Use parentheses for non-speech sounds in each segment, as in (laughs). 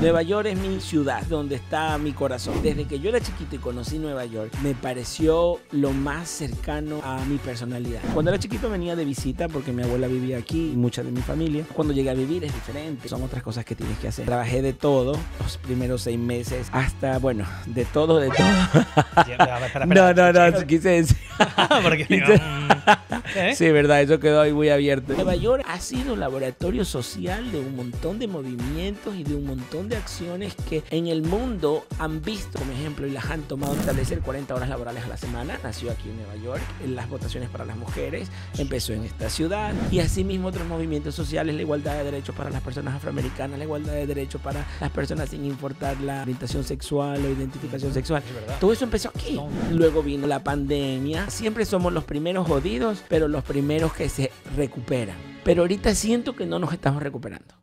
Nueva York es mi ciudad, donde está mi corazón. Desde que yo era chiquito y conocí Nueva York, me pareció lo más cercano a mi personalidad. Cuando era chiquito venía de visita porque mi abuela vivía aquí y mucha de mi familia. Cuando llegué a vivir es diferente, son otras cosas que tienes que hacer. Trabajé de todo los primeros seis meses hasta, bueno, de todo, de todo. (laughs) no, no, no, quise decir. (laughs) Mm, ¿eh? sí, verdad, eso quedó ahí muy abierto. Nueva York ha sido un laboratorio social de un montón de movimientos y de un montón de acciones que en el mundo han visto, como ejemplo, y las han tomado establecer 40 horas laborales a la semana. Nació aquí en Nueva York, en las votaciones para las mujeres, empezó en esta ciudad y asimismo otros movimientos sociales, la igualdad de derechos para las personas afroamericanas, la igualdad de derechos para las personas sin importar la orientación sexual o identificación sexual. Todo eso empezó aquí. Luego vino la pandemia. Siempre somos los primeros jodidos, pero los primeros que se recuperan. Pero ahorita siento que no nos estamos recuperando.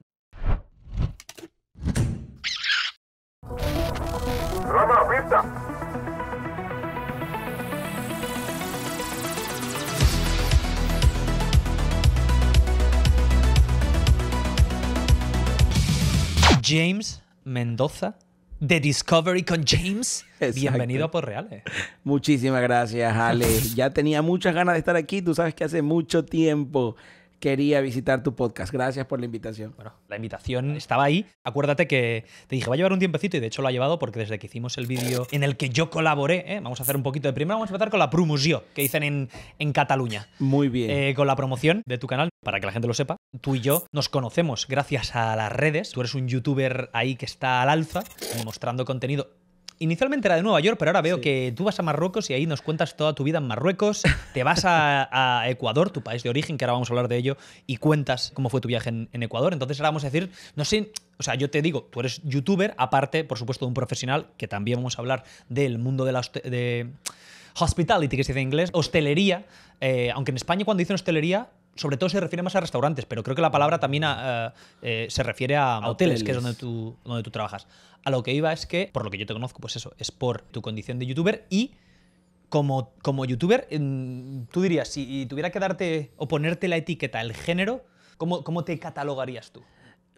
James Mendoza de Discovery con James. Bienvenido a Reales. Muchísimas gracias, Ale. (laughs) ya tenía muchas ganas de estar aquí. Tú sabes que hace mucho tiempo quería visitar tu podcast. Gracias por la invitación. Bueno, la invitación estaba ahí. Acuérdate que te dije, va a llevar un tiempecito y de hecho lo ha llevado porque desde que hicimos el vídeo en el que yo colaboré, ¿eh? vamos a hacer un poquito de primero, vamos a empezar con la promoción que dicen en, Cataluña. Muy bien. Eh, con la promoción de tu canal, para que la gente lo sepa, tú y yo nos conocemos gracias a las redes. Tú eres un youtuber ahí que está al alza, mostrando contenido Inicialmente era de Nueva York, pero ahora veo que tú vas a Marruecos y ahí nos cuentas toda tu vida en Marruecos, te vas a, Ecuador, tu país de origen, que ahora vamos a hablar de ello, y cuentas cómo fue tu viaje en, Ecuador. Entonces ahora vamos a decir, no sé, o sea, yo te digo, tú eres youtuber, aparte, por supuesto, de un profesional, que también vamos a hablar del mundo de la... De, hospitality, que se dice en inglés, hostelería, eh, aunque en España cuando dicen hostelería sobre todo se refiere más a restaurantes, pero creo que la palabra también eh, eh, se refiere a, hoteles, que es donde tú, tú trabajas. A lo que iba es que, por lo que yo te conozco, pues eso, es por tu condición de youtuber y como, como youtuber, tú dirías, si tuviera que darte o ponerte la etiqueta, el género, ¿cómo, cómo te catalogarías tú?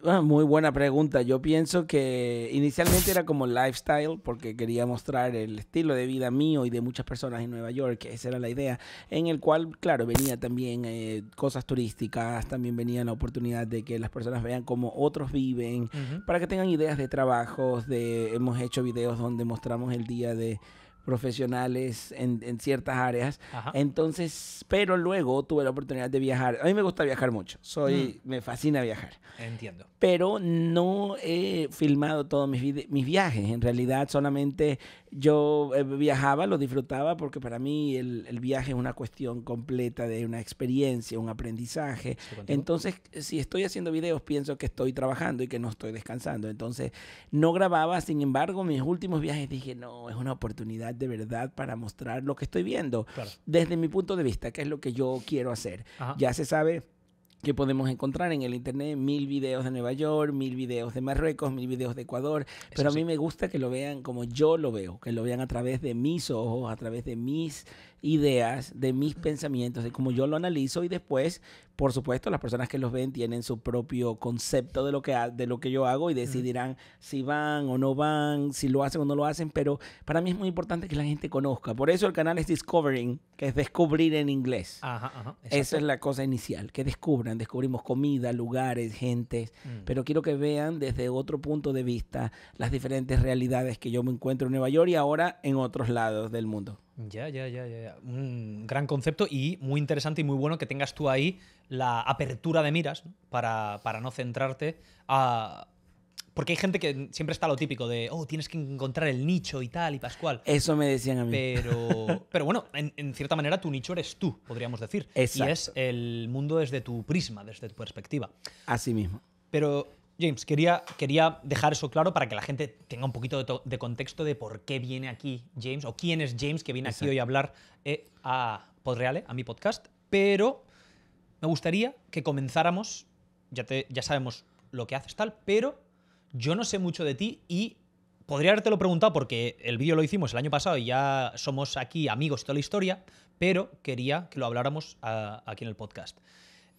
Ah, muy buena pregunta. Yo pienso que inicialmente era como lifestyle porque quería mostrar el estilo de vida mío y de muchas personas en Nueva York. Esa era la idea. En el cual, claro, venía también eh, cosas turísticas, también venía la oportunidad de que las personas vean cómo otros viven, para que tengan ideas de trabajos. De hemos hecho videos donde mostramos el día de profesionales en, ciertas áreas. Entonces, pero luego tuve la oportunidad de viajar. A mí me gusta viajar mucho, soy, mm. me fascina viajar. Entiendo. Pero no he filmado todos mis, mis viajes, en realidad solamente yo eh, viajaba, lo disfrutaba porque para mí el, viaje es una cuestión completa de una experiencia, un aprendizaje. Entonces, si estoy haciendo videos, pienso que estoy trabajando y que no estoy descansando. Entonces, no grababa, sin embargo, mis últimos viajes dije, no, es una oportunidad de verdad para mostrar lo que estoy viendo desde mi punto de vista, que es lo que yo quiero hacer. Ya se sabe que podemos encontrar en el internet mil videos de Nueva York, mil videos de Marruecos, mil videos de Ecuador, pero a mí me gusta que lo vean como yo lo veo, que lo vean a través de mis ojos, a través de mis ideas, de mis pensamientos, de cómo yo lo analizo y después, por supuesto, las personas que los ven tienen su propio concepto de lo que, de lo que yo hago y decidirán si van o no van, si lo hacen o no lo hacen, pero para mí es muy importante que la gente conozca. Por eso el canal es Discovering, que es descubrir en inglés. Ajá, Esa es la cosa inicial, que descubran, descubrimos comida, lugares, gentes, mm. pero quiero que vean desde otro punto de vista las diferentes realidades que yo me encuentro en Nueva York y ahora en otros lados del mundo. Ya, ya, ya, ya. Un gran concepto y muy interesante y muy bueno que tengas tú ahí la apertura de miras Para, para no centrarte a, porque hay gente que siempre está lo típico de, oh, tienes que encontrar el nicho y tal y Pascual. Eso me decían a mí. Pero, (laughs) pero bueno, en, cierta manera tu nicho eres tú, podríamos decir. Exacto. Y es el mundo desde tu prisma, desde tu perspectiva. Así mismo. Pero James, quería, quería dejar eso claro para que la gente tenga un poquito de, contexto de por qué viene aquí James o quién es James que viene aquí hoy a hablar eh, a Podreale, a mi podcast. Pero me gustaría que comenzáramos, ya, ya sabemos lo que haces tal, pero yo no sé mucho de ti y podría haberte lo preguntado porque el vídeo lo hicimos el año pasado y ya somos aquí amigos toda la historia, pero quería que lo habláramos ah, aquí en el podcast.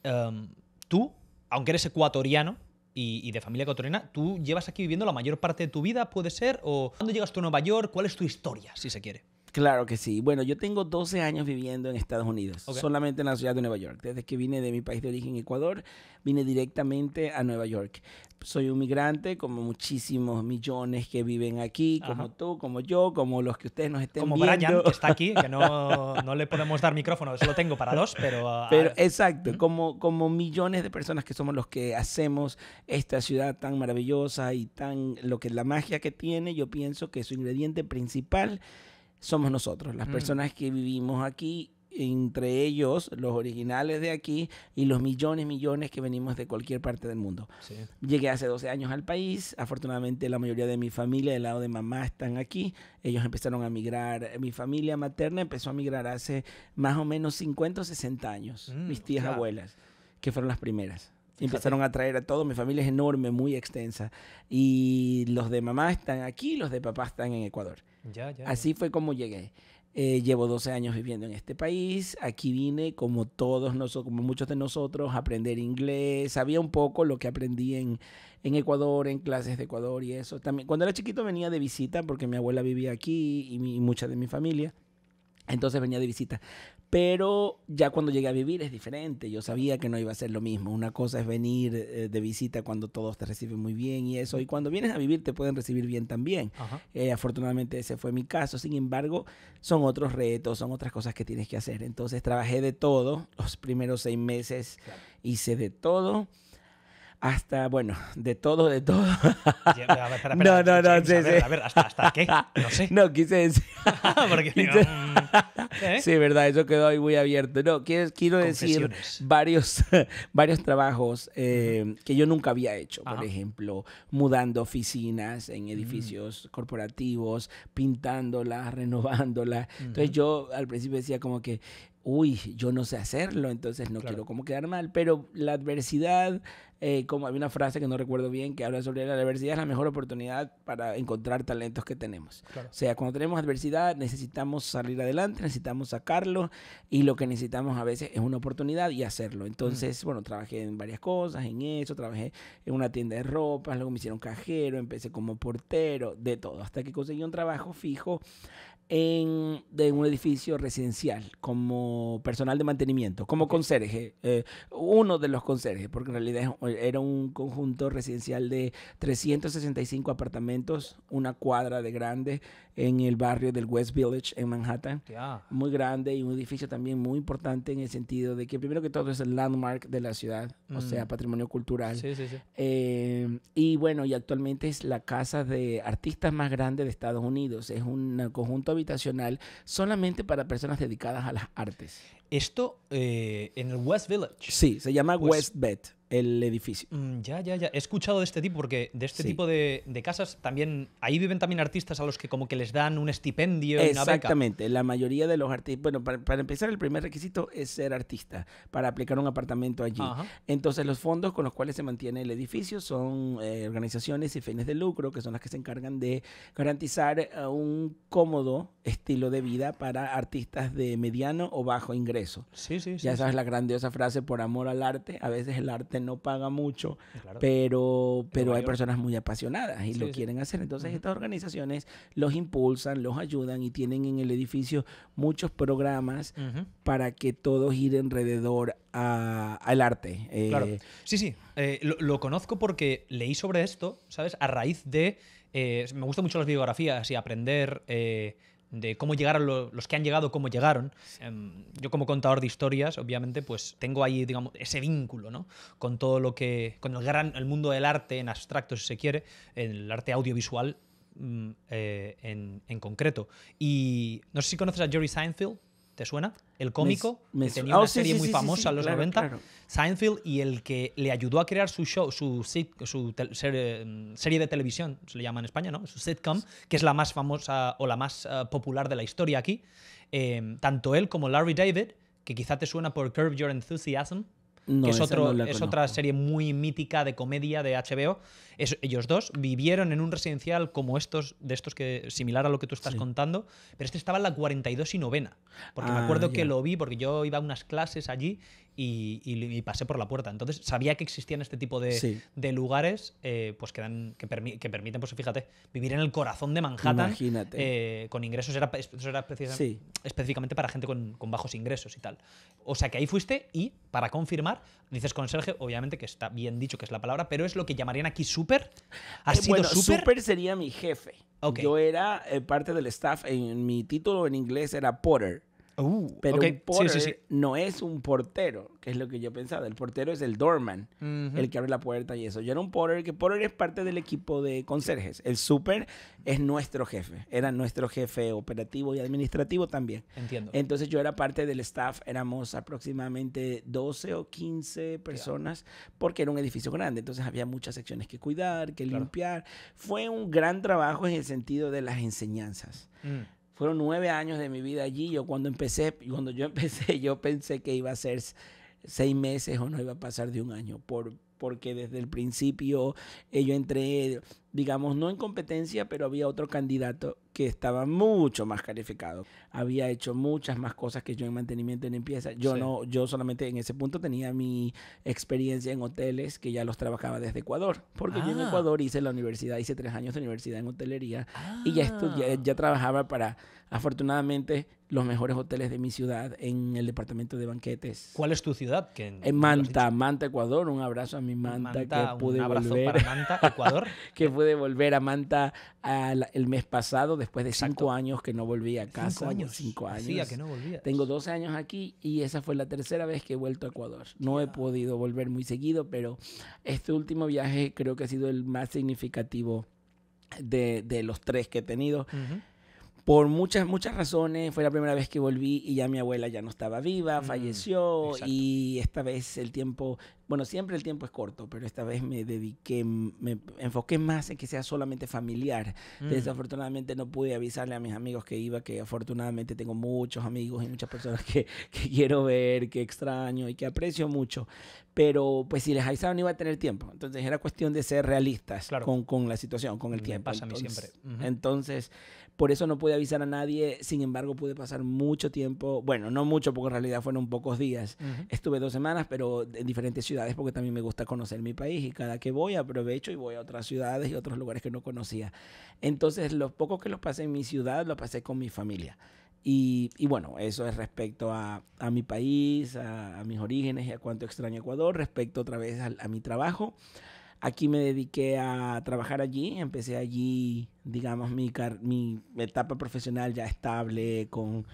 Em, tú, aunque eres ecuatoriano, y, de familia ecuatoriana. Tú llevas aquí viviendo la mayor parte de tu vida, ¿puede ser? ¿O cuándo llegas tú a Nueva York? ¿Cuál es tu historia, si se quiere? Claro que sí. Bueno, yo tengo 12 años viviendo en Estados Unidos, solamente en la ciudad de Nueva York. Desde que vine de mi país de origen, Ecuador, vine directamente a Nueva York. Soy un migrante, como muchísimos millones que viven aquí, como tú, como yo, como los que ustedes nos estén viendo. Como Brian, que está aquí, que (laughs) no, le podemos dar micrófono, solo tengo para dos, pero... Ah, ah, pero exacto, como, como millones de personas que somos los que hacemos esta ciudad tan maravillosa y tan... lo que es la magia que tiene, yo pienso que su ingrediente principal somos nosotros, las mm. personas que vivimos aquí, entre ellos los originales de aquí y los millones, millones que venimos de cualquier parte del mundo. Llegué hace 12 años al país, afortunadamente la mayoría de mi familia del lado de mamá están aquí, ellos empezaron a migrar, mi familia materna empezó a migrar hace más o menos 50 o 60 años, mm, mis tías abuelas, que fueron las primeras. Empezaron a traer a todo Mi familia es enorme, muy extensa. Y los de mamá están aquí, los de papá están en Ecuador. Así fue como llegué. Eh, llevo 12 años viviendo en este país. Aquí vine, como todos nosotros, como muchos de nosotros, a aprender inglés. Sabía un poco lo que aprendí en, Ecuador, en clases de Ecuador y eso. También, cuando era chiquito venía de visita porque mi abuela vivía aquí y mucha de mi familia. Entonces venía de visita. Pero ya cuando llegué a vivir es diferente. Yo sabía que no iba a ser lo mismo. Una cosa es venir eh, de visita cuando todos te reciben muy bien y eso. Y cuando vienes a vivir te pueden recibir bien también. Eh, afortunadamente ese fue mi caso. Sin embargo, son otros retos, son otras cosas que tienes que hacer. Entonces trabajé de todo. Los primeros seis meses hice de todo hasta, bueno, de todo, de todo. (laughs) no, no, no, sí, sí. a ver, ¿hasta, qué? No sé. (laughs) No, quise decir. (laughs) Mm, ¿eh? Sí, verdad, eso quedó ahí muy abierto. No, quiero, quiero decir varios, varios trabajos eh, que yo nunca había hecho. Por ejemplo, mudando oficinas en mm. edificios corporativos, pintándolas, renovándolas. Entonces yo al principio decía como que uy, yo no sé hacerlo, entonces no quiero como quedar mal, pero la adversidad, eh, como había una frase que no recuerdo bien que habla sobre la adversidad, es la mejor oportunidad para encontrar talentos que tenemos. O sea, cuando tenemos adversidad necesitamos salir adelante, necesitamos sacarlo y lo que necesitamos a veces es una oportunidad y hacerlo. Entonces, mm. bueno, trabajé en varias cosas, en eso, trabajé en una tienda de ropa, luego me hicieron cajero, empecé como portero, de todo, hasta que conseguí un trabajo fijo en, de un edificio residencial como personal de mantenimiento, como conserje, eh, uno de los conserjes, porque en realidad era un conjunto residencial de 365 apartamentos, una cuadra de grande en el barrio del West Village en Manhattan, muy grande y un edificio también muy importante en el sentido de que primero que todo es el landmark de la ciudad, o mm. sea, patrimonio cultural. Eh, y bueno, y actualmente es la casa de artistas más grande de Estados Unidos, es un eh, conjunto habitacional solamente para personas dedicadas a las artes. Esto eh, en el West Village. Sí, se llama pues, West, West el edificio. Mm, ya, ya, ya. He escuchado de este tipo, porque de este tipo de, casas también, ahí viven también artistas a los que como que les dan un estipendio. Exactamente, la mayoría de los artistas, bueno, para, empezar, el primer requisito es ser artista, para aplicar un apartamento allí. Entonces, los fondos con los cuales se mantiene el edificio son eh, organizaciones y fines de lucro, que son las que se encargan de garantizar eh, un cómodo estilo de vida para artistas de mediano o bajo ingreso. Sí, sí, sí. Ya sabes la grandiosa frase, por amor al arte, a veces el arte no paga mucho, pero, pero, hay personas muy apasionadas y lo quieren hacer. Entonces estas organizaciones los impulsan, los ayudan y tienen en el edificio muchos programas para que todos ir alrededor al arte. Eh. Sí, sí, eh, lo, conozco porque leí sobre esto, ¿sabes? A raíz de... Eh, me gustan mucho las biografías y aprender de cómo llegaron los que han llegado, cómo llegaron. Em, yo como contador de historias, obviamente, pues tengo ahí, digamos, ese vínculo, ¿no? Con todo lo que, con el gran, el mundo del arte en abstracto, si se quiere, el arte audiovisual mm, eh, en, en, concreto. Y no sé si conoces a Jerry Seinfeld. ¿Te suena? El cómico, que tenía una ah, serie muy famosa en los 90, Seinfeld, y el que le ayudó a crear su show, su, su mm, serie, de televisión, se le llama en España, ¿no? Su sitcom, que es la más famosa o la más eh, popular de la historia aquí. Eh, tanto él como Larry David, que quizá te suena por Curb Your Enthusiasm, es, otra serie muy mítica de comedia de HBO. ellos dos vivieron en un residencial como estos, de estos que similar a lo que tú estás contando, pero este estaba en la 42 y novena. Porque me ah, acuerdo que lo vi porque yo iba a unas clases allí y, pasé por la puerta. Entonces sabía que existían este tipo de, lugares eh, pues que, dan, que, permiten, pues fíjate, vivir en el corazón de Manhattan eh, con ingresos. Era, eso era específicamente para gente con, bajos ingresos y tal. O sea que ahí fuiste y, para confirmar, dices con Sergio, obviamente que está bien dicho que es la palabra, pero es lo que llamarían aquí súper. ¿Ha eh, sido bueno, sería mi jefe. Yo era parte del staff, en mi título en inglés era Potter. Uh, pero okay. un porter no es un portero, que es lo que yo pensaba. El portero es el doorman, el que abre la puerta y eso. Yo era un porter, que porter es parte del equipo de conserjes. El super es nuestro jefe, era nuestro jefe operativo y administrativo también. Entiendo. Entonces yo era parte del staff, éramos aproximadamente 12 o 15 personas, porque era un edificio grande. Entonces había muchas secciones que cuidar, que limpiar. Fue un gran trabajo en el sentido de las enseñanzas. Mm fueron nueve años de mi vida allí. Yo cuando empecé, cuando yo (laughs) empecé, yo pensé que iba a ser seis meses o no iba a pasar de un año por, porque desde el principio eh, yo entré, digamos, no en competencia, pero había otro candidato que estaba mucho más calificado. Había hecho muchas más cosas que yo en mantenimiento en limpieza. Yo no, yo solamente en ese punto tenía mi experiencia en hoteles que ya los trabajaba desde Ecuador, porque yo en ah. Ecuador hice la universidad, hice tres años de universidad en hotelería y ya, ya, ah. ya trabajaba para, afortunadamente, los mejores hoteles de mi ciudad en el departamento de banquetes. ¿Cuál es tu ciudad? Que en Manta, Manta, Ecuador. Un abrazo a mi Manta, que pude un abrazo volver. Para Manta, Ecuador. (laughs) que pude volver a Manta el mes pasado, después de cinco años que no volví a casa. Cinco años. Cinco años. Sí, que no volvías. Tengo 12 años aquí y esa fue la tercera vez que he vuelto a Ecuador. No he podido volver muy seguido, pero este último viaje creo que ha sido el más significativo de, de los tres que he tenido. Uh por muchas, muchas razones. Fue la primera vez que volví y ya mi abuela ya no estaba viva, mm, falleció y esta vez el tiempo, bueno, siempre el tiempo es corto, pero esta vez me dediqué, me enfoqué más en que sea solamente familiar. Mm. Desafortunadamente no pude avisarle a mis amigos que iba, que afortunadamente tengo muchos amigos y muchas personas que, (laughs) quiero ver, que extraño y que aprecio mucho. Pero pues si les avisaban no iba a tener tiempo. Entonces era cuestión de ser realistas con, con, la situación, con el tiempo. Pasa siempre. Entonces, por eso no pude avisar a nadie, sin embargo pude pasar mucho tiempo, bueno, no mucho porque en realidad fueron pocos días, estuve dos semanas, pero en diferentes ciudades porque también me gusta conocer mi país y cada que voy aprovecho y voy a otras ciudades y otros lugares que no conocía. Entonces, los pocos que los pasé en mi ciudad, los pasé con mi familia. Y, bueno, eso es respecto a, mi país, a, mis orígenes y a cuánto extraño Ecuador, respecto otra vez a mi trabajo. Aquí me dediqué a trabajar allí, empecé allí, digamos, mi, etapa profesional ya estable, con,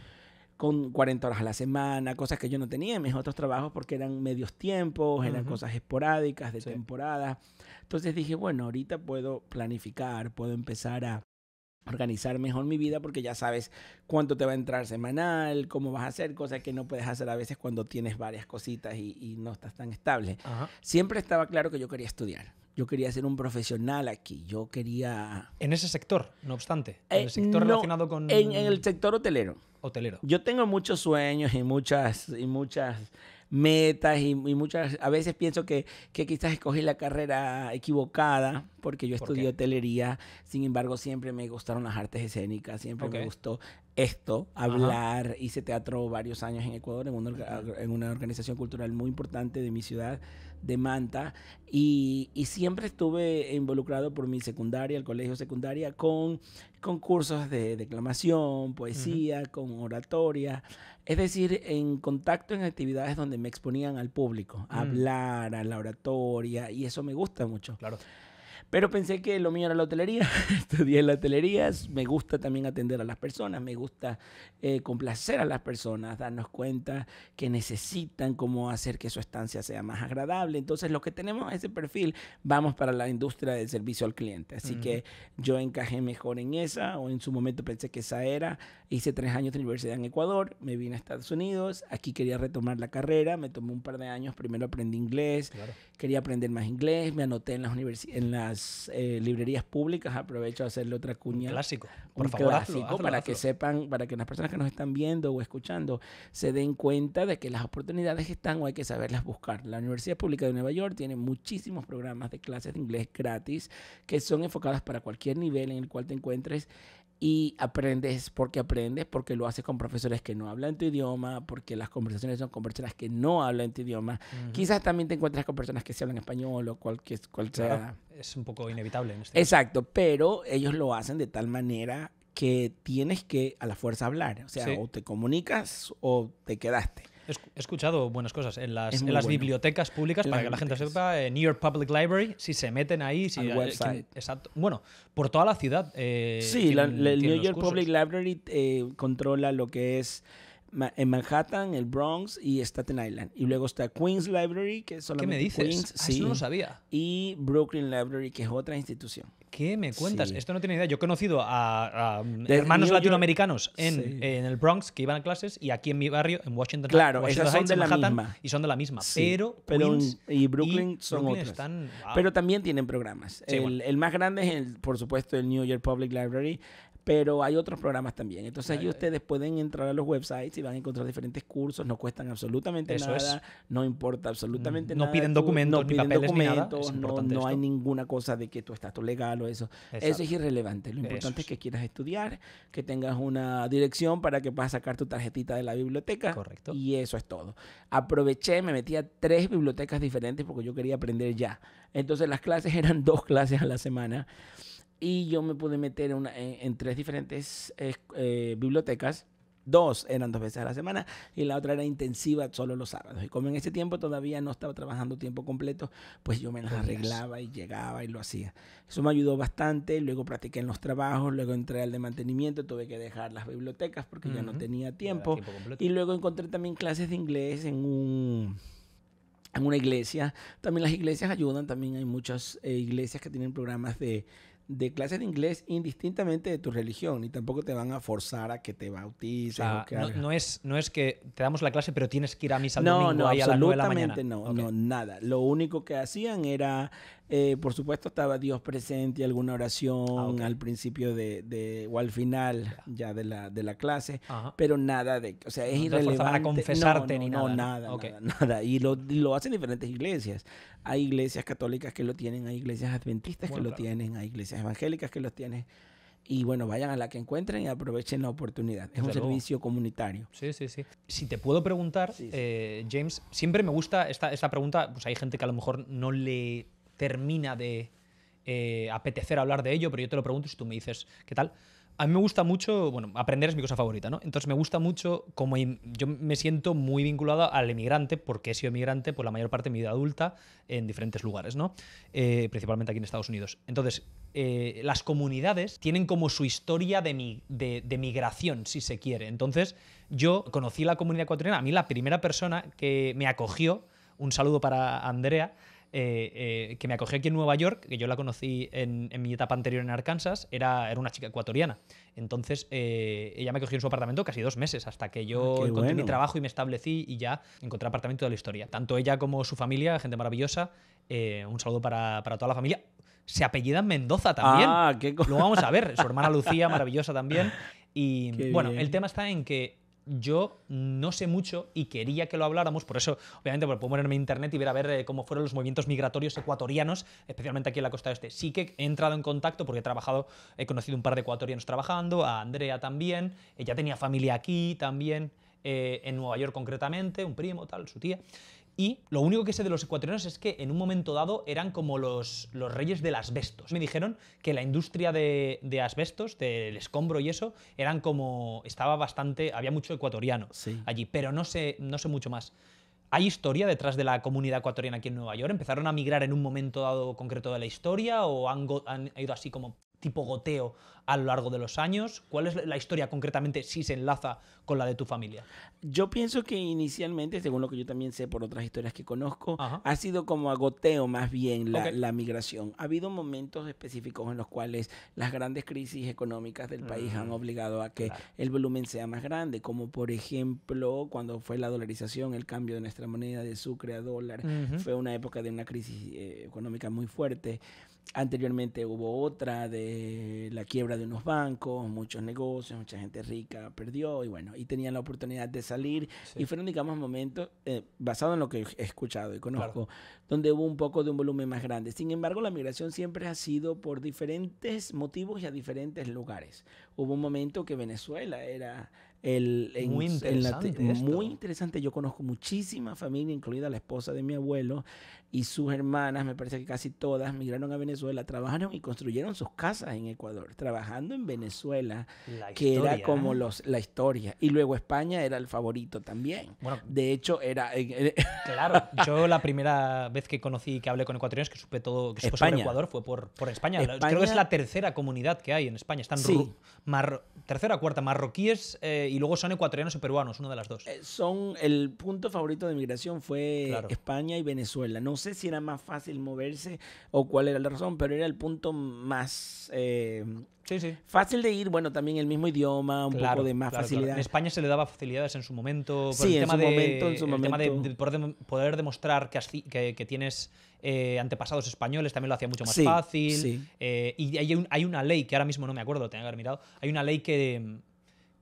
con 40 horas a la semana, cosas que yo no tenía en mis otros trabajos porque eran medios tiempos, eran cosas esporádicas, de temporada. Entonces dije, bueno, ahorita puedo planificar, puedo empezar a organizar mejor mi vida porque ya sabes cuánto te va a entrar semanal, cómo vas a hacer, cosas que no puedes hacer a veces cuando tienes varias cositas y, no estás tan estable. Siempre estaba claro que yo quería estudiar. Yo quería ser un profesional aquí. Yo quería... En ese sector, no obstante. En eh, el sector relacionado con... En, en, el sector hotelero. Hotelero. Yo tengo muchos sueños y muchas... Y muchas metas y, muchas, a veces pienso que, quizás escogí la carrera equivocada porque yo estudié hotelería, sin embargo siempre me gustaron las artes escénicas, siempre me gustó esto, hablar, hice teatro varios años en Ecuador, en una, organización cultural muy importante de mi ciudad, de Manta, y, y siempre estuve involucrado por mi secundaria, el colegio secundaria, con concursos de declamación, poesía, con oratoria, es decir, en contacto en actividades donde me exponían al público, mm. hablar, a la oratoria, y eso me gusta mucho. Claro. Pero pensé que lo mío era la hotelería, (laughs) estudié la hotelería, me gusta también atender a las personas, me gusta eh, complacer a las personas, darnos cuenta que necesitan cómo hacer que su estancia sea más agradable. Entonces, los que tenemos ese perfil, vamos para la industria del servicio al cliente. Así que yo encajé mejor en esa, o en su momento pensé que esa era. Hice tres años de universidad en Ecuador, me vine a Estados Unidos, aquí quería retomar la carrera, me tomé un par de años, primero aprendí inglés, quería aprender más inglés, me anoté en las, en la eh, librerías públicas. Aprovecho a hacerle otra cuña. clásico, por favor. para que sepan, para que las personas que nos están viendo o escuchando se den cuenta de que las oportunidades están o hay que saberlas buscar. La Universidad Pública de Nueva York tiene muchísimos programas de clases de inglés gratis que son enfocadas para cualquier nivel en el cual te encuentres y aprendes porque aprendes, porque lo haces con profesores que no hablan tu idioma, porque las conversaciones son con personas que no hablan tu idioma. Quizás también te encuentras con personas que se hablan español o cualquier, es un poco inevitable. Este Exacto, pero ellos lo hacen de tal manera que tienes que a la fuerza hablar. O sea, o te comunicas o te quedaste. He escuchado buenas cosas en las, bibliotecas públicas, para que la gente sepa, New York Public Library, si se meten ahí, si hay, exacto. Bueno, por toda la ciudad. Eh, sí, el New York Public Library eh, controla lo que es en Manhattan, el Bronx y Staten Island. Y luego está Queens Library, que es solamente me dices? Queens. Ah, no sabía. Y Brooklyn Library, que es otra institución. ¿Qué me cuentas? Esto no tiene idea. Yo he conocido a, mm, hermanos latinoamericanos en, el Bronx que iban a clases y aquí en mi barrio, en Washington, claro, son de Manhattan, y son de la misma. pero, Queens y Brooklyn son otros. Pero también tienen programas. El, el, más grande es, el, por supuesto, el New York Public Library pero hay otros programas también. Entonces ahí, ustedes pueden entrar a los websites y van a encontrar diferentes cursos, no cuestan absolutamente nada, no importa absolutamente mm, nada. No piden documentos, no piden documentos, no, hay ninguna cosa de que tu estás legal o eso. Eso es irrelevante. Lo importante es. que quieras estudiar, que tengas una dirección para que puedas sacar tu tarjetita de la biblioteca. Correcto. Y eso es todo. Aproveché, me metí a tres bibliotecas diferentes porque yo quería aprender ya. Entonces las clases (laughs) eran dos clases a la semana y yo me pude meter en, en, tres diferentes eh, bibliotecas. Dos eran dos veces a la semana y la otra era intensiva solo los sábados. Y como en ese tiempo todavía no estaba trabajando tiempo completo, pues yo me las arreglaba y llegaba y lo hacía. Eso me ayudó bastante. Luego practiqué en los trabajos, luego entré al de mantenimiento, tuve que dejar las bibliotecas porque ya no tenía tiempo. y luego encontré también clases de inglés en un en una iglesia. También las iglesias ayudan, también hay muchas eh, iglesias que tienen programas de, de clases de inglés indistintamente de tu religión y tampoco te van a forzar a que te bautices. no, es, no es que te damos la clase pero tienes que ir a misa no, domingo no, a las de la mañana. No, no, nada. Lo único que hacían era eh, por supuesto estaba Dios presente, y alguna oración ah, al principio de, o al final ya de la, de la clase, pero nada de, o sea, es no irrelevante. a confesarte ni nada. No, nada, nada, Y lo, lo, hacen diferentes iglesias. Hay iglesias católicas que lo tienen, hay iglesias adventistas que lo tienen, hay iglesias evangélicas que lo tienen. Y bueno, vayan a la que encuentren y aprovechen la oportunidad. Es un servicio comunitario. Sí, sí, sí. Si te puedo preguntar, eh, James, siempre me gusta esta, esta pregunta, pues hay gente que a lo mejor no le termina de eh, apetecer hablar de ello, pero yo te lo pregunto si tú me dices qué tal. A mí me gusta mucho, bueno, aprender es mi cosa favorita, ¿no? Entonces me gusta mucho, como yo me siento muy vinculado al emigrante, porque he sido emigrante por la mayor parte de mi vida adulta en diferentes lugares, ¿no? Eh, principalmente aquí en Estados Unidos. Entonces, eh, las comunidades tienen como su historia de, de, de, migración, si se quiere. Entonces, yo conocí la comunidad ecuatoriana, a mí la primera persona que me acogió, un saludo para Andrea, eh, eh, que me acogió aquí en Nueva York, que yo la conocí en, mi etapa anterior en Arkansas, era, era una chica ecuatoriana. Entonces, eh, ella me acogió en su apartamento casi dos meses, hasta que yo ah, encontré mi trabajo y me establecí y ya encontré apartamento de la historia. Tanto ella como su familia, gente maravillosa. un saludo para, toda la familia se apellida Mendoza también. Ah, Lo vamos a ver. Su (laughs) hermana Lucía, maravillosa también. Y bueno, el tema está en que yo no sé mucho y quería que lo habláramos, por eso, obviamente, puedo ponerme en internet y ver a ver eh, cómo fueron los movimientos migratorios ecuatorianos, especialmente aquí en la costa este. Sí que he entrado en contacto porque he trabajado, he conocido un par de ecuatorianos trabajando, a Andrea también, ella tenía familia aquí también, eh, en Nueva York concretamente, un primo, tal, su tía. Y lo único que sé de los ecuatorianos es que en un momento dado eran como los, los reyes del asbestos. Me dijeron que la industria de, asbestos, del escombro y eso, eran como. estaba bastante. había mucho ecuatoriano allí, pero no sé, no sé mucho más. ¿Hay historia detrás de la comunidad ecuatoriana aquí en Nueva York? ¿Empezaron a migrar en un momento dado concreto de la historia o han, han ido así como tipo goteo a lo largo de los años? ¿Cuál es la historia concretamente si se enlaza con la de tu familia? Yo pienso que inicialmente, según lo que yo también sé por otras historias que conozco, ha sido como a goteo más bien la, migración. Ha habido momentos específicos en los cuales las grandes crisis económicas del país han mm, obligado a que el volumen sea más grande, como por ejemplo cuando fue la dolarización, el cambio de nuestra moneda de sucre a dólar, fue una época de una crisis eh, económica muy fuerte. Anteriormente hubo otra de la quiebra de unos bancos, muchos negocios, mucha gente rica perdió y bueno, y tenían la oportunidad de salir. Y fueron, digamos, momentos, eh, basado en lo que he escuchado y conozco, donde hubo un poco de un volumen más grande. Sin embargo, la migración siempre ha sido por diferentes motivos y a diferentes lugares. Hubo un momento que Venezuela era el, muy interesante. muy interesante. Yo conozco muchísima familia, incluida la esposa de mi abuelo, y sus hermanas, me parece que casi todas, migraron a Venezuela, trabajaron y construyeron sus casas en Ecuador, trabajando en Venezuela, que era como ¿eh? los, la historia. Y luego España era el favorito también. Bueno, de hecho, era... (laughs) claro, yo la primera vez que conocí y que hablé con ecuatorianos, que supe todo, que sobre Ecuador, fue por, por España. Creo que es la tercera comunidad que hay en España. Están tercera o cuarta, marroquíes eh, y luego son ecuatorianos o peruanos, una de las dos. Eh, son el punto favorito de migración fue España y Venezuela. No sé si era más fácil moverse o cuál era la razón, pero era el punto más eh, fácil de ir. Bueno, también el mismo idioma, un claro, poco de más facilidad. En España se le daba facilidades en su momento. sí, el en, su momento, en su el tema de, poder, demostrar que, tienes eh, antepasados españoles también lo hacía mucho más fácil. Eh, y hay, una ley que ahora mismo no me acuerdo, tengo que haber mirado. Hay una ley que,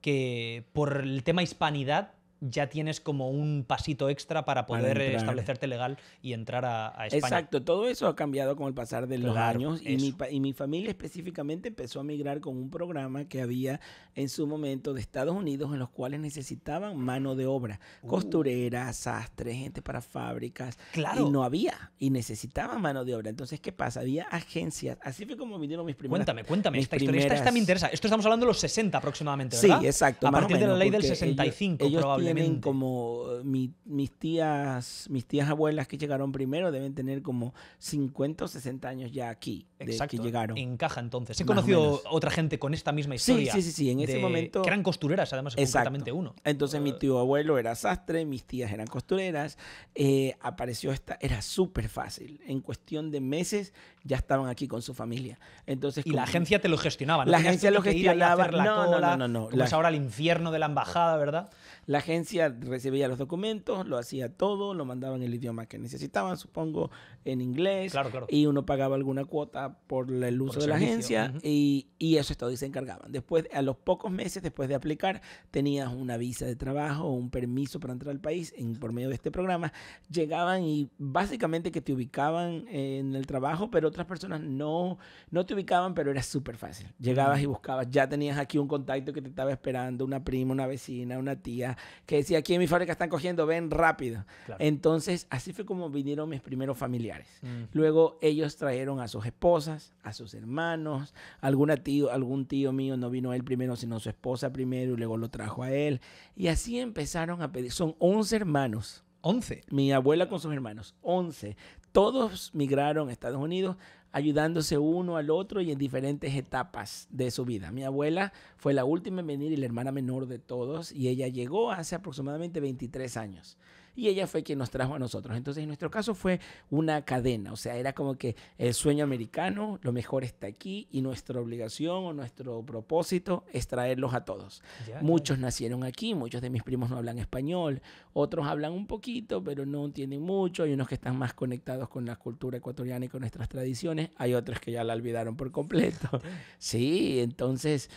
que por el tema hispanidad ya tienes como un pasito extra para poder eh, establecerte legal y entrar a, España. Exacto, todo eso ha cambiado con el pasar de los años y mi, familia específicamente empezó a migrar con un programa que había en su momento de Estados Unidos en los cuales necesitaban mano de obra, uh. costureras, sastres, gente para fábricas. Claro. Y no había y necesitaban mano de obra. Entonces, ¿qué pasa? Había agencias. Así fue como vinieron mis primeras. Cuéntame, cuéntame esta historia. Esta, me interesa. Esto estamos hablando de los 60 aproximadamente, ¿verdad? Sí, exacto. A partir de la ley del 65, probablemente también como eh, mis tías, mis tías abuelas que llegaron primero deben tener como 50 o 60 años ya aquí Exacto. que llegaron. Encaja entonces. He conocido otra gente con esta misma historia. Sí, sí, sí, sí. en ese momento que eran costureras además exactamente uno. Entonces mi eh, tío abuelo era sastre, mis tías eran costureras, eh, apareció esta, era súper fácil. En cuestión de meses ya estaban aquí con su familia. Entonces, y la agencia te lo gestionaba, ¿no? La agencia lo gestionaba. no, no, no, no, no, ahora al infierno de la embajada, ¿verdad? La agencia recibía los documentos, lo hacía todo, lo mandaban en el idioma que necesitaban, supongo, en inglés. Y uno pagaba alguna cuota por el uso de la agencia y, y, eso todo y se encargaban. Después, a los pocos meses después de aplicar, tenías una visa de trabajo o un permiso para entrar al país en, por medio de este programa. Llegaban y básicamente que te ubicaban en el trabajo, pero otras personas no, no te ubicaban, pero era súper fácil. Llegabas y buscabas, ya tenías aquí un contacto que te estaba esperando, una prima, una vecina, una tía que decía, aquí en mi fábrica están cogiendo, ven rápido. Entonces, así fue como vinieron mis primeros familiares. Mm. Luego ellos trajeron a sus esposas, a sus hermanos, alguna tío, algún tío mío no vino él primero, sino su esposa primero, y luego lo trajo a él. Y así empezaron a pedir, son 11 hermanos. 11. Mi abuela con sus hermanos, 11. Todos migraron a Estados Unidos ayudándose uno al otro y en diferentes etapas de su vida. Mi abuela fue la última en venir y la hermana menor de todos y ella llegó hace aproximadamente 23 años y ella fue quien nos trajo a nosotros. Entonces, en nuestro caso fue una cadena, o sea, era como que el sueño americano, lo mejor está aquí y nuestra obligación o nuestro propósito es traerlos a todos. muchos nacieron aquí, muchos de mis primos no hablan español, otros hablan un poquito, pero no entienden mucho, hay unos que están más conectados con la cultura ecuatoriana y con nuestras tradiciones, hay otros que ya la olvidaron por completo. (laughs) Sí, entonces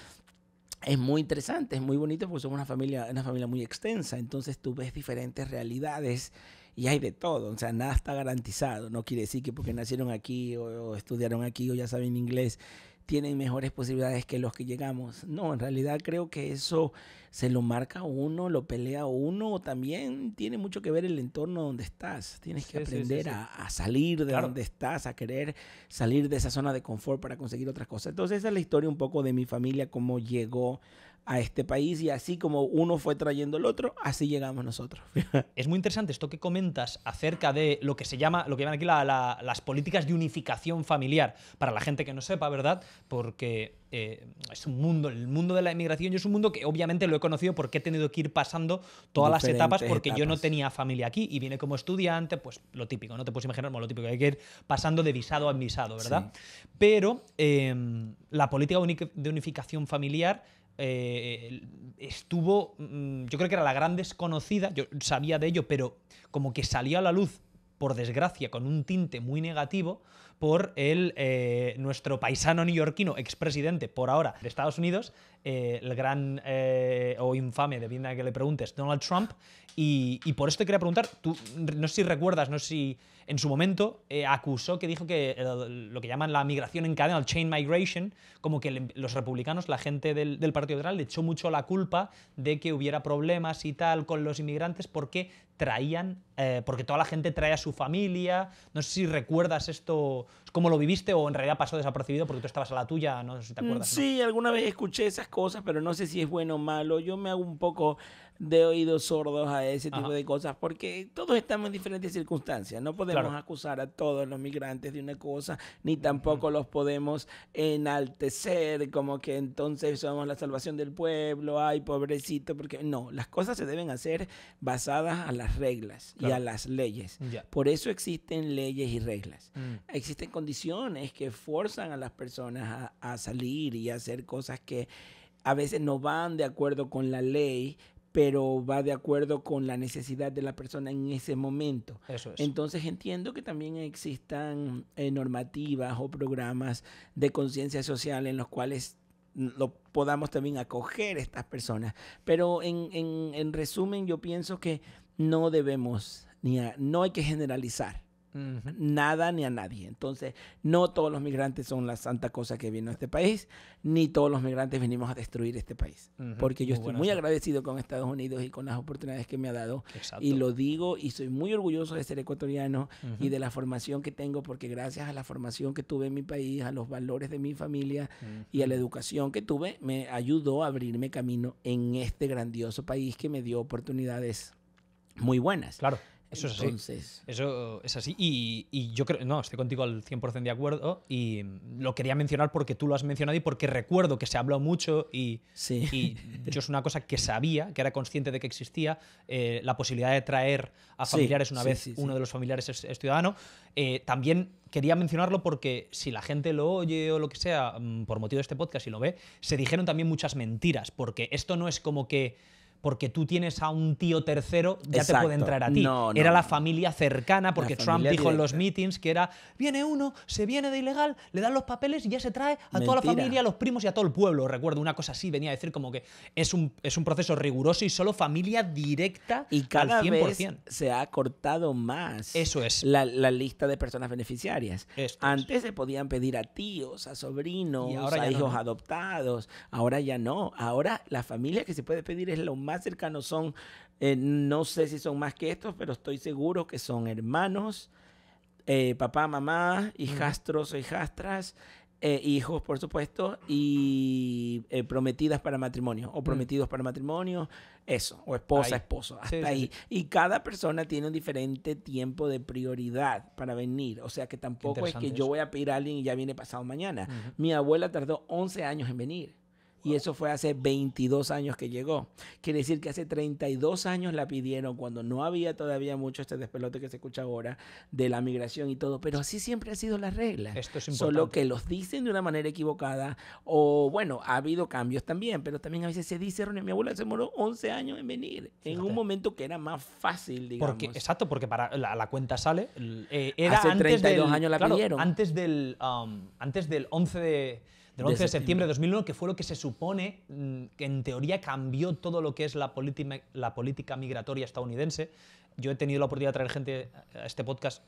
es muy interesante, es muy bonito porque somos una familia, una familia muy extensa, entonces tú ves diferentes realidades y hay de todo, o sea, nada está garantizado, no quiere decir que porque nacieron aquí o, o estudiaron aquí o ya saben inglés, tienen mejores posibilidades que los que llegamos. No, en realidad creo que eso se lo marca uno, lo pelea uno, también tiene mucho que ver el entorno donde estás. Tienes que aprender a, salir de donde estás, a querer salir de esa zona de confort para conseguir otras cosas. Entonces esa es la historia un poco de mi familia, cómo llegó a este país y así como uno fue trayendo el otro, así llegamos nosotros. (laughs) es muy interesante esto que comentas acerca de lo que se llama, lo que llaman aquí las políticas de unificación familiar, para la gente que no sepa, ¿verdad? Porque eh, es un mundo, el mundo de la inmigración, yo es un mundo que obviamente lo he conocido porque he tenido que ir pasando todas las etapas porque yo no tenía familia aquí y viene como estudiante, pues lo típico, no te puedes imaginar, lo típico, hay que ir pasando de visado a visado, ¿verdad? Pero em, la política de unificación familiar eh, estuvo, mm, yo creo que era la gran desconocida, yo sabía de ello, pero como que salió a la luz, por desgracia, con un tinte muy negativo, por el, eh, nuestro paisano neoyorquino, expresidente por ahora de Estados Unidos, eh, el gran eh, o infame, depende de que le preguntes, Donald Trump. Y, por esto te quería preguntar, tú no sé si recuerdas, no sé si en su momento acusó que dijo que lo que llaman la migración en cadena, el chain migration, como que los republicanos, la gente del, del Partido Liberal, le echó mucho la culpa de que hubiera problemas y tal con los inmigrantes porque traían, porque toda la gente trae a su familia. No sé si recuerdas esto cómo lo viviste o en realidad pasó desapercibido porque tú estabas a la tuya, no sé si te mm, acuerdas. Sí, alguna vez escuché esas cosas, pero no sé si es bueno o malo. Yo me hago un poco de oídos sordos a ese tipo de cosas, porque todos estamos en diferentes circunstancias. No podemos acusar a todos los migrantes de una cosa, ni tampoco los podemos enaltecer, como que entonces somos la salvación del pueblo, ay, pobrecito, porque no, las cosas se deben hacer basadas a las reglas y a las leyes. Por eso existen leyes y reglas. Mm. Existen condiciones que forzan a las personas a, a salir y a hacer cosas que a veces no van de acuerdo con la ley pero va de acuerdo con la necesidad de la persona en ese momento. Entonces entiendo que también existan eh, normativas o programas de conciencia social en los cuales lo podamos también acoger estas personas. Pero en, en, en resumen, yo pienso que no debemos, ni no hay que generalizar. Nada ni a nadie. Entonces, no todos los migrantes son la santa cosa que vino a este país, ni todos los migrantes venimos a destruir este país. Porque yo estoy muy agradecido con Estados Unidos y con las oportunidades que me ha dado. Y lo digo y soy muy orgulloso de ser ecuatoriano y de la formación que tengo, porque gracias a la formación que tuve en mi país, a los valores de mi familia y a la educación que tuve, me ayudó a abrirme camino en este grandioso país que me dio oportunidades muy buenas. Claro. Eso es así. Eso es así. Y, yo creo, no, estoy contigo al 100% de acuerdo y lo quería mencionar porque tú lo has mencionado y porque recuerdo que se habló mucho y, sí. y (laughs) yo es una cosa que sabía, que era consciente de que existía, eh, la posibilidad de traer a familiares una vez uno de los familiares es, ciudadano. Eh, también quería mencionarlo porque si la gente lo oye o lo que sea, mm, por motivo de este podcast y lo ve, se dijeron también muchas mentiras, porque esto no es como que porque tú tienes a un tío tercero, ya te puede entrar a ti. era la familia cercana, porque Trump dijo en los meetings que era, viene uno, se viene de ilegal, le dan los papeles y ya se trae a toda la familia, a los primos y a todo el pueblo. Recuerdo una cosa así, venía a decir como que es un, es un proceso riguroso y solo familia directa y cada al 100%. se ha cortado más Eso es. la, lista de personas beneficiarias. Antes se podían pedir a tíos, a sobrinos, a hijos adoptados, ahora ya no. Ahora la familia que se puede pedir es la más cercanos son, eh, no sé si son más que estos, pero estoy seguro que son hermanos, eh, papá, mamá, hijastros o hijastras, eh, hijos, por supuesto, y prometidas para matrimonio, o mm. prometidos para matrimonio, eso, o esposa, esposo, hasta ahí. Y cada persona tiene un diferente tiempo de prioridad para venir, o sea que tampoco es que yo voy a pedir a alguien y ya viene pasado mañana. Mi abuela tardó 11 años en venir. Y eso fue hace 22 años que llegó. Quiere decir que hace 32 años la pidieron cuando no había todavía mucho este despelote que se escucha ahora de la migración y todo. Pero así siempre ha sido la regla. Esto Solo que los dicen de una manera equivocada o, bueno, ha habido cambios también, pero también a veces se dice Ronnie, Mi abuela se demoró 11 años en venir en un momento que era más fácil, digamos. Porque, exacto, porque para la, cuenta sale. Eh, era hace 32 años la pidieron. Antes del, um, antes del 11 de del 11 de, septiembre. de 2001, que fue lo que se supone mm, que en teoría cambió todo lo que es la, la política migratoria estadounidense. Yo he tenido la oportunidad de traer gente a este podcast,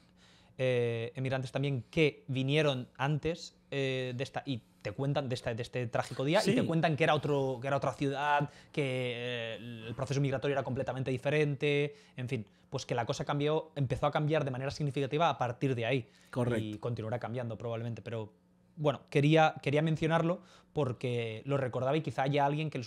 eh, emigrantes también, que vinieron antes eh, de esta, y te cuentan de este, de este trágico día y te cuentan que era, otro, que era otra ciudad, que eh, el proceso migratorio era completamente diferente, en fin, pues que la cosa cambió, empezó a cambiar de manera significativa a partir de ahí. Correcto. Y continuará cambiando probablemente, pero bueno, quería, quería mencionarlo porque lo recordaba y quizá haya alguien que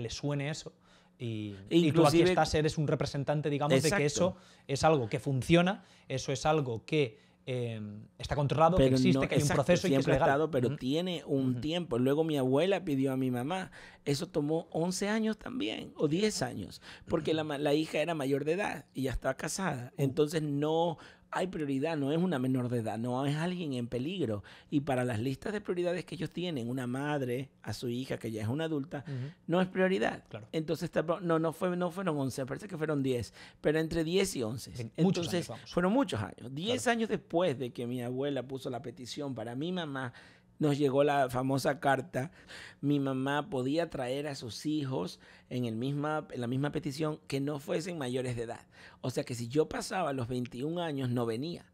le, suene eso. Y, tú aquí estás, eres un representante, digamos, de que eso es algo que funciona, eso es algo que em, está controlado, que existe, que hay un proceso y que es legal. pero tiene un tiempo. Luego mi abuela pidió a mi mamá. Eso tomó 11 años también, o 10 años, porque la, la hija era mayor de edad y ya estaba casada. Uh. Entonces no hay prioridad, no es una menor de edad, no es alguien en peligro. Y para las listas de prioridades que ellos tienen, una madre a su hija que ya es una adulta, no es prioridad. Claro. Entonces, no, no, no fueron 11, parece que fueron 10, pero entre 10 y 11. Entonces, fueron muchos años. 10 años después de que mi abuela puso la petición para mi mamá nos llegó la famosa carta, mi mamá podía traer a sus hijos en, el misma, en la misma petición que no fuesen mayores de edad. O sea que si yo pasaba los 21 años, no venía.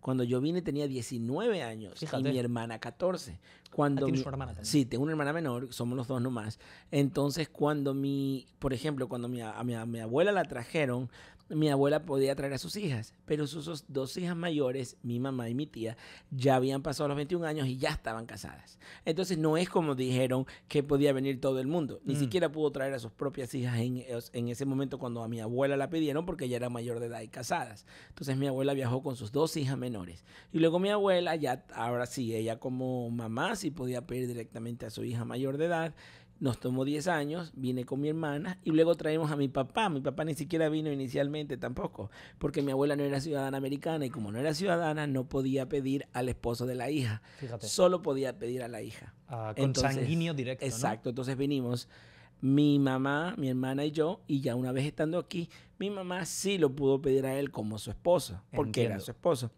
Cuando yo vine tenía 19 años y mi hermana 14. Cuando hermana Sí, tengo una hermana menor, somos los dos nomás. Entonces, cuando mi, por ejemplo, cuando a mi abuela la trajeron, mi abuela podía traer a sus hijas, pero sus dos hijas mayores, mi mamá y mi tía, ya habían pasado los 21 años y ya estaban casadas. Entonces no es como dijeron que podía venir todo el mundo. Ni mm. siquiera pudo traer a sus propias hijas en, ese momento cuando a mi abuela la pidieron porque ella era mayor de edad y casadas. Entonces mi abuela viajó con sus dos hijas menores. Y luego mi abuela ya, ahora sí, ella como mamá sí podía pedir directamente a su hija mayor de edad nos tomó 10 años, vine con mi hermana y luego traemos a mi papá. Mi papá ni siquiera vino inicialmente tampoco, porque mi abuela no era ciudadana americana y como no era ciudadana no podía pedir al esposo de la hija. Fíjate. Solo podía pedir a la hija. Ah, con sanguíneo directo. Exacto, entonces vinimos mi mamá, mi hermana y yo, y ya una vez estando aquí, mi mamá sí lo pudo pedir a él como su esposo, porque era su esposo.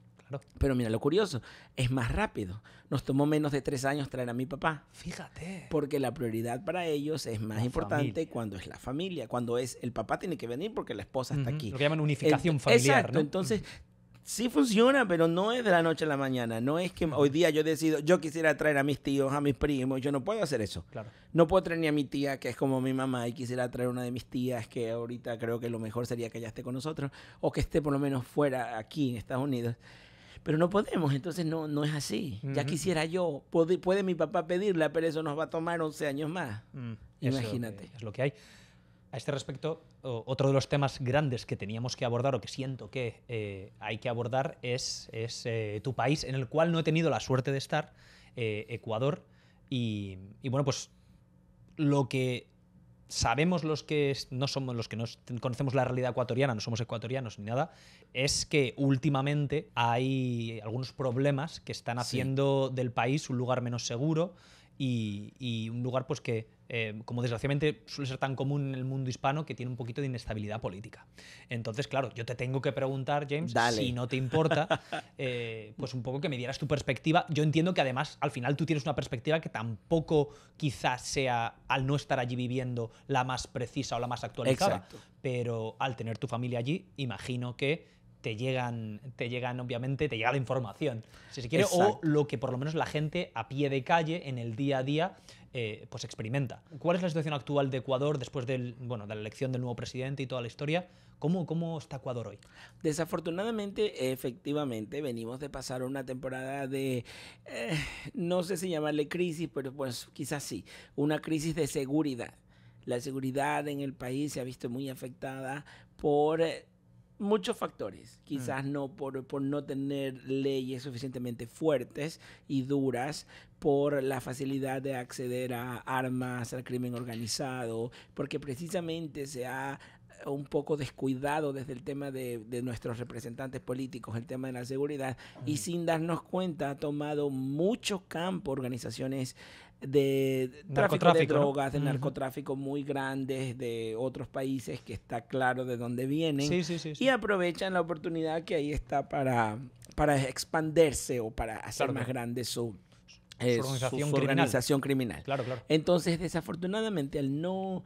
Pero mira, lo curioso, es más rápido. Nos tomó menos de tres años traer a mi papá. Fíjate. Porque la prioridad para ellos es más importante cuando es la familia. Cuando es el papá tiene que venir porque la esposa está aquí. Lo que llaman unificación familiar. Exacto. Entonces, sí funciona, pero no es de la noche a la mañana. No es que hoy día yo decido, yo quisiera traer a mis tíos, a mis primos. Yo no puedo hacer eso. No puedo traer ni a mi tía, que es como mi mamá, y quisiera traer una de mis tías, que ahorita creo que lo mejor sería que ella esté con nosotros, o que esté por lo menos fuera aquí en Estados Unidos. Pero no podemos, entonces no, no es así. Ya quisiera yo, puede, mi papá pedirla, pero eso nos va a tomar 11 años más. Mm, Imagínate. es lo que hay. A este respecto, otro de los temas grandes que teníamos que abordar o que siento que eh, hay que abordar es, es eh, tu país, en el cual no he tenido la suerte de estar, eh, Ecuador. Y, y bueno, pues lo que sabemos los que no somos los que conocemos la realidad ecuatoriana, no somos ecuatorianos ni nada, es que últimamente hay algunos problemas que están haciendo del país un lugar menos seguro y, y un lugar pues que eh, como desgraciadamente suele ser tan común en el mundo hispano, que tiene un poquito de inestabilidad política. Entonces, claro, yo te tengo que preguntar, James, si no te importa, (laughs) eh, pues un poco que me dieras tu perspectiva. Yo entiendo que además al final tú tienes una perspectiva que tampoco quizás sea, al no estar allí viviendo, la más precisa o la más actualizada. Pero al tener tu familia allí, imagino que te llegan, te llegan obviamente, te llega la información, si se quiere, o lo que por lo menos la gente a pie de calle, en el día a día, eh, pues experimenta. ¿Cuál es la situación actual de Ecuador después del, bueno, de la elección del nuevo presidente y toda la historia? ¿Cómo, cómo está Ecuador hoy? Desafortunadamente, efectivamente, venimos de pasar una temporada de, eh, no sé si llamarle crisis, pero pues quizás sí, una crisis de seguridad. La seguridad en el país se ha visto muy afectada por eh, muchos factores, mm. quizás no por, por, no tener leyes suficientemente fuertes y duras, por la facilidad de acceder a armas, al crimen organizado, porque precisamente se ha eh, un poco descuidado desde el tema de, nuestros representantes políticos, el tema de la seguridad, y sin darnos cuenta ha tomado mucho campo organizaciones de tráfico de drogas, de narcotráfico muy grandes de otros países que está claro de dónde vienen y aprovechan la oportunidad que ahí está para, para expandirse o para hacer más grande su, su organización, su criminal. criminal. Claro, claro. Entonces, desafortunadamente, al no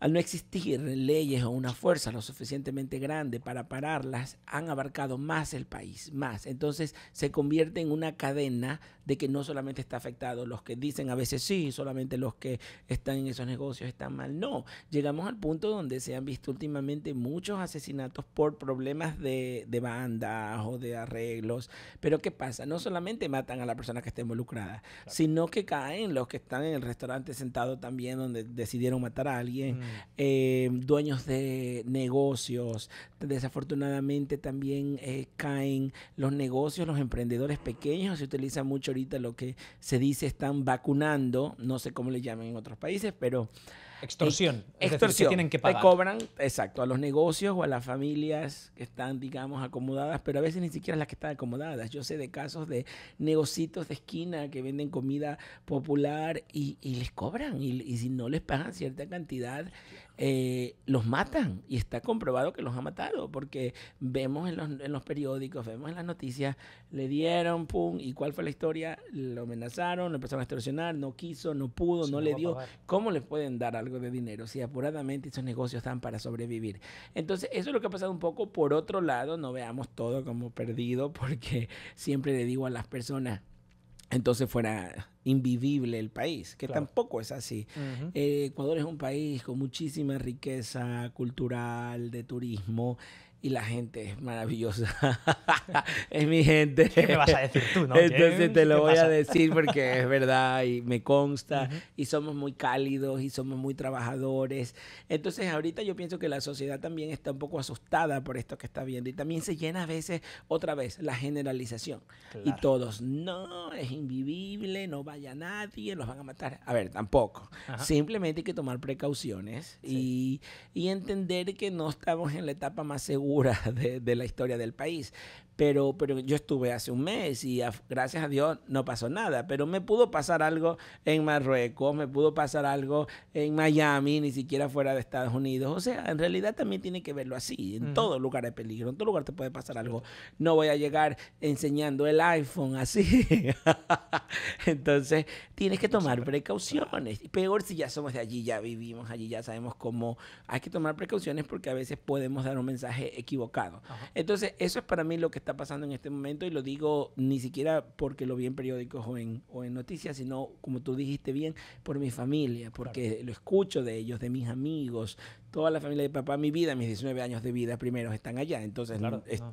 al no existir leyes o una fuerza lo suficientemente grande para pararlas, han abarcado más el país, más. Entonces se convierte en una cadena de que no solamente está afectado los que dicen a veces sí, solamente los que están en esos negocios están mal. No, llegamos al punto donde se han visto últimamente muchos asesinatos por problemas de, bandas o de arreglos. Pero ¿qué pasa? No solamente matan a la persona que está involucrada, sino que caen los que están en el restaurante sentado también donde decidieron matar a alguien. Mm. Mm. Em, dueños de negocios. Desafortunadamente también eh, caen los negocios, los emprendedores pequeños. Se utiliza mucho ahorita lo que se dice están vacunando, no sé cómo le llaman en otros países, pero... Extorsión. extorsión. tienen que pagar. cobran, exacto, a los negocios o a las familias que están, digamos, acomodadas, pero a veces ni siquiera las que están acomodadas. Yo sé de casos de negocitos de esquina que venden comida popular y, les cobran. y, si no les pagan cierta cantidad, eh, los matan y está comprobado que los ha matado porque vemos en los, periódicos, vemos en las noticias, le dieron, pum, ¿y cuál fue la historia? Lo amenazaron, lo empezaron a extorsionar, no quiso, no pudo, no, le dio. ¿Cómo les pueden dar algo de dinero si apuradamente esos negocios están para sobrevivir? Entonces, eso es lo que ha pasado un poco. Por otro lado, no veamos todo como perdido porque siempre le digo a las personas, entonces fuera invivible el país, que tampoco es así. Eh, Ecuador es un país con muchísima riqueza cultural, de turismo, y la gente es maravillosa. (laughs) es mi gente. ¿Qué me vas a decir tú, no? Entonces te lo voy a decir porque es verdad y me consta. Y somos muy cálidos y somos muy trabajadores. Entonces ahorita yo pienso que la sociedad también está un poco asustada por esto que está viendo. Y también se llena a veces, otra vez, la generalización. Y todos, no, es invivible, no vaya nadie, los van a matar. A ver, tampoco. Simplemente hay que tomar precauciones y, y entender que no estamos en la etapa más segura de la historia del país pero, yo estuve hace un mes y gracias a Dios no pasó nada, pero me pudo pasar algo en Marruecos, me pudo pasar algo en Miami, ni siquiera fuera de Estados Unidos, o sea, en realidad también tiene que verlo así, en todo lugar hay peligro, en todo lugar te puede pasar algo, no voy a llegar enseñando el iPhone así, (laughs) entonces tienes que tomar precauciones, peor si ya somos de allí, ya vivimos allí, ya sabemos cómo hay que tomar precauciones porque a veces podemos dar un mensaje equivocado, entonces eso es para mí lo que está pasando en este momento y lo digo ni siquiera porque lo vi en periódicos o en, noticias, sino como tú dijiste bien, por mi familia, porque lo escucho de ellos, de mis amigos, toda la familia de papá, mi vida, mis 19 años de vida primeros están allá. Entonces,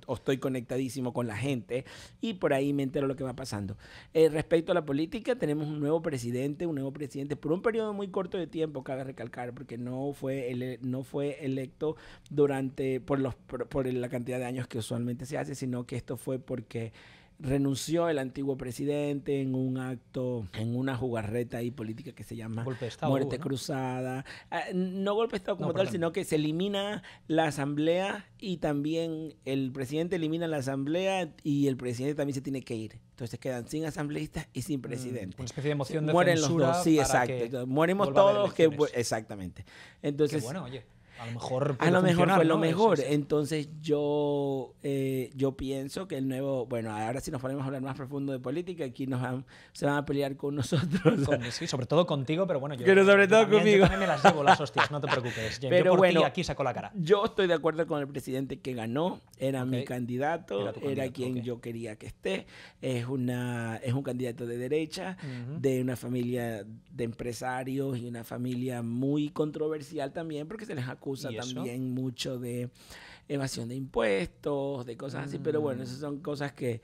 estoy conectadísimo con la gente y por ahí me entero lo que va pasando. Eh, respecto a la política, tenemos un nuevo presidente, un nuevo presidente por un periodo muy corto de tiempo, cabe recalcar, porque no fue, no fue electo durante, por, los, por la cantidad de años que usualmente se hace, sino que esto fue porque renunció el antiguo presidente en un acto, en una jugarreta ahí política que se llama muerte cruzada. Ah, no golpe de Estado como tal, sino que se elimina la asamblea y también el presidente elimina la asamblea y el presidente también se tiene que ir. Entonces quedan sin asambleístas y sin mm, presidente. una especie de moción de Mueren los dos, sí, exacto. Entonces, todos que... Exactamente. Entonces... bueno, oye. A lo mejor, a lo mejor fue lo mejor. Entonces yo, eh, yo pienso que el nuevo, bueno, ahora si nos ponemos a hablar más profundo de política, aquí nos van, se van a pelear con nosotros. sí, sobre todo contigo, pero bueno, yo, pero sobre todo también, conmigo. me las llevo las hostias, no te preocupes. pero yo bueno, aquí saco la cara. Yo estoy de acuerdo con el presidente que ganó, era mi candidato, era, quien yo quería que esté. Es, una, es un candidato de derecha, de una familia de empresarios y una familia muy controversial también, porque se les acusa acusa también mucho de evasión de impuestos, de cosas así, pero bueno, mm. esas son cosas que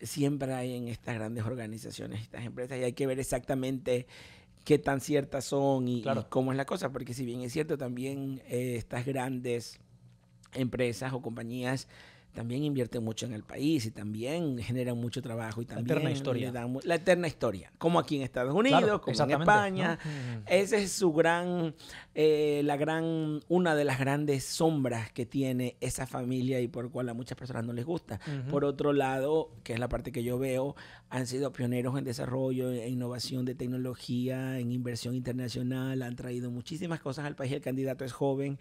siempre hay en estas grandes organizaciones, estas empresas, y hay que ver exactamente qué tan ciertas son y, cómo es la cosa, porque si bien es cierto, también eh, estas grandes empresas o compañías también invierten mucho en el país y también generan mucho trabajo y también la eterna historia. la eterna historia, como aquí en Estados Unidos, como en España. Mm. ese Esa es su gran, eh, la gran, una de las grandes sombras que tiene esa familia y por cual a muchas personas no les gusta. Por otro lado, que es la parte que yo veo, han sido pioneros en desarrollo, en innovación de tecnología, en inversión internacional, han traído muchísimas cosas al país. El candidato es joven,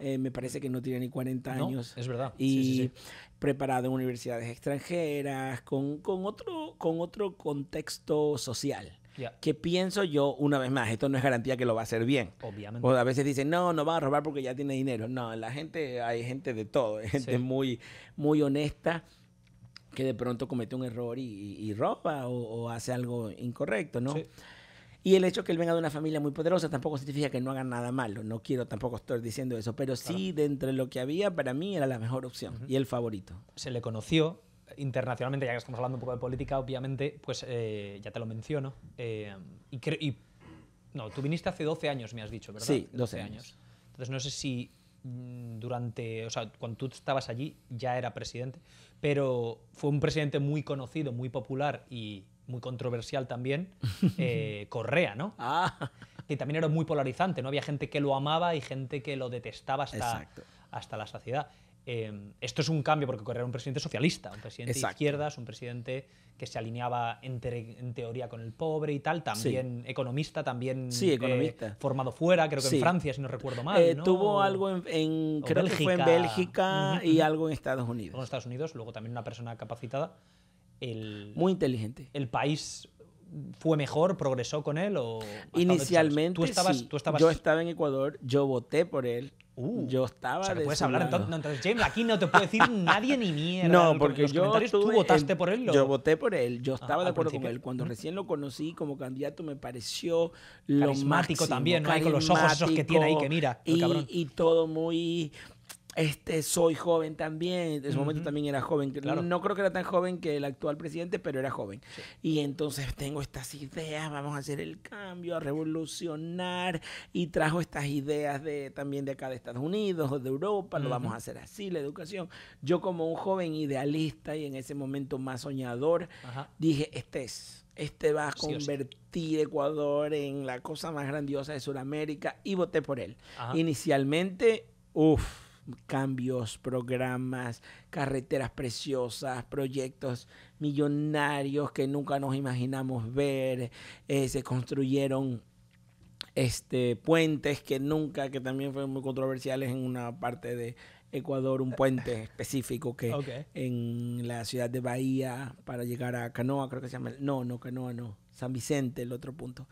eh, me parece que no tiene ni 40 años. Es verdad. Y preparado en universidades extranjeras, con, con, otro, con otro contexto social. Que pienso yo, una vez más, esto no es garantía que lo va a hacer bien. Obviamente. O a veces dicen, no, no va a robar porque ya tiene dinero. No, la gente, hay gente de todo, hay gente muy, muy honesta que de pronto comete un error y, y, o, hace algo incorrecto, ¿no? Y el hecho que él venga de una familia muy poderosa tampoco significa que no haga nada malo. No quiero tampoco estar diciendo eso, pero sí, de entre lo que había, para mí era la mejor opción y el favorito. Se le conoció internacionalmente, ya que estamos hablando un poco de política, obviamente, pues eh, ya te lo menciono. Eh, y, No, tú viniste hace 12 años, me has dicho, ¿verdad? Sí, 12, años. Entonces no sé si Mm, durante, o sea, cuando tú estabas allí ya era presidente, pero fue un presidente muy conocido, muy popular y muy controversial también, (laughs) eh, Correa, ¿no? Ah. Que también era muy polarizante, ¿no? Había gente que lo amaba y gente que lo detestaba hasta, hasta la saciedad. Em, esto es un cambio porque Correa era un presidente socialista, un presidente de izquierdas, un presidente que se alineaba en, teoría con el pobre y tal, también economista, también sí, eh, economista. formado fuera, creo que en Francia, si no recuerdo mal. Eh, tuvo algo en, en Bélgica. y algo en Estados Unidos. en Estados Unidos, luego también una persona capacitada. El, Muy inteligente. El país fue mejor, progresó con él o inicialmente sí. yo estaba en Ecuador, yo voté por él, Uh. yo estaba. O sea, puedes hablar entonces, James. Aquí no te puede decir (laughs) nadie ni mierda. No, porque yo. tú votaste por él. Yo voté por él. Yo ah, estaba de acuerdo con él. Cuando recién lo conocí como candidato, me pareció lo Carismático también, ¿no? con los ojos que tiene ahí que mira. y todo muy este, soy joven también, en ese momento también era joven, no creo que era tan joven que el actual presidente, pero era joven. Y entonces tengo estas ideas, vamos a hacer el cambio, a revolucionar, y trajo estas ideas de, también de acá de Estados Unidos o de Europa, lo vamos a hacer así, la educación. Yo como un joven idealista y en ese momento más soñador, dije, este es este va a convertir Ecuador en la cosa más grandiosa de Sudamérica y voté por él. Inicialmente, uff, cambios, programas, carreteras preciosas, proyectos millonarios que nunca nos imaginamos ver, eh, se construyeron este, puentes que nunca, que también fueron muy controversiales en una parte de Ecuador, un puente (laughs) específico que en la ciudad de Bahía para llegar a Canoa, creo que se llama, no, no, Canoa, no, San Vicente, el otro punto.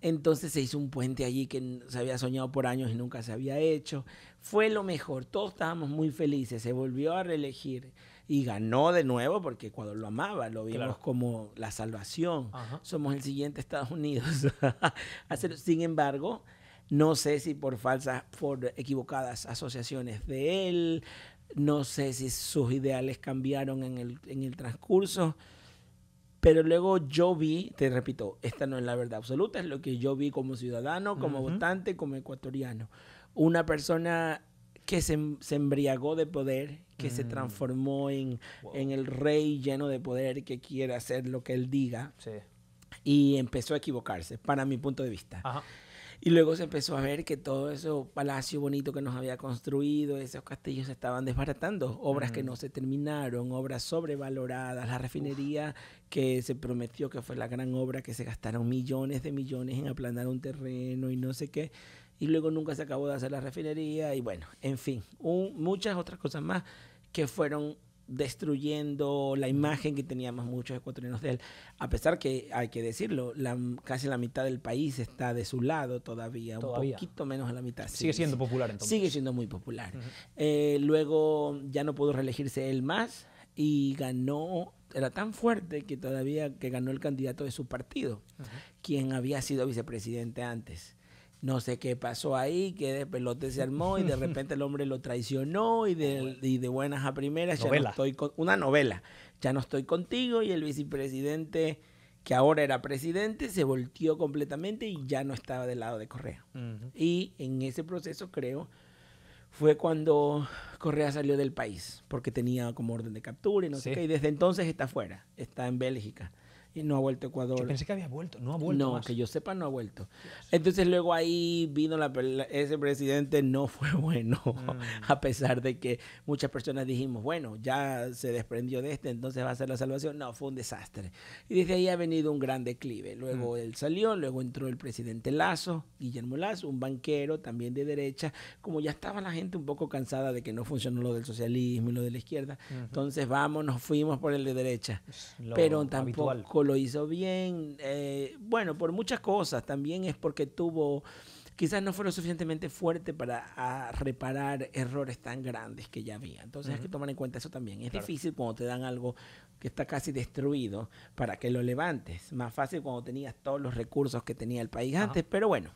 Entonces se hizo un puente allí que se había soñado por años y nunca se había hecho. Fue lo mejor, todos estábamos muy felices, se volvió a reelegir y ganó de nuevo porque cuando lo amaba, lo vimos como la salvación. Somos el siguiente Estados Unidos. (laughs) Sin embargo, no sé si por falsas, por equivocadas asociaciones de él, no sé si sus ideales cambiaron en el transcurso. Pero luego yo vi, te repito, esta no es la verdad absoluta, es lo que yo vi como ciudadano, como votante, como ecuatoriano. Una persona que se, em, se embriagó de poder, que se mm. transformó en, en, el rey lleno de poder que quiere hacer lo que él diga. Y empezó a equivocarse, para mi punto de vista. Ajá. Y luego se empezó a ver que todo ese palacio bonito que nos había construido, esos castillos se estaban desbaratando, obras que no se terminaron, obras sobrevaloradas, la refinería que se prometió que fue la gran obra, que se gastaron millones de millones en aplanar un terreno y no sé qué, y luego nunca se acabó de hacer la refinería y bueno, en fin, muchas otras cosas más que fueron destruyendo la imagen que teníamos muchos ecuatorianos de él, a pesar que hay que decirlo, casi la mitad del país está de su lado todavía, un poquito menos de la mitad. Sigue, siendo popular entonces. Sigue siendo muy popular. Eh, luego ya no pudo reelegirse él más y ganó, era tan fuerte que todavía que ganó el candidato de su partido, quien había sido vicepresidente antes no sé qué pasó ahí, que de pelote se armó y de (laughs) repente el hombre lo traicionó y de, buenas a primeras ya no estoy con, una novela, ya no estoy contigo y el vicepresidente que ahora era presidente se volteó completamente y ya no estaba del lado de Correa. Y en ese proceso creo fue cuando Correa salió del país porque tenía como orden de captura y no sé qué y desde entonces está fuera, está en Bélgica y no ha vuelto a Ecuador. pensé que había vuelto, no ha vuelto. No, que yo sepa, no ha vuelto. Entonces luego ahí vino la, ese presidente, no fue (laughs) bueno, mm. a pesar de que muchas personas dijimos, bueno, ya se desprendió de este, entonces va a ser la salvación. No, fue un desastre. Y desde ahí ha venido un gran declive. Luego mm. él salió, luego entró el presidente Lazo, Guillermo Lazo, un banquero también de derecha, como ya estaba la gente un poco cansada de que no funcionó lo del socialismo y lo de la izquierda, entonces vamos, nos fuimos por el de derecha, pero tampoco lo hizo bien. Eh, bueno, por muchas cosas. También es porque tuvo, quizás no fue lo suficientemente fuerte para ah, reparar errores tan grandes que ya había. Entonces hay que tomar en cuenta eso también. Es difícil cuando te dan algo que está casi destruido para que lo levantes. Más fácil cuando tenías todos los recursos que tenía el país antes, pero bueno,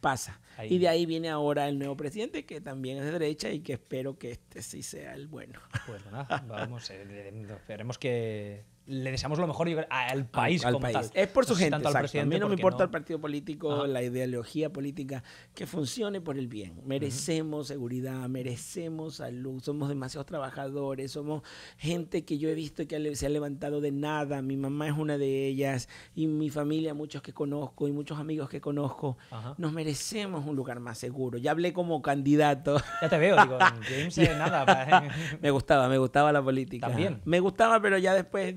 pasa. Y de ahí viene ahora el nuevo presidente, que también es de derecha y que espero que este sí sea el bueno. Pues nada, vamos, eh, esperemos que le deseamos lo mejor al país como país. Es por su gente, a mí no me importa el partido político, la ideología política, que funcione por el bien. Merecemos seguridad, merecemos salud, somos demasiados trabajadores, somos gente que yo he visto que se ha levantado de nada, mi mamá es una de ellas, y mi familia, muchos que conozco, y muchos amigos que conozco, nos merecemos un lugar más seguro. Ya hablé como candidato. Ya te veo, digo, (laughs) nada. (laughs) me gustaba, me gustaba la política. También. Me gustaba, pero ya después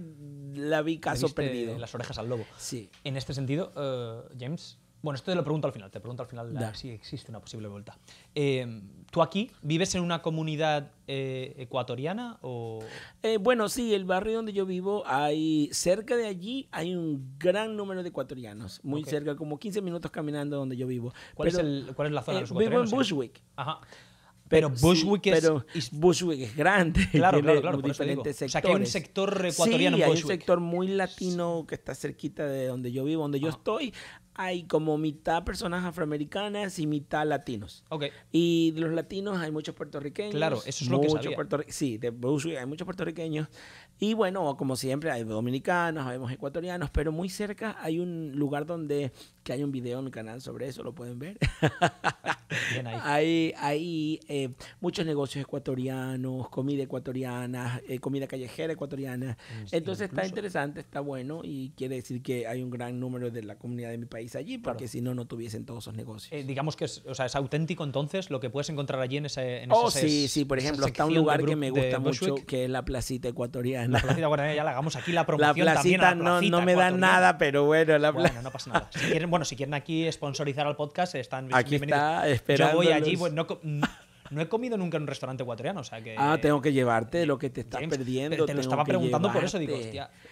la vi caso perdido. Las orejas al lobo. Sí. En este sentido, eh, James, bueno, esto te lo pregunto al final, te pregunto al final si existe una posible vuelta. Em, ¿Tú aquí vives en una comunidad eh, ecuatoriana o...? Eh, bueno, sí, el barrio donde yo vivo, hay cerca de allí hay un gran número de ecuatorianos, muy cerca, como 15 minutos caminando donde yo vivo. ¿Cuál, es, cuál es la zona de los ecuatorianos? Vivo en Bushwick. Ajá. Pero Bushwick, es, grande. Claro, claro, claro diferentes sectores. O sea, que hay un sector ecuatoriano sí, hay un sector muy latino que está cerquita de donde yo vivo, donde yo estoy. Hay como mitad personas afroamericanas y mitad latinos. Okay. Y de los latinos hay muchos puertorriqueños. Claro, eso es lo que sabía. Sí, de Bushwick hay muchos puertorriqueños. Y bueno, como siempre, hay dominicanos, hay ecuatorianos, pero muy cerca hay un lugar donde, que hay un video en mi canal sobre eso, lo pueden ver. ahí. hay (laughs) eh, muchos negocios ecuatorianos, comida ecuatoriana, eh, comida callejera ecuatoriana. Este, entonces está interesante, está bueno y quiere decir que hay un gran número de la comunidad de mi país allí, porque si no, no tuviesen todos esos negocios. Eh, digamos que es, o sea, es auténtico entonces lo que puedes encontrar allí en ese... En oh, sí, sí, por ejemplo, está un lugar que me gusta mucho, que es la placita ecuatoriana la placita bueno, ya la hagamos aquí la promoción la placita, también, la placita no, no, me dan nada, pero bueno, la bueno, no pasa nada. Si quieren, bueno, si quieren aquí sponsorizar al podcast, están aquí bienvenidos. Está, Yo voy allí, bueno, no, no he comido nunca en un restaurante ecuatoriano, o sea que. Ah, tengo que llevarte lo que te estás perdiendo. te lo estaba preguntando por eso, digo,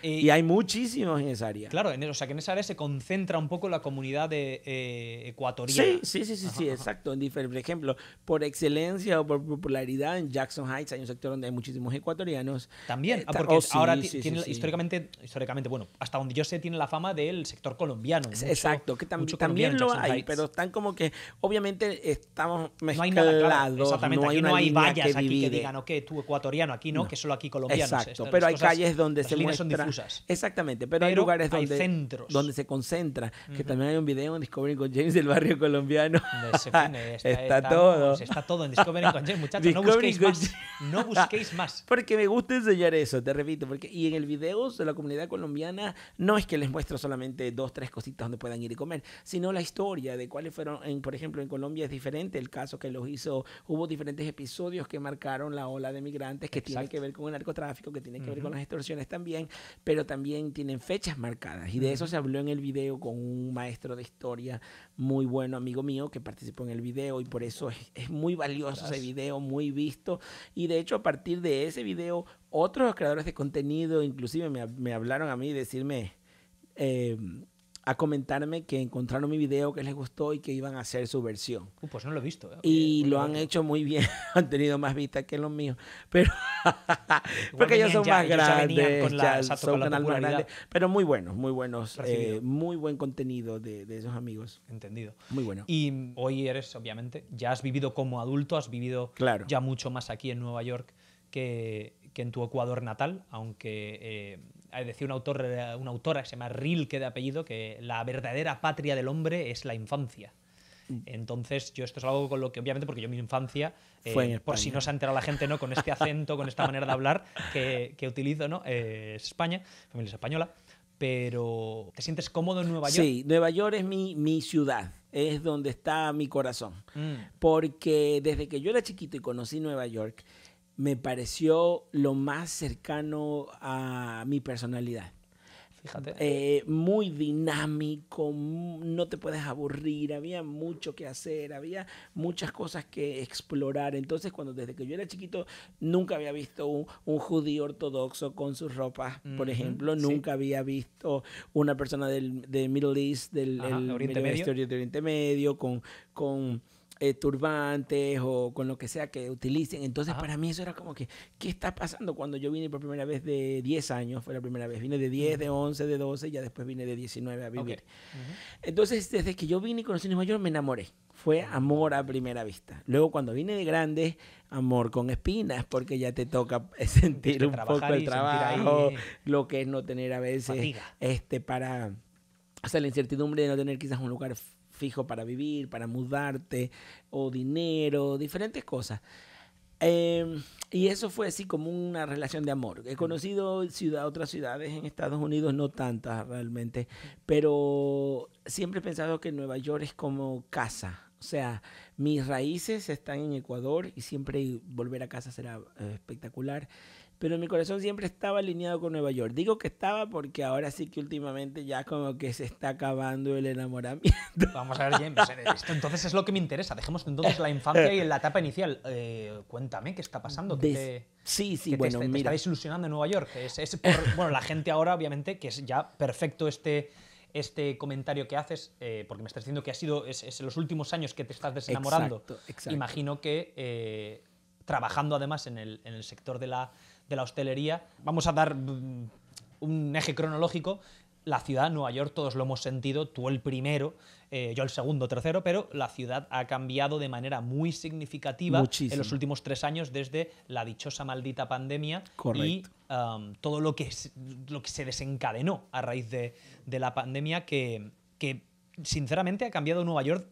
y hay muchísimos en esa área. Claro, en, e, o sea que en esa área se concentra un poco la comunidad de, eh, ecuatoriana. Sí, sí, sí, sí, sí exacto. por ejemplo, por excelencia o por popularidad, en Jackson Heights hay un sector donde hay muchísimos ecuatorianos. También, porque ahora históricamente, históricamente, bueno, hasta donde yo sé, tiene la fama del sector colombiano. exacto, que también lo hay, pero están como que, obviamente, estamos mezclados. Exactamente, no hay, no hay vallas que aquí que digan, ok, tú ecuatoriano, aquí no, que solo aquí colombianos. Exacto, pero hay calles donde se muestra. Son difusas. Exactamente, pero, hay lugares donde, hay centros. donde se concentra. Que también hay un video en Discovery con James del barrio colombiano. (laughs) está, está, todo. está todo en Discovery con James, muchachos. no busquéis más. No busquéis más. (laughs) porque me gusta enseñar eso, te repito. Porque, y en el video de la comunidad colombiana no es que les muestro solamente dos, tres cositas donde puedan ir y comer, sino la historia de cuáles fueron, por ejemplo, en Colombia es diferente el caso que los hizo hubo diferentes episodios que marcaron la ola de migrantes que tienen que ver con el narcotráfico, que tienen que ver con las extorsiones también, pero también tienen fechas marcadas. Y de eso se habló en el video con un maestro de historia muy bueno, amigo mío, que participó en el video y por eso es, muy valioso ese video, muy visto. Y de hecho, a partir de ese video, otros creadores de contenido inclusive me, hablaron a mí y decirme... Em, a comentarme que encontraron mi video, que les gustó y que iban a hacer su versión. Uh, pues no lo he visto. ¿eh? Y lo han hecho muy bien, (laughs) han tenido más vistas que los míos, pero porque ellos son más grandes, canal pero muy buenos, muy buenos, eh, muy buen contenido de, esos amigos. Entendido. Muy bueno. Y hoy eres, obviamente, ya has vivido como adulto, has vivido ya mucho más aquí en Nueva York que, que en tu Ecuador natal, aunque... Eh, eh, decía un autor, eh, una autora que se llama Rilke de apellido, que la verdadera patria del hombre es la infancia. Mm. Entonces, yo esto es algo con lo que, obviamente, porque yo mi infancia, eh, por si no se ha enterado la gente, ¿no? Con este acento, con esta manera de hablar que, que utilizo, ¿no? es España, familia es española. Pero, ¿te sientes cómodo en Nueva York? Sí, Nueva York es mi, mi ciudad, es donde está mi corazón. Mm. Porque desde que yo era chiquito y conocí Nueva York, me pareció lo más cercano a mi personalidad. Fíjate. Eh, muy dinámico, no te puedes aburrir, había mucho que hacer, había muchas cosas que explorar. Entonces, cuando desde que yo era chiquito, nunca había visto un, judío ortodoxo con sus ropas, por ejemplo, nunca había visto una persona del, Middle East, del Oriente, Medio. con eh, turbantes o con lo que sea que utilicen. Entonces, para mí eso era como que, ¿qué está pasando? Cuando yo vine por primera vez de 10 años, fue la primera vez, vine de 10, de 11, de 12, y ya después vine de 19 a vivir. Entonces, desde que yo vine y conocí Nueva mayor, me enamoré. Fue amor a primera vista. Luego, cuando vine de grande, amor con espinas, porque ya te toca (laughs) sentir un poco el trabajo, lo que es no tener a veces, este, para, o la incertidumbre de no tener quizás un lugar fijo para vivir, para mudarte, o dinero, diferentes cosas. Em, y eso fue así como una relación de amor. He conocido ciudad, otras ciudades en Estados Unidos, no tantas realmente, pero siempre he pensado que Nueva York es como casa. O sea, mis raíces están en Ecuador y siempre volver a casa será eh, espectacular pero mi corazón siempre estaba alineado con Nueva York. Digo que estaba porque ahora sí que últimamente ya como que se está acabando el enamoramiento. (laughs) Vamos a ver, James, eh, entonces es lo que me interesa. Dejemos entonces la infancia y la etapa inicial. Eh, cuéntame qué está pasando. sí, sí, bueno, te, mira. ilusionando en Nueva York. Es, bueno, la gente ahora, obviamente, que es ya perfecto este este comentario que haces, eh, porque me estás diciendo que ha sido es, los últimos años que te estás desenamorando. Imagino que trabajando además en el sector de la, de la hostelería. Vamos a dar mm, un eje cronológico. La ciudad, Nueva York, todos lo hemos sentido, tú el primero, eh, yo el segundo, tercero, pero la ciudad ha cambiado de manera muy significativa en los últimos tres años desde la dichosa maldita pandemia y um, todo lo que, lo que se desencadenó a raíz de, de la pandemia que, que sinceramente ha cambiado Nueva York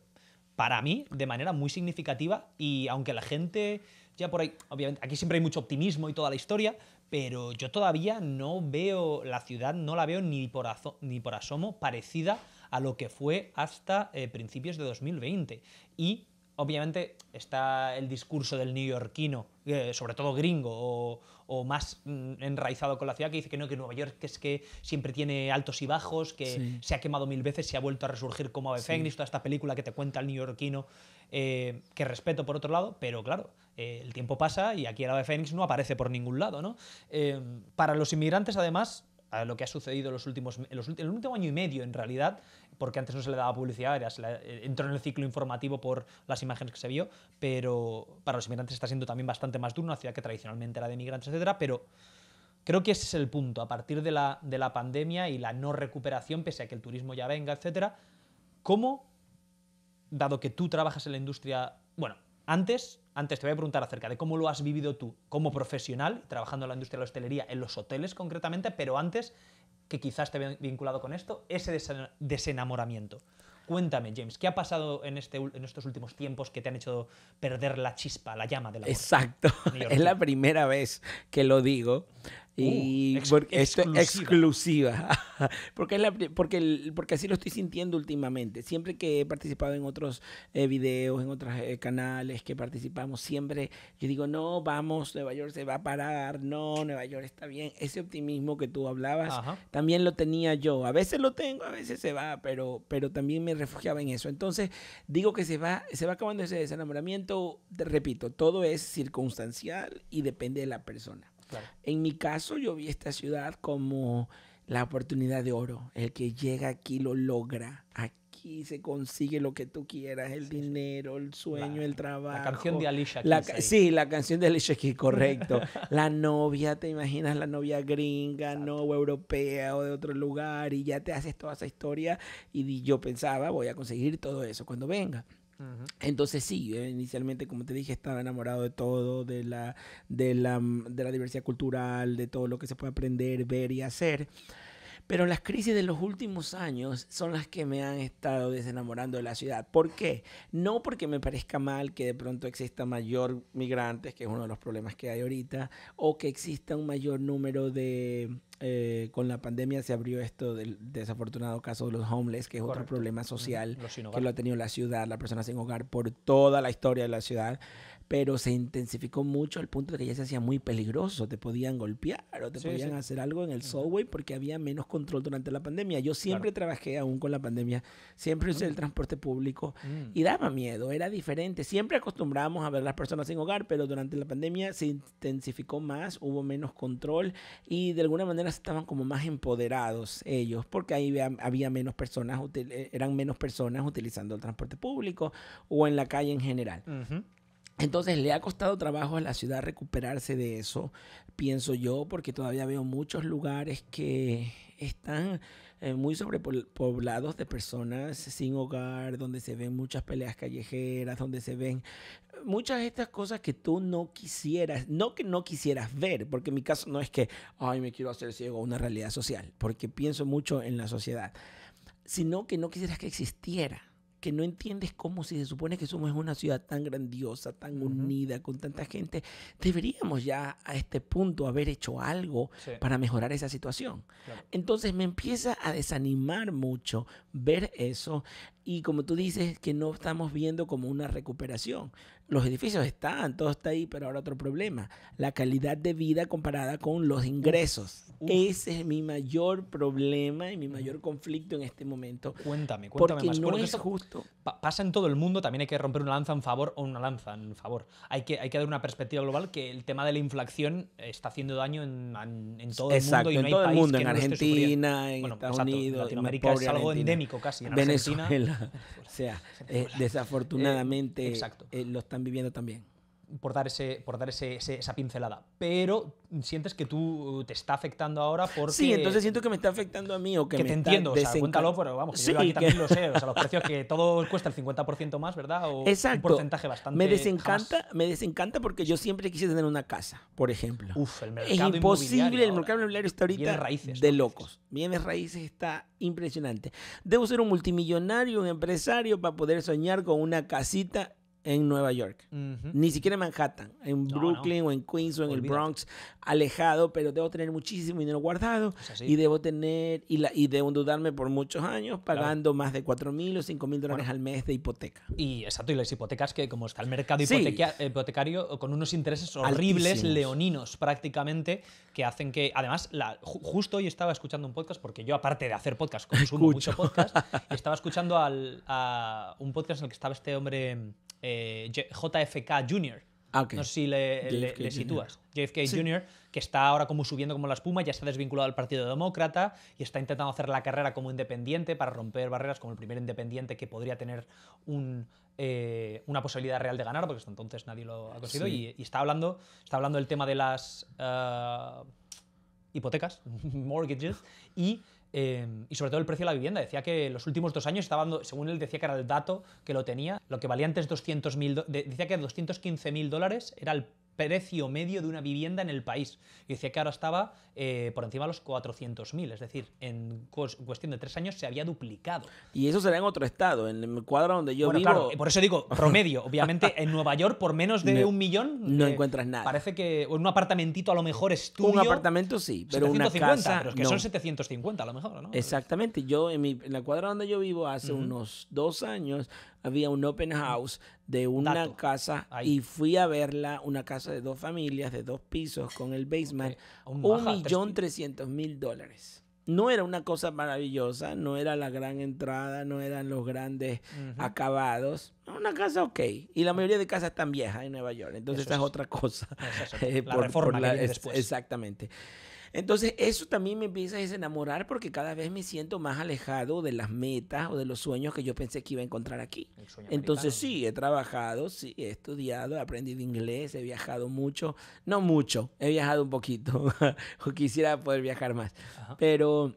para mí de manera muy significativa y aunque la gente por ahí, obviamente, aquí siempre hay mucho optimismo y toda la historia, pero yo todavía no veo la ciudad, no la veo ni por, ni por asomo parecida a lo que fue hasta eh, principios de 2020. Y obviamente está el discurso del neoyorquino, eh, sobre todo gringo o, más mm, enraizado con la ciudad, que dice que no, que Nueva York es que siempre tiene altos y bajos, que se ha quemado mil veces, se ha vuelto a resurgir como Ave toda esta película que te cuenta el neoyorquino, eh, que respeto por otro lado, pero claro, eh, el tiempo pasa y aquí el ave fénix no aparece por ningún lado. ¿no? Eh, para los inmigrantes, además, lo que ha sucedido en los últimos, el último año y medio, en realidad, porque antes no se le daba publicidad, eh, entró en el ciclo informativo por las imágenes que se vio, pero para los inmigrantes está siendo también bastante más duro, una ciudad que tradicionalmente era de inmigrantes, etcétera, pero creo que ese es el punto. A partir de la, pandemia y la no recuperación, pese a que el turismo ya venga, etcétera, ¿cómo, dado que tú trabajas en la industria, bueno, antes, antes te voy a preguntar acerca de cómo lo has vivido tú como profesional, trabajando en la industria de la hostelería, en los hoteles concretamente, pero antes, que quizás te he vinculado con esto, ese desenamoramiento. Cuéntame, James, ¿qué ha pasado en, este, en estos últimos tiempos que te han hecho perder la chispa, la llama de la Exacto. (laughs) Es la primera vez que lo digo, Uh, y esto exclusiva. (laughs) porque, es la, porque, porque así lo estoy sintiendo últimamente. Siempre que he participado en otros eh, videos, en otros eh, canales que participamos, siempre yo digo, no, vamos, Nueva York se va a parar, no, Nueva York está bien. Ese optimismo que tú hablabas también lo tenía yo. A veces lo tengo, a veces se va, pero, pero también me refugiaba en eso. Entonces, digo que se va, se va acabando ese desenamoramiento. repito, todo es circunstancial y depende de la persona. En mi caso, yo vi esta ciudad como la oportunidad de oro. El que llega aquí lo logra. Aquí se consigue lo que tú quieras, el dinero, el sueño, el trabajo. La canción de Alicia la, sí, la canción de Alicia Keys, correcto. (laughs) la novia, te imaginas la novia gringa, no europea o de otro lugar y ya te haces toda esa historia y yo pensaba, voy a conseguir todo eso cuando venga. Entonces sí, eh, inicialmente como te dije estaba enamorado de todo, de la, de, la, mm, de la diversidad cultural, de todo lo que se puede aprender, ver y hacer. Pero las crisis de los últimos años son las que me han estado desenamorando de la ciudad. ¿Por qué? No porque me parezca mal que de pronto exista mayor migrantes, que es uno de los problemas que hay ahorita, o que exista un mayor número de eh, con la pandemia se abrió esto del desafortunado caso de los homeless, que es otro problema social que lo ha tenido la ciudad, la persona sin hogar, por toda la historia de la ciudad pero se intensificó mucho al punto de que ya se hacía muy peligroso, te podían golpear o te podían hacer algo en el subway porque había menos control durante la pandemia. Yo siempre trabajé aún con la pandemia, siempre usé el mm. transporte público mm. y daba miedo, era diferente. Siempre acostumbramos a ver a las personas sin hogar, pero durante la pandemia se intensificó más, hubo menos control y de alguna manera estaban como más empoderados ellos porque ahí había, menos personas, eh, eran menos personas utilizando el transporte público o en la calle en general. Entonces le ha costado trabajo a la ciudad recuperarse de eso, pienso yo, porque todavía veo muchos lugares que están eh, muy sobrepoblados de personas sin hogar, donde se ven muchas peleas callejeras, donde se ven muchas de estas cosas que tú no quisieras, no que no quisieras ver, porque mi caso no es que, ay, me quiero hacer ciego a una realidad social, porque pienso mucho en la sociedad, sino que no quisieras que existiera que no entiendes cómo si se supone que somos una ciudad tan grandiosa, tan unida, con tanta gente, deberíamos ya a este punto haber hecho algo para mejorar esa situación. Entonces me empieza a desanimar mucho ver eso y como tú dices, que no estamos viendo como una recuperación. Los edificios están, todo está ahí, pero ahora otro problema, la calidad de vida comparada con los ingresos. Ese es mi mayor problema y mi mayor conflicto en este momento. Cuéntame, cuéntame porque más. es justo. Pasa en todo el mundo, también hay que romper una lanza en favor o una lanza en favor. Hay que, hay que dar una perspectiva global que el tema de la inflación está haciendo daño en, todo el mundo. Y en hay todo mundo, en Argentina, en Estados Unidos, en Latinoamérica es algo endémico casi. Venezuela. (laughs) O sea, eh, desafortunadamente eh, lo están viviendo también por dar, ese, por dar ese, esa pincelada. Pero sientes que tú te está afectando ahora porque... Sí, entonces siento que me está afectando a mí o que, que te entiendo, o sea, cuéntalo, pero vamos, que sí, yo aquí también lo sé. O sea, los (laughs) precios que todo cuesta el 50% más, ¿verdad? O Un porcentaje bastante... Me desencanta, me desencanta porque yo siempre quise tener una casa, por ejemplo. Uf, el mercado Es imposible, el mercado inmobiliario está ahorita raíces, de locos. Bienes raíces está impresionante. Debo ser un multimillonario, un empresario para poder soñar con una casita en Nueva York. Ni siquiera en Manhattan, en Brooklyn o en Queens o en el Bronx, alejado, pero debo tener muchísimo dinero guardado y debo tener y, debo dudarme por muchos años pagando más de 4.000 o 5.000 mil dólares al mes de hipoteca. Y exacto, y las hipotecas que como está el mercado hipotecario con unos intereses horribles, leoninos prácticamente, que hacen que, además, justo hoy estaba escuchando un podcast, porque yo aparte de hacer podcast, consumo mucho podcast, estaba escuchando a un podcast en el que estaba este hombre... Eh, JFK Jr. Ah, no sé si le, sitúas. JFK Jr., que está ahora como subiendo como la espuma, ya está desvinculado al Partido Demócrata y está intentando hacer la carrera como independiente para romper barreras como el primer independiente que podría tener eh, una posibilidad real de ganar, porque hasta entonces nadie lo ha conseguido. Y, está, hablando, está hablando del tema de las eh, hipotecas, (laughs) mortgages, y Em, y sobre todo el precio de la vivienda. Decía que los últimos dos años estaba dando, según él decía que era el dato que lo tenía, lo que valía antes 200.000, decía que 215.000 dólares era el precio medio de una vivienda en el país. Y decía que ahora estaba eh, por encima de los 400.000, es decir, en cuestión de tres años se había duplicado. Y eso será en otro estado, en el cuadro donde yo vivo... por eso digo, (laughs) promedio. Obviamente, en Nueva York, por menos de un millón... No eh, encuentras nada. Parece que un apartamentito a lo mejor es tuyo. Un apartamento sí, pero 750, una casa... Pero que son 750 a lo mejor, ¿no? Exactamente. Yo, en, mi, en la cuadra donde yo vivo, hace unos dos años, había un open house de una casa y fui a verla, una casa de dos familias, de dos pisos, con el basement, un, millón trescientos mil dólares. No era una cosa maravillosa, no era la gran entrada, no eran los grandes acabados. Una casa ok. Y la mayoría de casas están viejas en Nueva York. Entonces, esa es. otra cosa. (laughs) Eh, la por, reforma Exactamente. Entonces eso también me empieza a desenamorar porque cada vez me siento más alejado de las metas o de los sueños que yo pensé que iba a encontrar aquí. Entonces sí, he trabajado, sí, he estudiado, he aprendido inglés, he viajado mucho, no mucho, he viajado un poquito, (laughs) quisiera poder viajar más, pero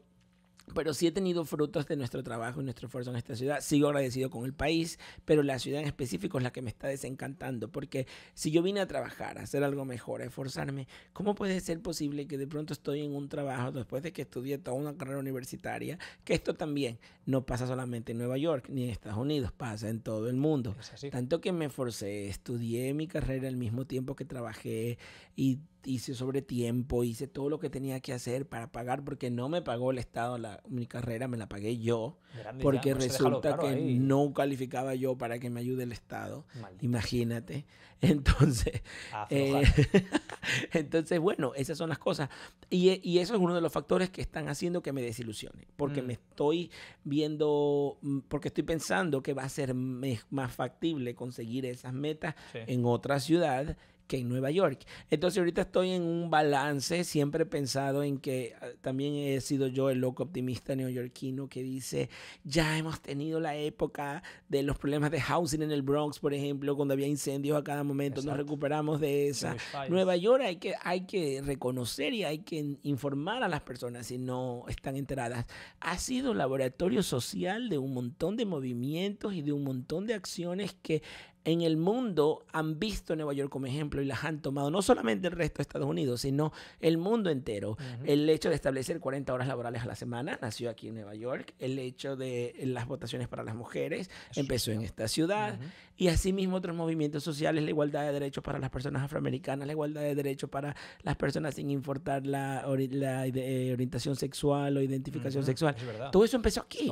pero sí he tenido frutos de nuestro trabajo y nuestro esfuerzo en esta ciudad. Sigo agradecido con el país, pero la ciudad en específico es la que me está desencantando, porque si yo vine a trabajar, a hacer algo mejor, a esforzarme, ¿cómo puede ser posible que de pronto estoy en un trabajo después de que estudié toda una carrera universitaria? Que esto también no pasa solamente en Nueva York ni en Estados Unidos, pasa en todo el mundo. Tanto que me esforcé, estudié mi carrera al mismo tiempo que trabajé y hice sobre tiempo, hice todo lo que tenía que hacer para pagar, porque no me pagó el Estado la, mi carrera, me la pagué yo, porque resulta que no calificaba yo para que me ayude el Estado, imagínate. (laughs) Entonces, eh, (laughs) entonces, bueno, esas son las cosas. Y, eso es uno de los factores que están haciendo que me desilusione, porque mm. me estoy viendo, mm, porque estoy pensando que va a ser más factible conseguir esas metas en otra ciudad que en Nueva York. Entonces ahorita estoy en un balance, siempre he pensado en que ah, también he sido yo el loco optimista neoyorquino que dice, ya hemos tenido la época de los problemas de housing en el Bronx, por ejemplo, cuando había incendios a cada momento, nos recuperamos de esa. Nueva York hay que, hay que reconocer y hay que informar a las personas si no están enteradas. Ha sido laboratorio social de un montón de movimientos y de un montón de acciones que en el mundo han visto Nueva York como ejemplo y las han tomado, no solamente el resto de Estados Unidos, sino el mundo entero. El hecho de establecer 40 horas laborales a la semana nació aquí en Nueva York. El hecho de las votaciones para las mujeres empezó en esta ciudad y así mismo otros movimientos sociales, la igualdad de derechos para las personas afroamericanas, la igualdad de derechos para las personas sin importar la, la eh, orientación sexual o identificación sexual. Todo eso empezó aquí.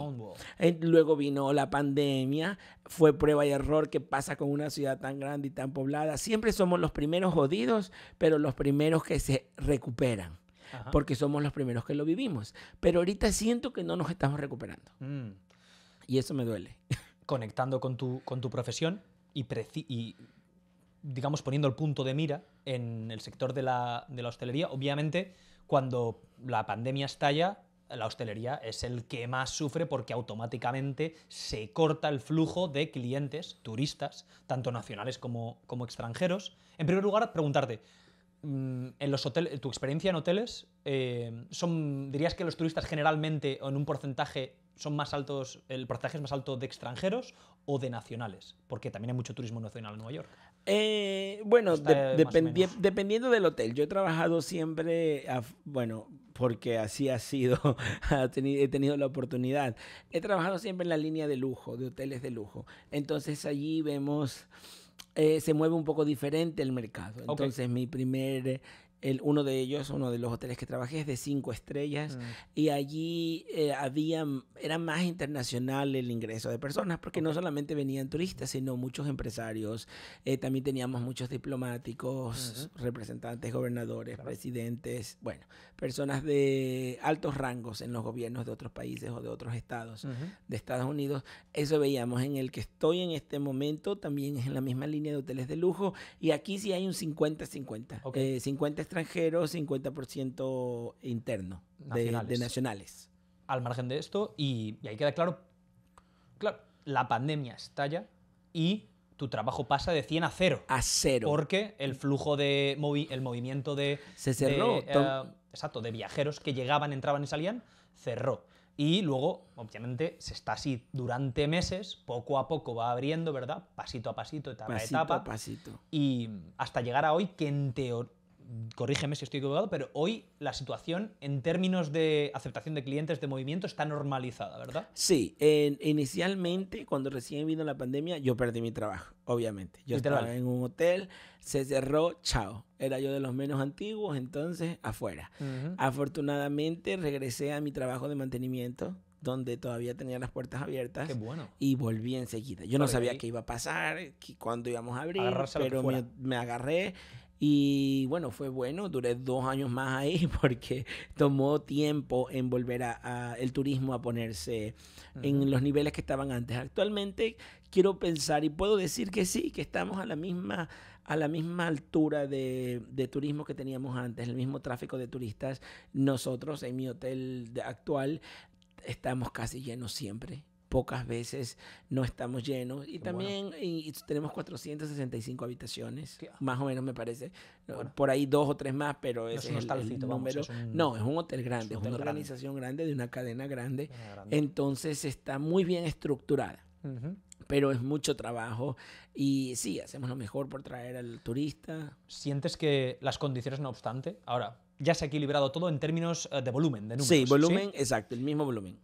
Eh, luego vino la pandemia, fue prueba y error que pasa con una ciudad tan grande y tan poblada. Siempre somos los primeros jodidos, pero los primeros que se recuperan. Porque somos los primeros que lo vivimos. Pero ahorita siento que no nos estamos recuperando. Mm. Y eso me duele. (laughs) conectando con tu, con tu profesión y, digamos, poniendo el punto de mira en el sector de la, hostelería. Obviamente, cuando la pandemia estalla, la hostelería es el que más sufre porque automáticamente se corta el flujo de clientes, turistas, tanto nacionales como, como extranjeros. En primer lugar, preguntarte, Mm, en los hoteles, tu experiencia en hoteles, eh, son, dirías que los turistas generalmente o en un porcentaje son más altos, el porcentaje es más alto de extranjeros o de nacionales, porque también hay mucho turismo nacional en Nueva York. Eh, bueno, dependiendo del hotel. Yo he trabajado siempre, bueno, porque así ha sido, (laughs) he tenido la oportunidad. He trabajado siempre en la línea de lujo, de hoteles de lujo. Entonces allí vemos eh, se mueve un poco diferente el mercado. Entonces, mi primer el, uno de ellos, uno de los hoteles que trabajé es de cinco estrellas mm. y allí eh, había, era más internacional el ingreso de personas porque no solamente venían turistas, sino muchos empresarios. Eh, también teníamos muchos diplomáticos, representantes, gobernadores, presidentes, bueno, personas de altos rangos en los gobiernos de otros países o de otros estados de Estados Unidos. Eso veíamos en el que estoy en este momento, también es en la misma línea de hoteles de lujo y aquí sí hay un 50-50. 50 extranjeros, 50% interno De, nacionales. Al margen de esto, y, ahí queda claro, claro, la pandemia estalla y tu trabajo pasa de 100 a 0. A 0. Porque el flujo de el movimiento de... Se cerró. Eh, exacto, de viajeros que llegaban, entraban y salían, cerró. Y luego, obviamente, se está así durante meses, poco a poco va abriendo, ¿verdad? Pasito a pasito, etapa a etapa. Pasito a pasito. Y hasta llegar a hoy, que en teoría corrígeme si estoy equivocado, pero hoy la situación en términos de aceptación de clientes de movimiento está normalizada, ¿verdad? Sí, inicialmente cuando recién vino la pandemia yo perdí mi trabajo, obviamente. Yo estaba en un hotel, se cerró, chao. Era yo de los menos antiguos, entonces afuera. Afortunadamente regresé a mi trabajo de mantenimiento donde todavía tenía las puertas abiertas. Qué bueno. Y volví enseguida. Yo no sabía qué iba a pasar, cuándo íbamos a abrir, pero me agarré y bueno, fue bueno, duré dos años más ahí (laughs) porque tomó tiempo en volver a, el turismo a ponerse en los niveles que estaban antes. Actualmente quiero pensar y puedo decir que sí, que estamos a la misma, a la misma altura de, de turismo que teníamos antes, el mismo tráfico de turistas. Nosotros en mi hotel actual estamos casi llenos siempre pocas veces no estamos llenos. Y también tenemos 465 habitaciones, más o menos me parece. Por ahí dos o tres más, pero ese no es, no, es un hotel grande, es, una organización grande de una cadena grande. Entonces está muy bien estructurada. Pero es mucho trabajo y sí, hacemos lo mejor por traer al turista. ¿Sientes que las condiciones, no obstante, ahora ya se ha equilibrado todo en términos eh, de volumen, de Sí, volumen, exacto, el mismo volumen.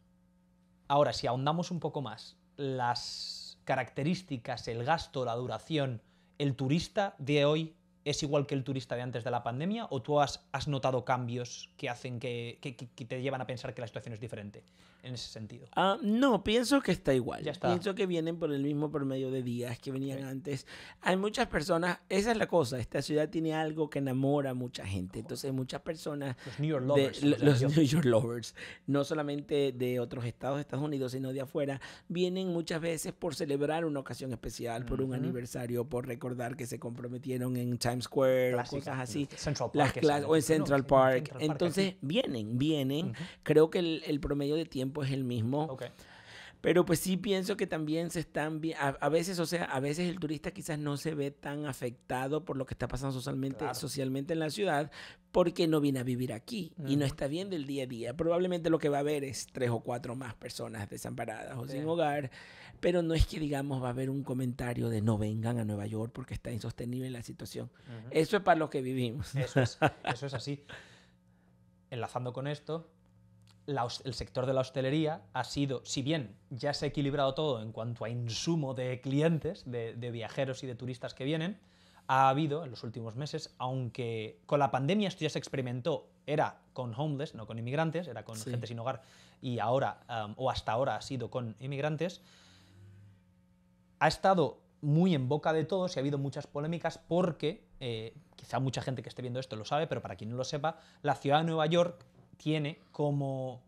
Ahora, si ahondamos un poco más, las características, el gasto, la duración, el turista de hoy es igual que el turista de antes de la pandemia o tú has, notado cambios que hacen que, te llevan a pensar que la situación es diferente en ese sentido? Ah, no, pienso que está igual. Ya Pienso que vienen por el mismo promedio de días que venían antes. Hay muchas personas, esa es la cosa, esta ciudad tiene algo que enamora a mucha gente. Oh. Entonces muchas personas... Los New York Lovers. no solamente de otros estados de Estados Unidos, sino de afuera, vienen muchas veces por celebrar una ocasión especial, por un aniversario, por recordar que se comprometieron en China Square, cosas así. Central Park, o en Central Park. Entonces, vienen, vienen. Creo que el, promedio de tiempo es el mismo. Pero pues sí pienso que también se están a, a, veces, o sea, a veces el turista quizás no se ve tan afectado por lo que está pasando socialmente, socialmente en la ciudad porque no viene a vivir aquí y no está viendo el día a día. Probablemente lo que va a haber es tres o cuatro más personas desamparadas o sin hogar, pero no es que digamos va a haber un comentario de no vengan a Nueva York porque está insostenible la situación. Eso es para lo que vivimos. Eso es, (laughs) eso es así. Enlazando con esto, el sector de la hostelería ha sido, si bien ya se ha equilibrado todo en cuanto a insumo de clientes, de, viajeros y de turistas que vienen, ha habido en los últimos meses, aunque con la pandemia esto ya se experimentó, era con homeless, no con inmigrantes, era con gente sin hogar, y ahora, um, o hasta ahora ha sido con inmigrantes, ha estado muy en boca de todos y ha habido muchas polémicas porque, eh, quizá mucha gente que esté viendo esto lo sabe, pero para quien no lo sepa, la ciudad de Nueva York tiene como,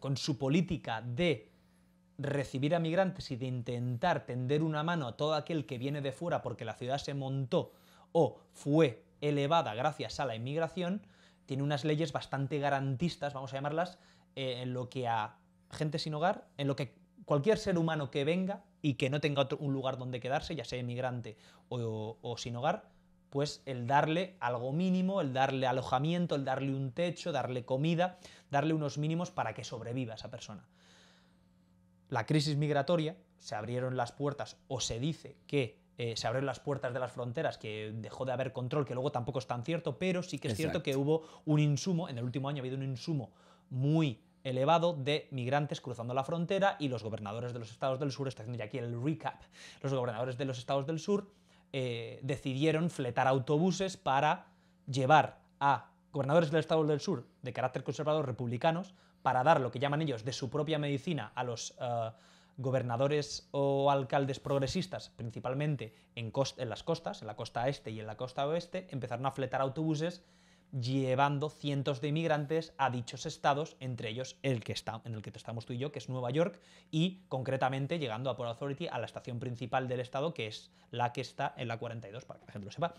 con su política de recibir a migrantes y de intentar tender una mano a todo aquel que viene de fuera porque la ciudad se montó o fue elevada gracias a la inmigración, tiene unas leyes bastante garantistas, vamos a llamarlas, eh, en lo que a gente sin hogar, en lo que cualquier ser humano que venga y que no tenga un lugar donde quedarse, ya sea inmigrante o sin hogar, pues el darle algo mínimo, el darle alojamiento, el darle un techo, darle comida, darle unos mínimos para que sobreviva esa persona. La crisis migratoria, se abrieron las puertas o se dice que eh, se abrieron las puertas de las fronteras, que dejó de haber control, que luego tampoco es tan cierto, pero sí que es cierto que hubo un insumo, en el último año ha habido un insumo muy elevado de migrantes cruzando la frontera y los gobernadores de los estados del sur, está haciendo ya aquí el recap, los gobernadores de los estados del sur eh, decidieron fletar autobuses para llevar a gobernadores del Estado del Sur de carácter conservador republicanos para dar lo que llaman ellos de su propia medicina a los eh, gobernadores o alcaldes progresistas, principalmente en, las costas, en la costa este y en la costa oeste, empezaron a fletar autobuses llevando cientos de inmigrantes a dichos estados, entre ellos el que está, en el que estamos tú y yo, que es Nueva York, y concretamente llegando a Port Authority, a la estación principal del estado, que es la que está en la 42, para que la sepa.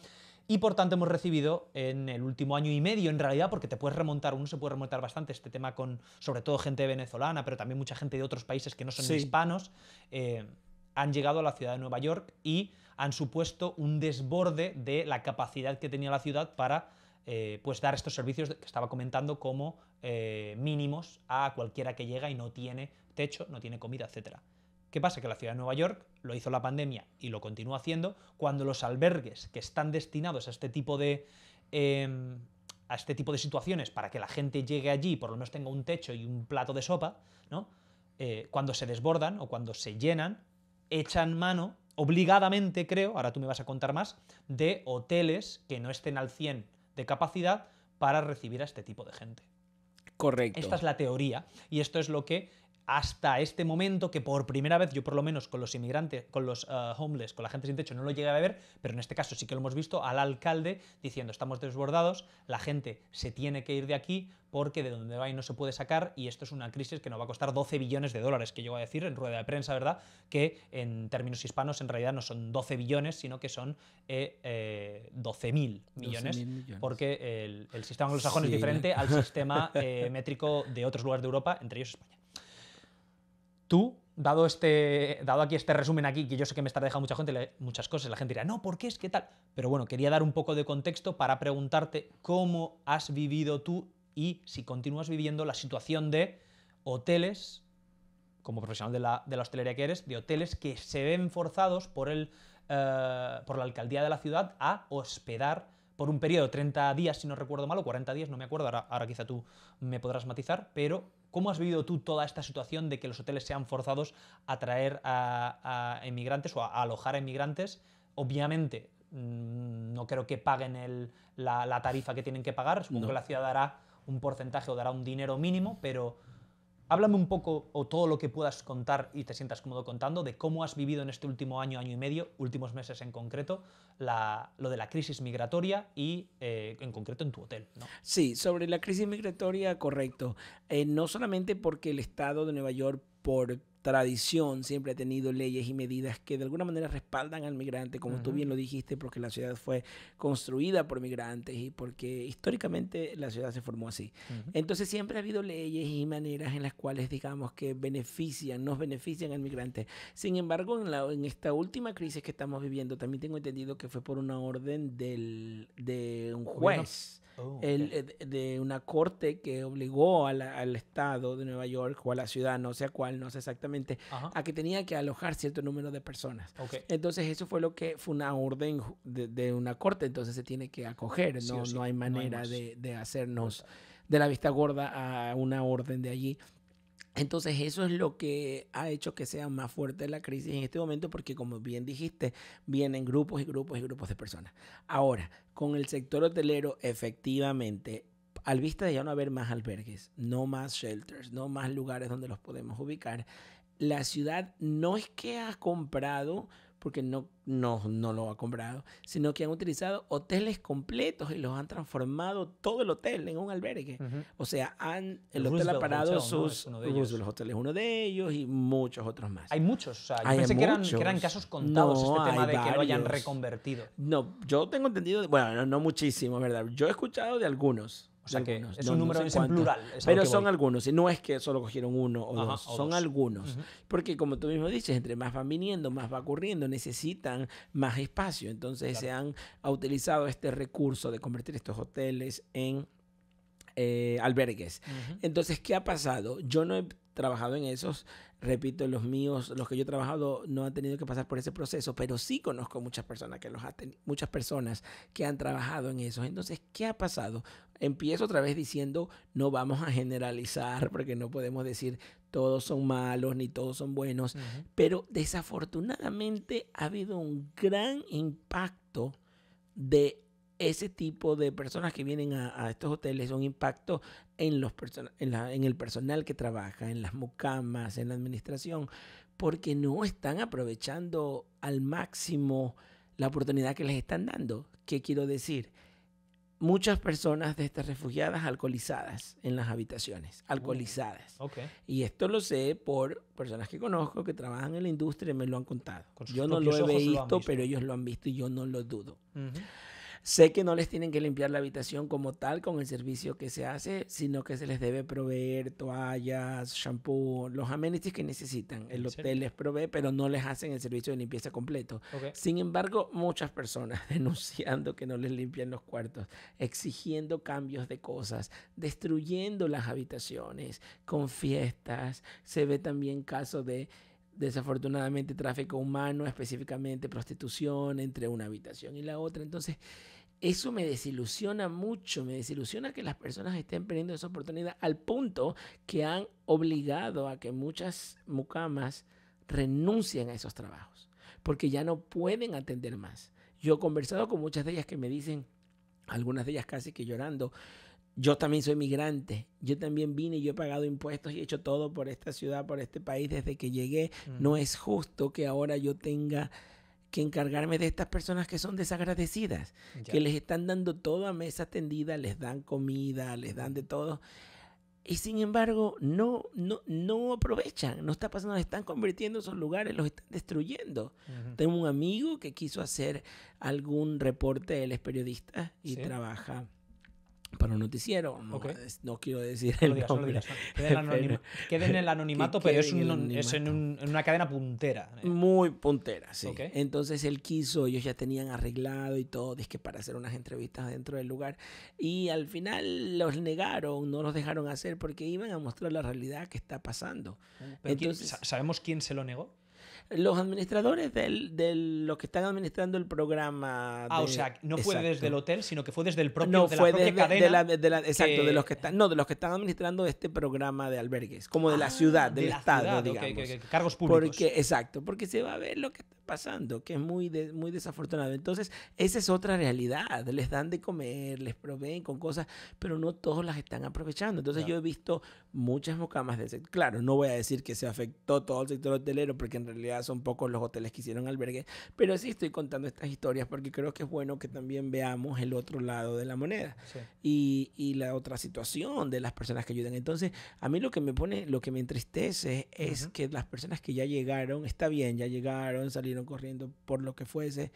Y por tanto hemos recibido en el último año y medio, en realidad, porque te puedes remontar, uno se puede remontar bastante este tema con, sobre todo, gente venezolana, pero también mucha gente de otros países que no son hispanos, eh, han llegado a la ciudad de Nueva York y han supuesto un desborde de la capacidad que tenía la ciudad para eh, pues dar estos servicios que estaba comentando como eh, mínimos a cualquiera que llega y no tiene techo, no tiene comida, etc. ¿Qué pasa? Que la ciudad de Nueva York lo hizo la pandemia y lo continúa haciendo cuando los albergues que están destinados a este tipo de... Em, a este tipo de situaciones para que la gente llegue allí por lo menos tenga un techo y un plato de sopa, eh, cuando se desbordan o cuando se llenan, echan mano obligadamente, creo, ahora tú me vas a contar más, de hoteles que no estén al 100 de capacidad para recibir a este tipo de gente. Correcto. Esta es la teoría y esto es lo que hasta este momento que por primera vez yo por lo menos con los inmigrantes, con los eh, homeless, con la gente sin techo no lo llegué a ver, pero en este caso sí que lo hemos visto al alcalde diciendo estamos desbordados, la gente se tiene que ir de aquí porque de donde va y no se puede sacar y esto es una crisis que nos va a costar 12 billones de dólares, que yo voy a decir en rueda de prensa, ¿verdad? Que en términos hispanos en realidad no son 12 billones, sino que son eh, eh mil 12.000 millones, porque el, sistema anglosajón es diferente al (laughs) sistema eh, métrico de otros lugares de Europa, entre ellos España tú, dado, este, dado aquí este resumen aquí, que yo sé que me está dejando mucha gente, muchas cosas, la gente dirá, no, ¿por qué es que tal? Pero bueno, quería dar un poco de contexto para preguntarte cómo has vivido tú y si continúas viviendo la situación de hoteles, como profesional de la, hostelería que eres, de hoteles que se ven forzados por, el, eh, por la alcaldía de la ciudad a hospedar por un periodo 30 días, si no recuerdo mal, o 40 días, no me acuerdo, ahora quizá tú me podrás matizar, pero ¿Cómo has vivido tú toda esta situación de que los hoteles sean forzados a traer a, inmigrantes o a, alojar a inmigrantes? Obviamente, mm, no creo que paguen la, tarifa que tienen que pagar. Supongo que la ciudad dará un porcentaje o dará un dinero mínimo, pero Háblame un poco, o todo lo que puedas contar y te sientas cómodo contando, de cómo has vivido en este último año, año y medio, últimos meses en concreto, la, lo de la crisis migratoria y eh, en concreto en tu hotel. Sí, sobre la crisis migratoria, correcto. Eh, no solamente porque el Estado de Nueva York, por tradición siempre ha tenido leyes y medidas que de alguna manera respaldan al migrante, como tú bien lo dijiste, porque la ciudad fue construida por migrantes y porque históricamente la ciudad se formó así. Entonces siempre ha habido leyes y maneras en las cuales digamos que benefician, nos benefician al migrante. Sin embargo, en, esta última crisis que estamos viviendo, también tengo entendido que fue por una orden del, de un juez. Oh, eh, de una corte que obligó al Estado de Nueva York o a la ciudad, no sé cuál, no sé exactamente, a que tenía que alojar cierto número de personas. Entonces eso fue lo que fue una orden de, de una corte, entonces se tiene que acoger, no, no hay manera de, de, hacernos de la vista gorda a una orden de allí. Entonces eso es lo que ha hecho que sea más fuerte la crisis en este momento porque como bien dijiste, vienen grupos y grupos y grupos de personas. Ahora, con el sector hotelero, efectivamente, al vista de ya no haber más albergues, no más shelters, no más lugares donde los podemos ubicar, la ciudad no es que ha comprado porque no, no, no lo ha comprado, sino que han utilizado hoteles completos y los han transformado todo el hotel en un albergue. O sea, han, el hotel ha parado sus ellos. Roosevelt Hotel uno de ellos y muchos otros más. Hay muchos, o sea, yo pensé que eran, que eran, casos contados este tema de que lo hayan reconvertido. No, yo tengo entendido, bueno, no, no muchísimo, ¿verdad? Yo he escuchado de algunos o sea que es un número en plural. Pero son algunos, y no es que solo cogieron uno o dos, son algunos. Porque como tú mismo dices, entre más van viniendo, más va ocurriendo, necesitan más espacio. Entonces se han utilizado este recurso de convertir estos hoteles en eh, albergues. Entonces, ¿qué ha pasado? Yo no he trabajado en esos, repito, los míos, los que yo he trabajado no han tenido que pasar por ese proceso, pero sí conozco muchas personas que los han muchas personas que han trabajado en esos. Entonces, ¿qué ha pasado? Empiezo otra vez diciendo, no vamos a generalizar porque no podemos decir todos son malos ni todos son buenos, pero desafortunadamente ha habido un gran impacto de ese tipo de personas que vienen a, estos hoteles son impacto en, los en, en el personal que trabaja, en las mucamas, en la administración, porque no están aprovechando al máximo la oportunidad que les están dando. ¿Qué quiero decir? muchas personas de estas refugiadas alcoholizadas en las habitaciones, mm. alcoholizadas. Okay. Y esto lo sé por personas que conozco que trabajan en la industria y me lo han contado. yo no lo he visto, pero ellos lo han visto y yo no lo dudo. Sé que no les tienen que limpiar la habitación como tal con el servicio que se hace, sino que se les debe proveer toallas, shampoo, los amenities que necesitan. El hotel les provee, pero no les hacen el servicio de limpieza completo. Sin embargo, muchas personas (laughs) denunciando que no les limpian los cuartos, exigiendo cambios de cosas, destruyendo las habitaciones, con fiestas. Se ve también caso de desafortunadamente tráfico humano, específicamente prostitución entre una habitación y la otra. Entonces, eso me desilusiona mucho, me desilusiona que las personas estén perdiendo esa oportunidad al punto que han obligado a que muchas mucamas renuncien a esos trabajos, porque ya no pueden atender más. Yo he conversado con muchas de ellas que me dicen, algunas de ellas casi que llorando, yo también soy migrante, yo también vine y yo he pagado impuestos y he hecho todo por esta ciudad, por este país desde que llegué. Mm. No es justo que ahora yo tenga que encargarme de estas personas que son desagradecidas, que les están dando todo a mesa tendida, les dan comida, les dan de todo. Y sin embargo, no, no, no aprovechan, no está pasando, están convirtiendo esos lugares, los están destruyendo. Tengo un amigo que quiso hacer algún reporte, él es periodista y trabaja para un noticiero. No, quiero decir el nombre. Queda (laughs) en el anonimato, pero es, en, una cadena puntera. Eh. Muy puntera, sí. Entonces él quiso, ellos ya tenían arreglado y todo, para hacer unas entrevistas dentro del lugar. Y al final los negaron, no los dejaron hacer porque iban a mostrar la realidad que está pasando. ¿Sabemos quién se lo negó? los administradores del, de los que están administrando el programa. Ah, o sea, no fue desde el hotel, sino que fue desde el propio no, fue cadena exacto, de los que están, no, de los que están administrando este programa de albergues, como de la ah, ciudad, del estado, digamos. Cargos públicos. Porque, exacto, porque se va a ver lo que está pasando, que es muy, muy desafortunado. Entonces, esa es otra realidad. Les dan de comer, les proveen con cosas, pero no todos las están aprovechando. Entonces, yo he visto muchas mocamas de Claro, no voy a decir que se afectó todo el sector hotelero, porque en realidad son pocos los hoteles que hicieron albergue, pero sí estoy contando estas historias porque creo que es bueno que también veamos el otro lado de la moneda y, y la otra situación de las personas que ayudan. Entonces, a mí lo que me pone, lo que me entristece es que las personas que ya llegaron, está bien, ya llegaron, salieron corriendo por lo que fuese,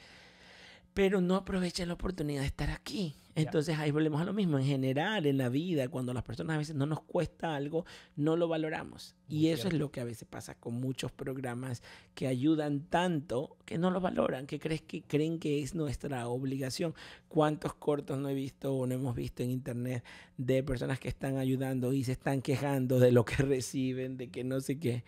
pero no aprovecha la oportunidad de estar aquí. Entonces ahí volvemos a lo mismo. En general, en la vida, cuando las personas a veces no nos cuesta algo, no lo valoramos. y eso es lo que a veces pasa con muchos programas que ayudan tanto que no lo valoran, que, crees que creen que es nuestra obligación. ¿Cuántos cortos no he visto o no hemos visto en internet de personas que están ayudando y se están quejando de lo que (laughs) reciben, de que no sé qué?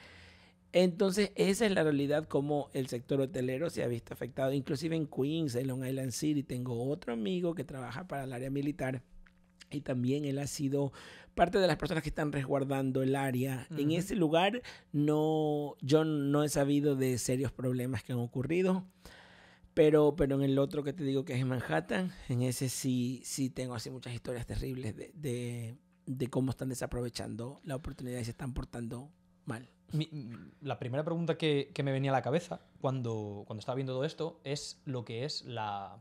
Entonces, esa es la realidad como el sector hotelero se ha visto afectado. Inclusive en Queens, en Long Island City, tengo otro amigo que trabaja para el área militar y también él ha sido parte de las personas que están resguardando el área. En ese lugar no, yo no he sabido de serios problemas que han ocurrido, pero, en el otro que te digo que es en Manhattan, en ese sí, sí tengo así muchas historias terribles de, de cómo están desaprovechando la oportunidad y se están portando mal la primera pregunta que, me venía a la cabeza cuando, cuando estaba viendo todo esto es lo que es la,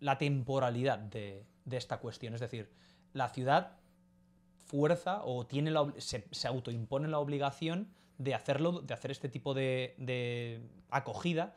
la temporalidad de, esta cuestión. Es decir, la ciudad fuerza o tiene la, se, se, autoimpone la obligación de hacerlo, de hacer este tipo de, de acogida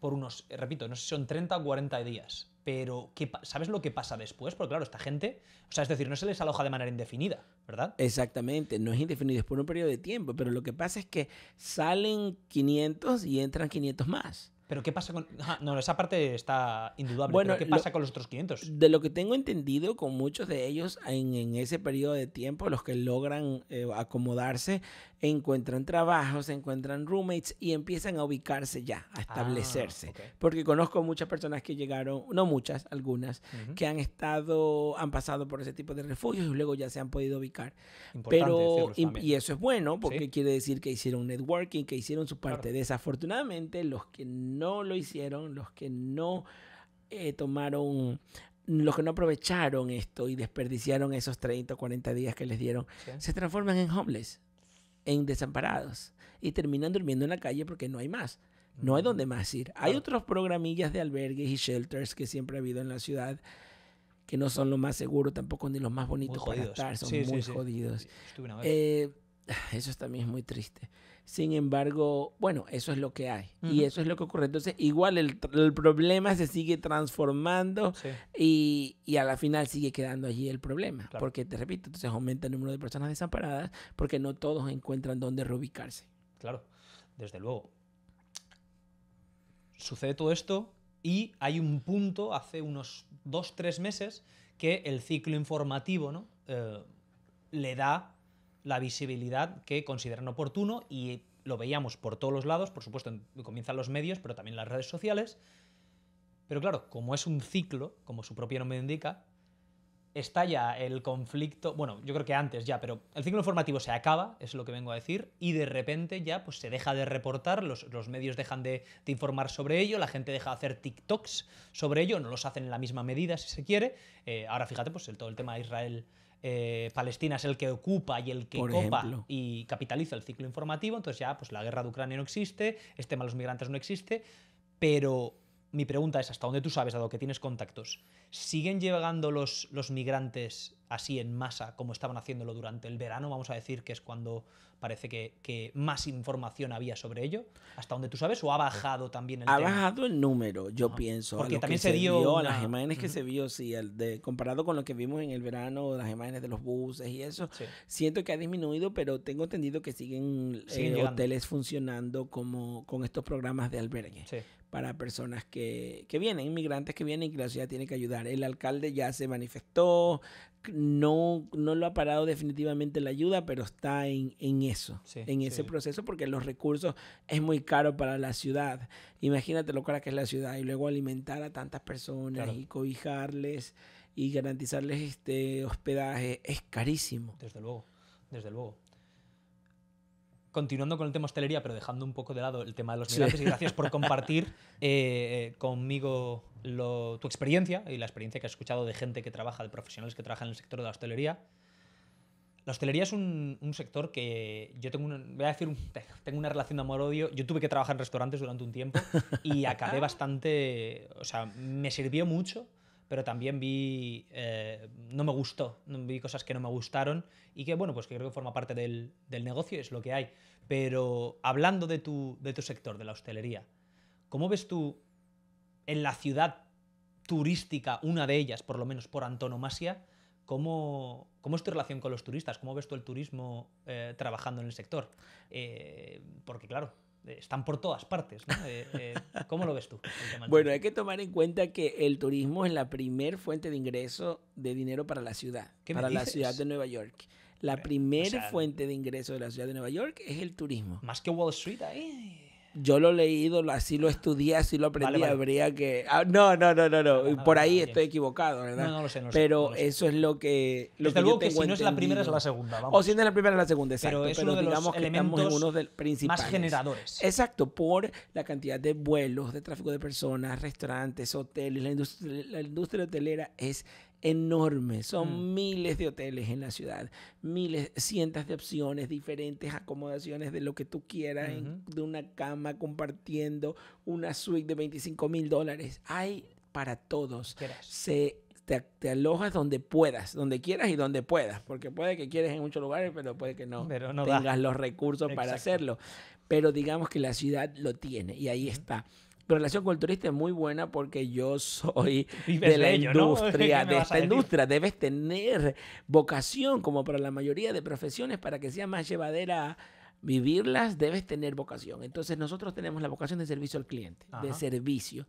por unos, repito, no sé si son 30 o 40 días. Pero, ¿sabes lo que pasa después? Porque, claro, esta gente, o sea, es decir, no se les aloja de manera indefinida, ¿verdad? Exactamente, no es indefinido, es por un periodo de tiempo, pero lo que pasa es que salen 500 y entran 500 más. Pero ¿qué pasa con.? no, esa parte está indudable. Bueno, ¿qué pasa con los otros 500? De lo que tengo entendido, con muchos de ellos en, ese periodo de tiempo, los que logran eh, acomodarse, encuentran trabajos, encuentran roommates y empiezan a ubicarse ya, a ah, establecerse. Porque conozco muchas personas que llegaron, no muchas, algunas, que han estado, han pasado por ese tipo de refugios y luego ya se han podido ubicar. Pero, y, eso es bueno porque quiere decir que hicieron networking, que hicieron su parte. Desafortunadamente, los que no lo hicieron, los que no eh, tomaron los que no aprovecharon esto y desperdiciaron esos 30 o 40 días que les dieron, se transforman en homeless en desamparados y terminan durmiendo en la calle porque no hay más. No hay mm, donde más ir. Hay otros programillas de albergues y shelters que siempre ha habido en la ciudad que no son lo más seguro tampoco ni los más bonitos para estar, son muy jodidos. Eh, (sighs) eso también es muy triste. Sin embargo, bueno, eso es lo que hay y eso es lo que ocurre. Entonces, igual el, problema se sigue transformando y, y, a la final sigue quedando allí el problema. Porque, te repito, entonces aumenta el número de personas desamparadas porque no todos encuentran dónde reubicarse. Claro, desde luego. Sucede todo esto y hay un punto hace unos dos, tres meses que el ciclo informativo ¿no? Eh, le da la visibilidad que consideran oportuno y lo veíamos por todos los lados, por supuesto comienzan los medios, pero también las redes sociales. Pero claro, como es un ciclo, como su propio nombre indica, estalla el conflicto, bueno, yo creo que antes ya, pero el ciclo informativo se acaba, es lo que vengo a decir, y de repente ya pues, se deja de reportar, los, medios dejan de, informar sobre ello, la gente deja de hacer TikToks sobre ello, no los hacen en la misma medida si se quiere. Eh, ahora fíjate, pues el, todo el tema de Israel eh, Palestina es el que ocupa y el que copa y capitaliza el ciclo informativo, entonces ya pues la guerra de Ucrania no existe, este tema de los migrantes no existe, pero mi pregunta es, ¿hasta dónde tú sabes, dado que tienes contactos? ¿Siguen llegando los, los migrantes así en masa como estaban haciéndolo durante el verano? Vamos a decir que es cuando parece que, que, más información había sobre ello, hasta donde tú sabes, o ha bajado también el Ha bajado el número, yo pienso. Porque también se, dio. Las imágenes que se vio, sí, de, comparado con lo que vimos en el verano, las imágenes de los buses y eso, siento que ha disminuido, pero tengo entendido que siguen, eh, hoteles funcionando como con estos programas de albergue. Sí para personas que, que vienen, inmigrantes que vienen y que la ciudad tiene que ayudar. El alcalde ya se manifestó, no, no lo ha parado definitivamente la ayuda, pero está en, eso, en ese proceso, porque los recursos es muy caro para la ciudad. Imagínate lo cara que es la ciudad y luego alimentar a tantas personas y cobijarles y garantizarles este hospedaje es carísimo. Desde luego, desde luego continuando con el tema hostelería, pero dejando un poco de lado el tema de los migrantes, y gracias por (laughs) compartir eh, conmigo tu experiencia y la experiencia que he escuchado de gente que trabaja, de profesionales que trabajan en el sector de la hostelería. La hostelería es un, sector que yo tengo una, voy a decir, tengo una relación de amor-odio. Yo tuve que trabajar en restaurantes durante un tiempo y acabé (laughs) ah. bastante, o sea, me sirvió mucho pero también vi, eh, no me gustó, vi cosas que no me gustaron y que, bueno, pues creo que forma parte del, del negocio, es lo que hay. Pero hablando de tu, de tu sector, de la hostelería, ¿cómo ves tú en la ciudad turística, una de ellas, por lo menos por antonomasia, ¿Cómo, ¿Cómo, es tu relación con los turistas? ¿Cómo ves tú el turismo eh, trabajando en el sector? Eh, porque claro, eh, están por todas partes. ¿no? Eh, eh, ¿Cómo lo ves tú? Bueno, hay que tomar en cuenta que el turismo es la primer fuente de ingreso de dinero para la ciudad, para la ciudad de Nueva York. La primera fuente de ingreso de la ciudad de Nueva York es el turismo. Más que Wall Street ahí. Yo lo he leído, así lo estudié, así lo aprendí. Habría que. no, no, no, no, no. Por ahí estoy equivocado, ¿verdad? No, no lo sé. No pero sé, Pero eso es lo que. Lo Desde que que si no es la primera, es la segunda. Vamos. O si no es la primera, es la segunda, exacto. Pero, es uno digamos de los que estamos en uno de los principales. Más generadores. Exacto, por la cantidad de vuelos, de tráfico de personas, restaurantes, hoteles. La industria, la industria hotelera es enorme. Son mm. miles de hoteles en la ciudad, miles, cientos de opciones, diferentes acomodaciones de lo que tú quieras, de una cama compartiendo, una suite de 25 mil dólares. Hay para todos. Se, te, alojas donde puedas, donde quieras y donde puedas, porque puede que quieras en muchos lugares, pero puede que no, tengas los recursos para hacerlo. Pero digamos que la ciudad lo tiene y ahí está relación con el turista es muy buena porque yo soy (laughs) de la (laughs) industria, de esta industria. Debes tener vocación, como para la mayoría de profesiones, para que sea más llevadera vivirlas, debes tener vocación. Entonces nosotros tenemos la vocación de servicio al cliente, de servicio.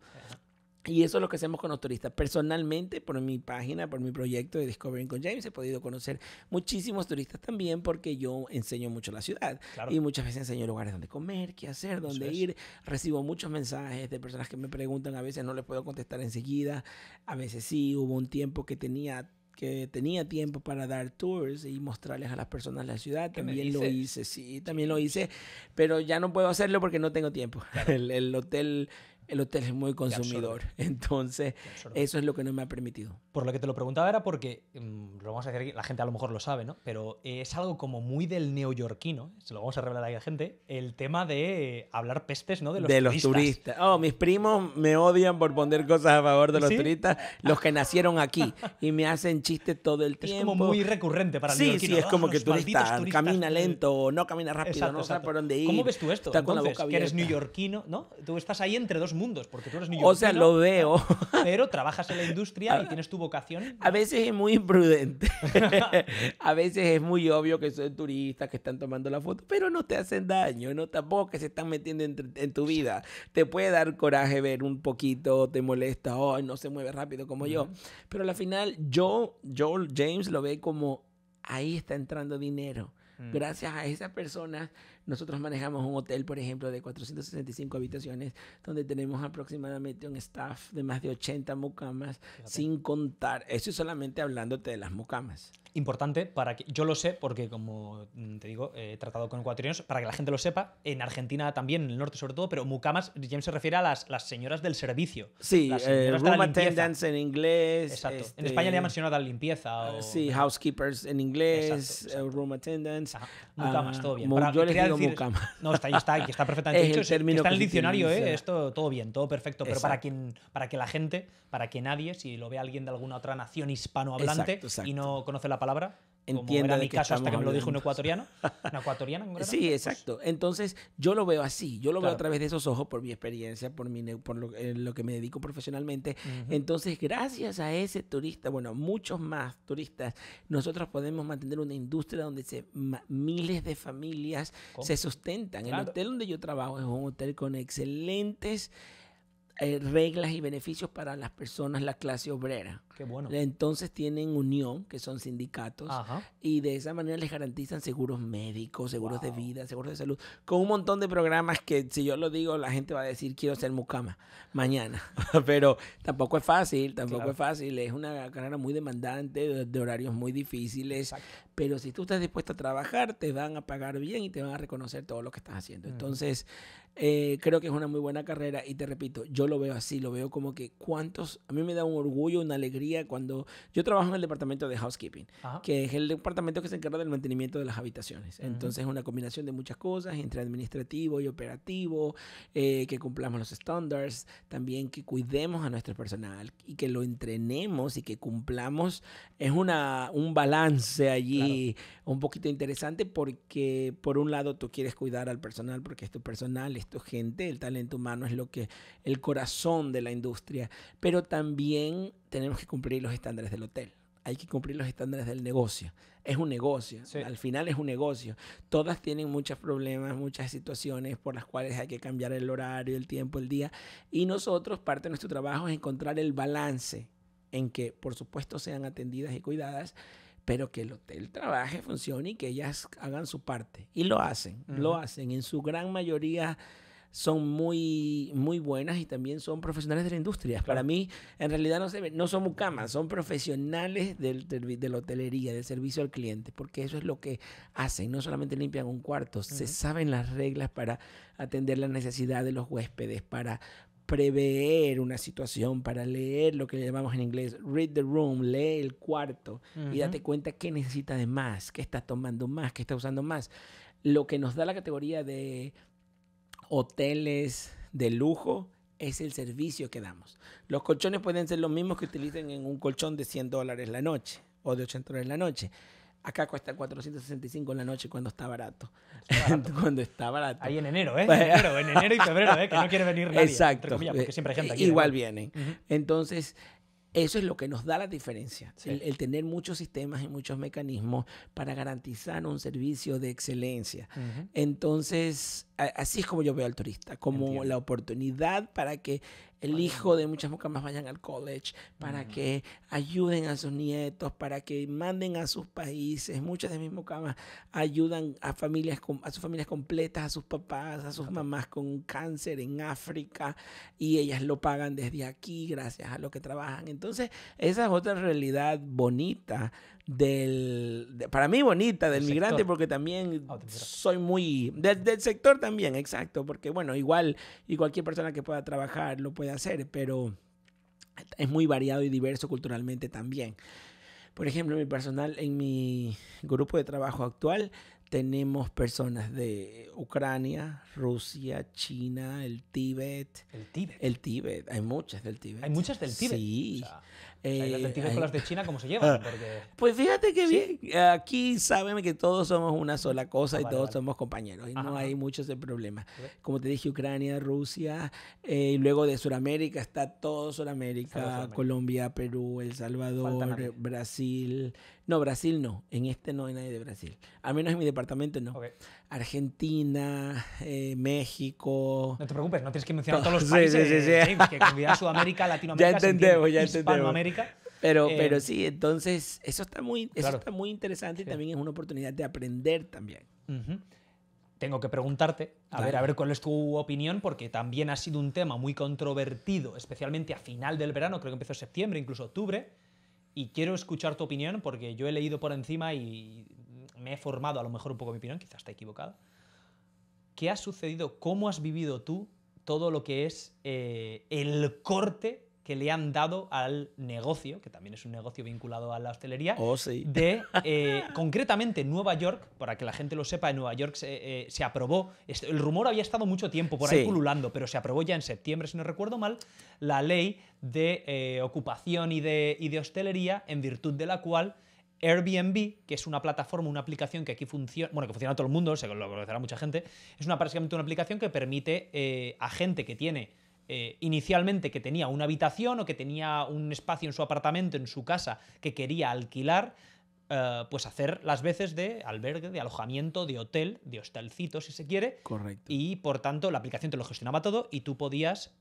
Y eso es lo que hacemos con los turistas. Personalmente, por mi página, por mi proyecto de Discovering con James, he podido conocer muchísimos turistas también porque yo enseño mucho la ciudad. Y muchas veces enseño lugares donde comer, qué hacer, dónde ir. Recibo muchos mensajes de personas que me preguntan. A veces no les puedo contestar enseguida. A veces sí. Hubo un tiempo que tenía que tenía tiempo para dar tours y mostrarles a las personas la ciudad. También lo hice, sí, también lo hice, pero ya no puedo hacerlo porque no tengo tiempo. (laughs) El, el, hotel el hotel es muy consumidor. (laughs) Entonces, eso es lo que no me ha permitido. Por lo que te lo preguntaba era porque, mm, lo vamos a decir aquí, la gente a lo mejor lo sabe, ¿no? Pero es algo como muy del neoyorquino, ¿eh? se lo vamos a revelar ahí a la gente, el tema de hablar pestes, ¿no? De los, de turistas. los turistas. Oh, mis primos me odian por poner cosas a favor de los turistas, los que nacieron aquí, y me hacen chistes todo el tiempo. Es como muy recurrente para el Sí, neoyorquino. sí, es como que tú camina lento, o no camina rápido, no sabe por dónde ir. ¿Cómo ves tú esto? con que eres neoyorquino, ¿no? Tú estás ahí entre dos mundos, porque tú eres niño. O sea, lo veo. Pero trabajas en la industria y (laughs) tienes tu vocación. A veces es muy imprudente. (laughs) a veces es muy obvio que son turistas que están tomando la foto, pero no te hacen daño, no tampoco que se están metiendo en, tu vida. Te puede dar coraje ver un poquito, te molesta, oh, no se mueve rápido como yo. Pero al final, yo, Joel James lo ve como ahí está entrando dinero. Mm. Gracias a esas personas nosotros manejamos un hotel, por ejemplo, de 465 habitaciones, donde tenemos aproximadamente un staff de más de 80 mucamas, sin contar, eso es solamente hablándote de las mucamas. Importante para que yo lo sé, porque como te digo, he tratado con ecuatorianos, para que la gente lo sepa, en Argentina también, en el norte sobre todo, pero mucamas, James se refiere a las, las señoras del servicio. Sí, eh, room attendants en inglés. Exacto. En este, España le llaman señora de la limpieza. O... Sí, housekeepers en inglés, eh, room attendants. Mucamas, ah, todo bien. Para no, está, está, está perfectamente hecho está en el diccionario, ¿eh? esto todo bien, todo perfecto. Pero para quien, para que la gente, para que nadie, si lo ve alguien de alguna otra nación hispanohablante y no conoce la palabra, entienda. de hasta que me lo dijo un ecuatoriano. (laughs) Una ecuatoriana. sí, exacto. Entonces, yo lo veo así. Yo lo veo a través de esos ojos por mi experiencia, por, mi, por eh, lo, que me dedico profesionalmente. Entonces, gracias a ese turista, bueno, muchos más turistas, nosotros podemos mantener una industria donde miles de familias se sustentan. El hotel donde yo trabajo es un hotel con excelentes eh, reglas y beneficios para las personas, la clase obrera. Qué bueno. Entonces tienen unión, que son sindicatos, y de esa manera les garantizan seguros médicos, seguros de vida, seguros de salud, con un montón de programas que si yo lo digo, la gente va a decir, quiero ser mucama mañana. (laughs) Pero tampoco es fácil, tampoco es fácil, es una carrera muy demandante, de, horarios muy difíciles, pero si tú estás dispuesto a trabajar, te van a pagar bien y te van a reconocer todo lo que estás haciendo. Entonces, eh, creo que es una muy buena carrera y te repito, yo lo veo así, lo veo como que cuántos, a mí me da un orgullo, una alegría cuando yo trabajo en el departamento de housekeeping, que es el departamento que se encarga del mantenimiento de las habitaciones. Entonces es una combinación de muchas cosas, entre administrativo y operativo, eh, que cumplamos los estándares, también que cuidemos a nuestro personal y que lo entrenemos y que cumplamos. Es una, un balance allí un poquito interesante porque por un lado tú quieres cuidar al personal porque es tu personal, esto, gente, el talento humano es lo que el corazón de la industria, pero también tenemos que cumplir los estándares del hotel. Hay que cumplir los estándares del negocio. Es un negocio. Al final es un negocio. Todas tienen muchos problemas, muchas situaciones por las cuales hay que cambiar el horario, el tiempo, el día. Y nosotros, parte de nuestro trabajo es encontrar el balance en que, por supuesto, sean atendidas y cuidadas, pero que el hotel trabaje, funcione y que ellas hagan su parte. Y lo hacen, lo hacen. En su gran mayoría son muy, muy buenas y también son profesionales de la industria. Para mí, en realidad no, se, no son mucamas, son profesionales del, de la hotelería, del servicio al cliente, porque eso es lo que hacen. No solamente limpian un cuarto, se saben las reglas para atender la necesidad de los huéspedes, para prever una situación, para leer lo que le llamamos en inglés, read the room, lee el cuarto y date cuenta que necesita de más, que está tomando más, que está usando más. Lo que nos da la categoría de hoteles de lujo es el servicio que damos. Los colchones pueden ser los mismos que utilicen en un colchón de 100 dólares la noche o de 80 dólares la noche Acá cuesta 465 en la noche cuando está barato. (laughs) cuando está barato. Ahí en enero, ¿eh? En enero, en enero y febrero, ¿eh? Que no quiere venir nadie. Exacto. porque siempre hay gente aquí. Igual ¿eh? vienen. Entonces, eso es lo que nos da la diferencia. El, tener muchos sistemas y muchos mecanismos para garantizar un servicio de excelencia. Entonces, así es como yo veo al turista, como la oportunidad para que el hijo de muchas mucamas vayan al college, para mm. que ayuden a sus nietos, para que manden a sus países. Muchas de mis mucamas ayudan a, familias a sus familias completas, a sus papás, a sus mamás con cáncer en África y ellas lo pagan desde aquí gracias a lo que trabajan. Entonces, esa es otra realidad bonita del, para mí bonita, del migrante, porque también ah, soy muy, del sector también, exacto, porque bueno, igual y cualquier persona que pueda trabajar lo puede hacer, pero es muy variado y diverso culturalmente también. Por ejemplo, mi personal, en mi grupo de trabajo actual, tenemos personas de Ucrania, Rusia, China, el Tíbet. El Tíbet. El Tíbet. Hay muchas del Tíbet. Hay muchas del Tíbet. Sí. Eh, con las de China, ¿cómo se llevan? Ah. Pues fíjate que bien. Aquí saben que todos somos una sola cosa y todos somos compañeros. Y no hay muchos problemas. Como te dije, Ucrania, Rusia, y eh, luego de Sudamérica está todo Sudamérica, Colombia, Perú, El Salvador, Brasil. No, Brasil no. En este no hay nadie de Brasil. A menos en mi departamento no. Argentina, eh, México. No te preocupes, no tienes que mencionar todos los países. Sí, sí, sí, que convida a Sudamérica, Latinoamérica. Ya entendemos, ya Pero, eh, pero sí, entonces eso está muy, muy interesante y también es una oportunidad de aprender también. Tengo que preguntarte, a ver, a ver cuál es tu opinión, porque también ha sido un tema muy controvertido, especialmente a final del verano, creo que empezó septiembre, incluso octubre. Y quiero escuchar tu opinión porque yo he leído por encima y me he formado a lo mejor un poco mi opinión, quizás está equivocada. ¿Qué ha sucedido? ¿Cómo has vivido tú todo lo que es eh, el corte que le han dado al negocio, que también es un negocio vinculado a la hostelería, oh, de (laughs) eh, concretamente Nueva York, para que la gente lo sepa, en Nueva York se, eh, aprobó, este, el rumor había estado mucho tiempo por ahí cululando pero se aprobó ya en septiembre, si no recuerdo mal, la ley de ocupación y de, y de hostelería, en virtud de la cual Airbnb, que es una plataforma, una aplicación que aquí funciona, bueno, que funciona a todo el mundo, se lo conocerá mucha gente, es una, una aplicación que permite eh, a gente que tiene eh, inicialmente que tenía una habitación o que tenía un espacio en su apartamento, en su casa, que quería alquilar, eh, pues hacer las veces de albergue, de alojamiento, de hotel, de hostelcito, si se quiere. Correcto. Y por tanto, la aplicación te lo gestionaba todo y tú podías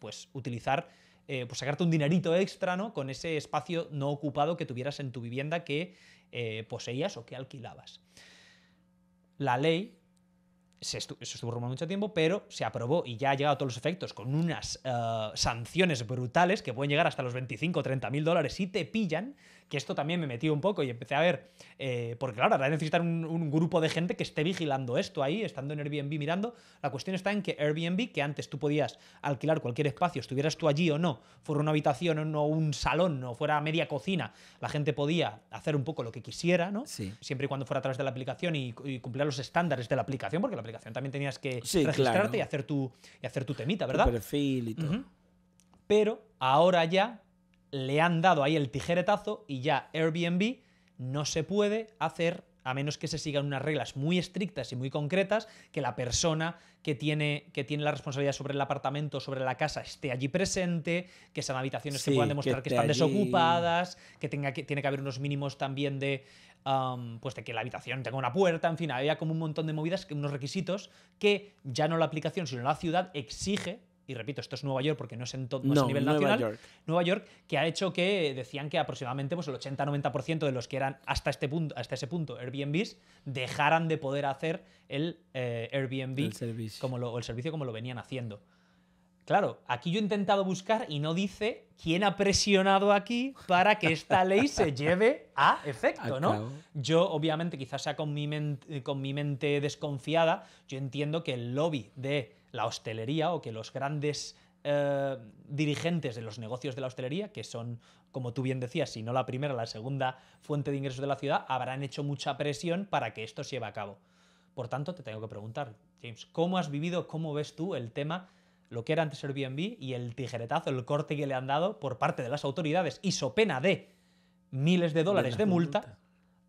pues utilizar eh, pues sacarte un dinerito extra, Con ese espacio no ocupado que tuvieras en tu vivienda que eh, poseías o que alquilabas. La ley, se estuvo rumbo mucho tiempo, pero se aprobó y ya ha llegado a todos los efectos con unas eh, sanciones brutales que pueden llegar hasta los 25 o 30 mil dólares si te pillan que esto también me metió un poco y empecé a ver, eh, porque claro, ahora necesitar un, grupo de gente que esté vigilando esto ahí, estando en Airbnb mirando. La cuestión está en que Airbnb, que antes tú podías alquilar cualquier espacio, estuvieras tú allí o no, fuera una habitación o no un salón o fuera media cocina, la gente podía hacer un poco lo que quisiera, ¿no? Siempre y cuando fuera a través de la aplicación y, cumplir los estándares de la aplicación, porque la aplicación también tenías que registrarte y, hacer tu, y hacer tu temita, ¿verdad? Tu perfil y todo. Pero ahora ya le han dado ahí el tijeretazo y ya Airbnb no se puede hacer a menos que se sigan unas reglas muy estrictas y muy concretas, que la persona que tiene, que tiene la responsabilidad sobre el apartamento, sobre la casa, esté allí presente, que sean habitaciones que puedan demostrar que, están desocupadas, que, tenga tiene que haber unos mínimos también de, pues de que la habitación tenga una puerta, en fin, había como un montón de movidas, unos requisitos que ya no la aplicación, sino la ciudad exige y repito, esto es Nueva York porque no es, en todo a nivel Nueva nacional, York. Nueva York, que ha hecho que decían que aproximadamente pues, el 80-90% de los que eran hasta, este punto, hasta ese punto Airbnbs dejaran de poder hacer el eh, Airbnb como o el servicio como lo venían haciendo. Claro, aquí yo he intentado buscar y no dice quién ha presionado aquí para que esta ley se (laughs) lleve a efecto, ¿no? Yo, obviamente, quizás sea con mi, con mi mente desconfiada, yo entiendo que el lobby de la hostelería o que los grandes eh, dirigentes de los negocios de la hostelería, que son, como tú bien decías, si no la primera, la segunda fuente de ingresos de la ciudad, habrán hecho mucha presión para que esto se lleve a cabo. Por tanto, te tengo que preguntar, James, ¿cómo has vivido, cómo ves tú el tema, lo que era antes Airbnb y el tijeretazo, el corte que le han dado por parte de las autoridades, y so pena de miles de dólares de, multa,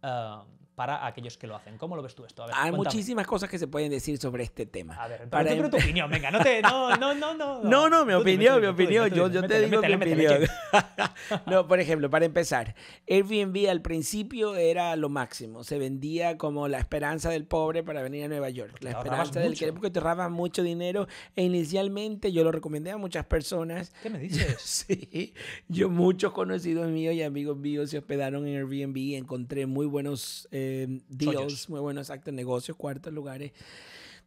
eh, para aquellos que lo hacen. ¿Cómo lo ves tú esto? Hay muchísimas cosas que se pueden decir sobre este tema. A ver, para em- tu opinión, venga, no te... No, (laughs) no, no, no. No, mi opinión, mi opinión. yo, yo te digo mi opinión. (laughs) no, por ejemplo, para empezar, Airbnb al principio era lo máximo. Se vendía como la esperanza del pobre para venir a Nueva York. la esperanza del que te mucho dinero. E inicialmente yo lo recomendé a muchas personas. ¿Qué me (laughs) dices? sí. Yo muchos conocidos míos y amigos míos se hospedaron en Airbnb. Encontré muy buenos... Eh, Dios, eh, deals, muy buenos actos negocios, cuartos lugares,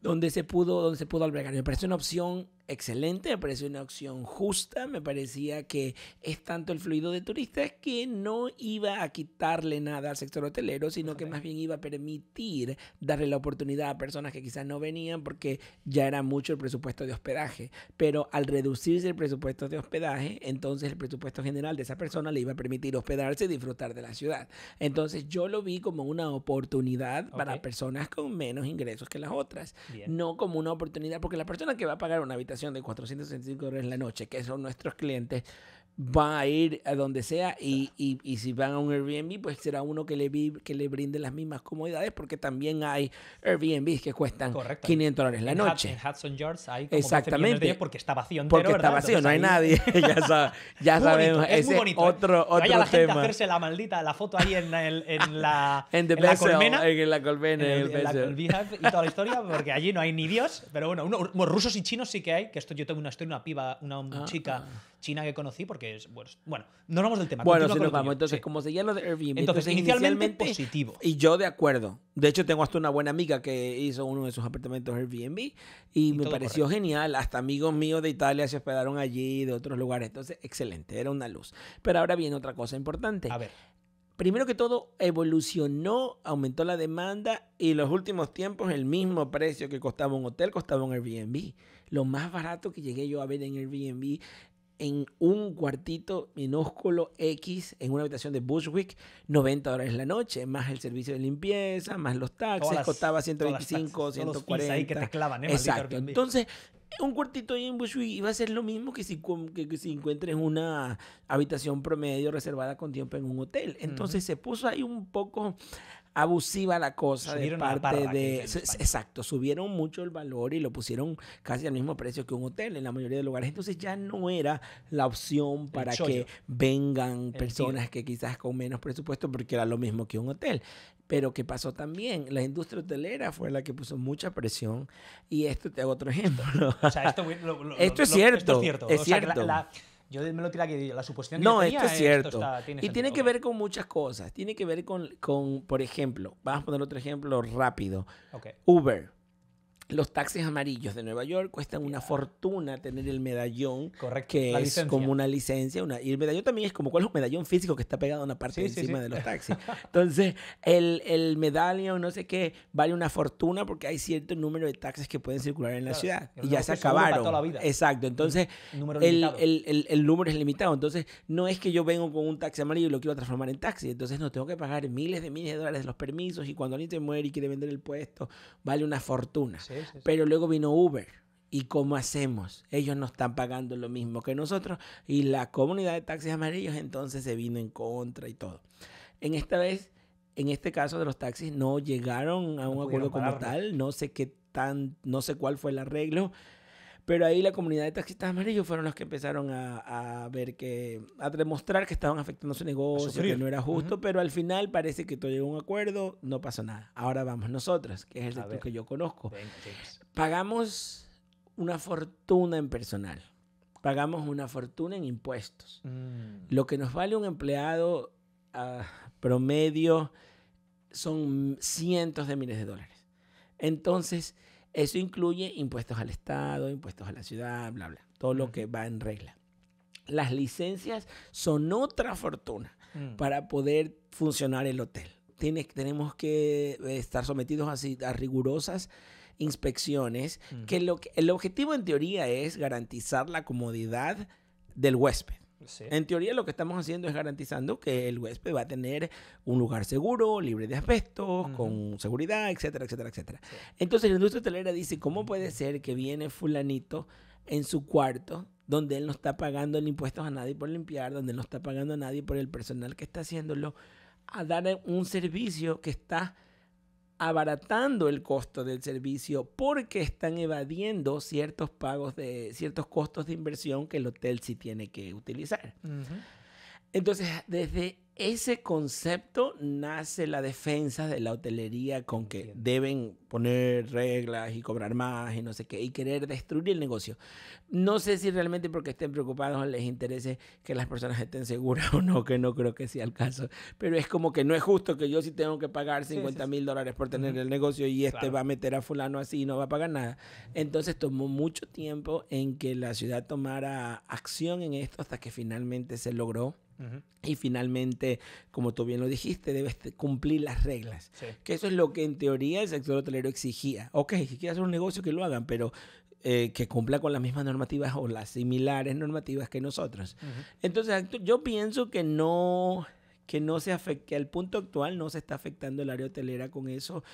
donde se pudo, donde se pudo albergar. Me parece una opción excelente, me pareció una opción justa, me parecía que es tanto el fluido de turistas que no iba a quitarle nada al sector hotelero, sino que más bien iba a permitir darle la oportunidad a personas que quizás no venían porque ya era mucho el presupuesto de hospedaje, pero al reducirse el presupuesto de hospedaje, entonces el presupuesto general de esa persona le iba a permitir hospedarse y disfrutar de la ciudad. Entonces yo lo vi como una oportunidad para personas con menos ingresos que las otras, no como una oportunidad porque la persona que va a pagar una habitación de 465 dólares la noche, que son nuestros clientes, va a ir a donde sea y, y, y, si van a un Airbnb, pues será uno que le, que le brinde las mismas comodidades porque también hay Airbnbs que cuestan 500 dólares la noche. en Hudson Yards hay Exactamente. porque está vacío entero, Porque está vacío, no hay nadie. (laughs) ya, sabemos, es muy bonito, ¿eh? otro, ¿eh? otro la gente hacerse la maldita la foto ahí en, (laughs) en la, en, la colmena. En la colmena. En, la colmena y toda la historia porque allí no hay ni Dios, pero bueno, unos, rusos y chinos sí que hay, que esto yo tengo una historia, una piba, una, ah. chica... China que conocí, porque es, bueno, no vamos del tema. Bueno, si nos vamos. Entonces, como se lo de Airbnb. Entonces, inicialmente, positivo. Y yo de acuerdo. De hecho, tengo hasta una buena amiga que hizo uno de sus apartamentos Airbnb y, me pareció genial. Hasta amigos míos de Italia se hospedaron allí, de otros lugares. Entonces, excelente, era una luz. Pero ahora viene otra cosa importante. A ver primero que todo evolucionó, aumentó la demanda y en los últimos tiempos el mismo precio que costaba un hotel costaba un Airbnb. Lo más barato que llegué yo a ver en Airbnb en un cuartito minúsculo X en una habitación de Bushwick, 90 horas la noche, más el servicio de limpieza, más los taxis costaba 125, 140. Ahí que te clavan, ¿eh? Exacto. Entonces, un cuartito ahí en Bushwick iba a ser lo mismo que si, que, si encuentres una habitación promedio reservada con tiempo en un hotel. Entonces, se puso ahí un poco abusiva la cosa de parte de... Exacto, subieron mucho el valor y lo pusieron casi al mismo precio que un hotel en la mayoría de lugares. Entonces ya no era la opción para que vengan personas que quizás con menos presupuesto porque era lo mismo que un hotel. Pero ¿qué pasó también? La industria hotelera fue la que puso mucha presión y esto te hago otro ejemplo. esto, es, cierto, es cierto. Yo me lo tiraría aquí, la suposición que No, tenía, esto es cierto. y tiene que ver con muchas cosas. Tiene que ver con, con, por ejemplo, vamos a poner otro ejemplo rápido. Uber. Los taxis amarillos de Nueva York cuestan una fortuna tener el medallón, que es como una licencia. Una, y el medallón también es como, ¿cuál es un medallón físico que está pegado a una parte de encima de los (laughs) taxis? Entonces, el, medallón, no sé qué, vale una fortuna porque hay cierto número de taxis que pueden circular en la ciudad. Y ya se acabaron. la vida. Exacto. Entonces, el, número es limitado. Entonces, no es que yo vengo con un taxi amarillo y lo quiero transformar en taxi. Entonces, no tengo que pagar miles de miles de dólares los permisos. Y cuando alguien se muere y quiere vender el puesto, vale una fortuna. Pero luego vino Uber. ¿Y cómo hacemos? Ellos nos están pagando lo mismo que nosotros y la comunidad de taxis amarillos entonces se vino en contra y todo. En esta vez, en este caso de los taxis, no llegaron a un acuerdo como tal, no sé qué tan, no sé cuál fue el arreglo, pero ahí la comunidad de taxistas amarillos fueron los que empezaron a, ver que, a demostrar que estaban afectando su negocio, que no era justo, pero al final parece que todo llegó a un acuerdo, no pasó nada. Ahora vamos nosotras, que es el sector que yo conozco. Pagamos una fortuna en personal. Pagamos una fortuna en impuestos. Mm. Lo que nos vale un empleado ah, promedio son cientos de miles de dólares. Entonces, eso incluye impuestos al Estado, impuestos a la ciudad, bla, bla. Todo lo mm. que va en regla. Las licencias son otra fortuna mm. para poder funcionar el hotel. tenemos que eh, estar sometidos a, rigurosas inspecciones, mm. que el objetivo en teoría es garantizar la comodidad del huésped. En teoría lo que estamos haciendo es garantizando que el huésped va a tener un lugar seguro, libre de asbestos, con seguridad, etcétera, etcétera, etcétera. Entonces la industria hotelera dice, ¿cómo puede ser que viene fulanito en su cuarto donde él no está pagando impuestos a nadie por limpiar, donde él no está pagando a nadie por el personal que está haciéndolo, a dar un servicio que está abaratando el costo del servicio porque están evadiendo ciertos pagos de ciertos costos de inversión que el hotel sí tiene que utilizar. Entonces, desde ese concepto nace la defensa de la hotelería con que deben poner reglas y cobrar más y no sé qué, y querer destruir el negocio. No sé si realmente porque estén preocupados les interese que las personas estén seguras (laughs) o no, que no creo que sea el caso, pero es como que no es justo que yo sí tengo que pagar 50 mil dólares por tener el negocio y este va a meter a fulano así y no va a pagar nada. Entonces tomó mucho tiempo en que la ciudad tomara acción en esto hasta que finalmente se logró y finalmente, como tú bien lo dijiste, debes cumplir las reglas. Que eso es lo que en teoría el sector hotelero exigía. Ok, si quieres hacer un negocio, que lo hagan, pero eh, que cumpla con las mismas normativas o las similares normativas que nosotros. Entonces, yo pienso que no, que no se afecte al punto actual no se está afectando el área hotelera con eso,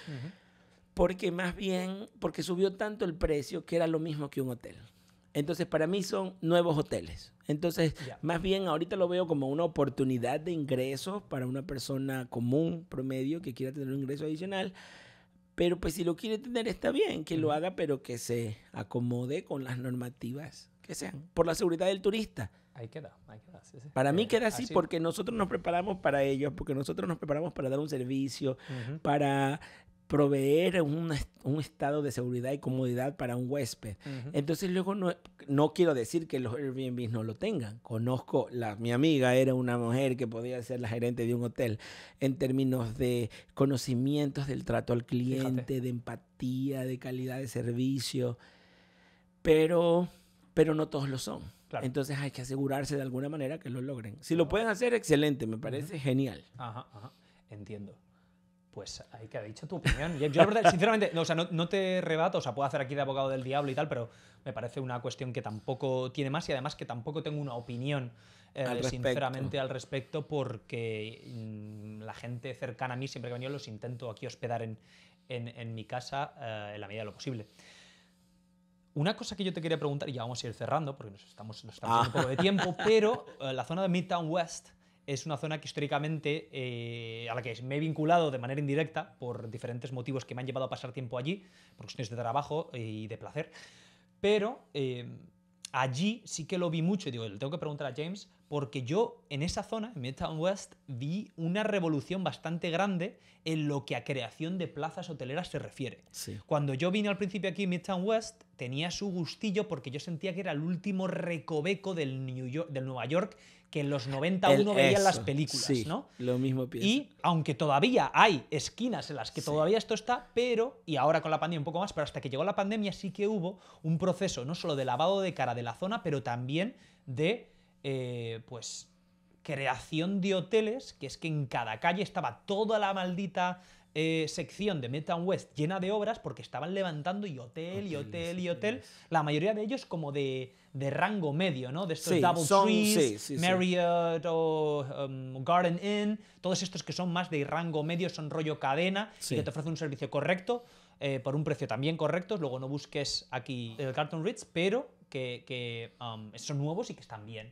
porque más bien, porque subió tanto el precio que era lo mismo que un hotel. Entonces, para mí son nuevos hoteles. Entonces, más bien ahorita lo veo como una oportunidad de ingresos para una persona común, promedio, que quiera tener un ingreso adicional. Pero pues si lo quiere tener está bien, que lo haga, pero que se acomode con las normativas que sean, por la seguridad del turista. Ahí queda, ahí queda. Para mí eh, queda así, porque nosotros nos preparamos para ellos, porque nosotros nos preparamos para dar un servicio, para proveer un estado de seguridad y comodidad para un huésped. Entonces luego no, no, quiero decir que los Airbnb no lo tengan. Conozco, la, mi amiga era una mujer que podía ser la gerente de un hotel en términos de conocimientos del trato al cliente, de empatía, de calidad de servicio, pero, pero no todos lo son. Entonces hay que asegurarse de alguna manera que lo logren. Si lo pueden hacer, excelente, me parece genial. Ajá, ajá, entiendo. Pues ahí que ha dicho tu opinión. Yo, sinceramente, no, o sea, no, te rebato, o sea, puedo hacer aquí de abogado del diablo y tal, pero me parece una cuestión que tampoco tiene más y además que tampoco tengo una opinión, eh, sinceramente, al respecto, porque mm, la gente cercana a mí, siempre que yo los intento aquí hospedar en, en, mi casa eh, en la medida de lo posible. Una cosa que yo te quería preguntar, y ya vamos a ir cerrando porque nos estamos, nos estamos un poco de ah. tiempo, pero eh, la zona de Midtown West es una zona que históricamente eh, a la que me he vinculado de manera indirecta por diferentes motivos que me han llevado a pasar tiempo allí, por cuestiones de trabajo y de placer. Pero eh, allí sí que lo vi mucho, digo, le tengo que preguntar a James, porque yo en esa zona, en Midtown West, vi una revolución bastante grande en lo que a creación de plazas hoteleras se refiere. Cuando yo vine al principio aquí, Midtown West, tenía su gustillo porque yo sentía que era el último recoveco del, New York, del Nueva York que en los 90 uno veía las películas, ¿no? Lo mismo pienso. Y aunque todavía hay esquinas en las que todavía esto está, pero, y ahora con la pandemia un poco más, pero hasta que llegó la pandemia sí que hubo un proceso no solo de lavado de cara de la zona, pero también de, eh, pues, creación de hoteles, que es que en cada calle estaba toda la maldita eh, sección de Midtown West llena de obras porque estaban levantando y hotel, y hotel, y hotel. La mayoría de ellos como de, de rango medio, ¿no? De estos Double Trees, Marriott o um, Garden Inn, todos estos que son más de rango medio, son rollo cadena y que te ofrecen un servicio correcto. Eh, por un precio también correcto, luego no busques aquí el Carton Ritz, pero que, um, son nuevos y que están bien.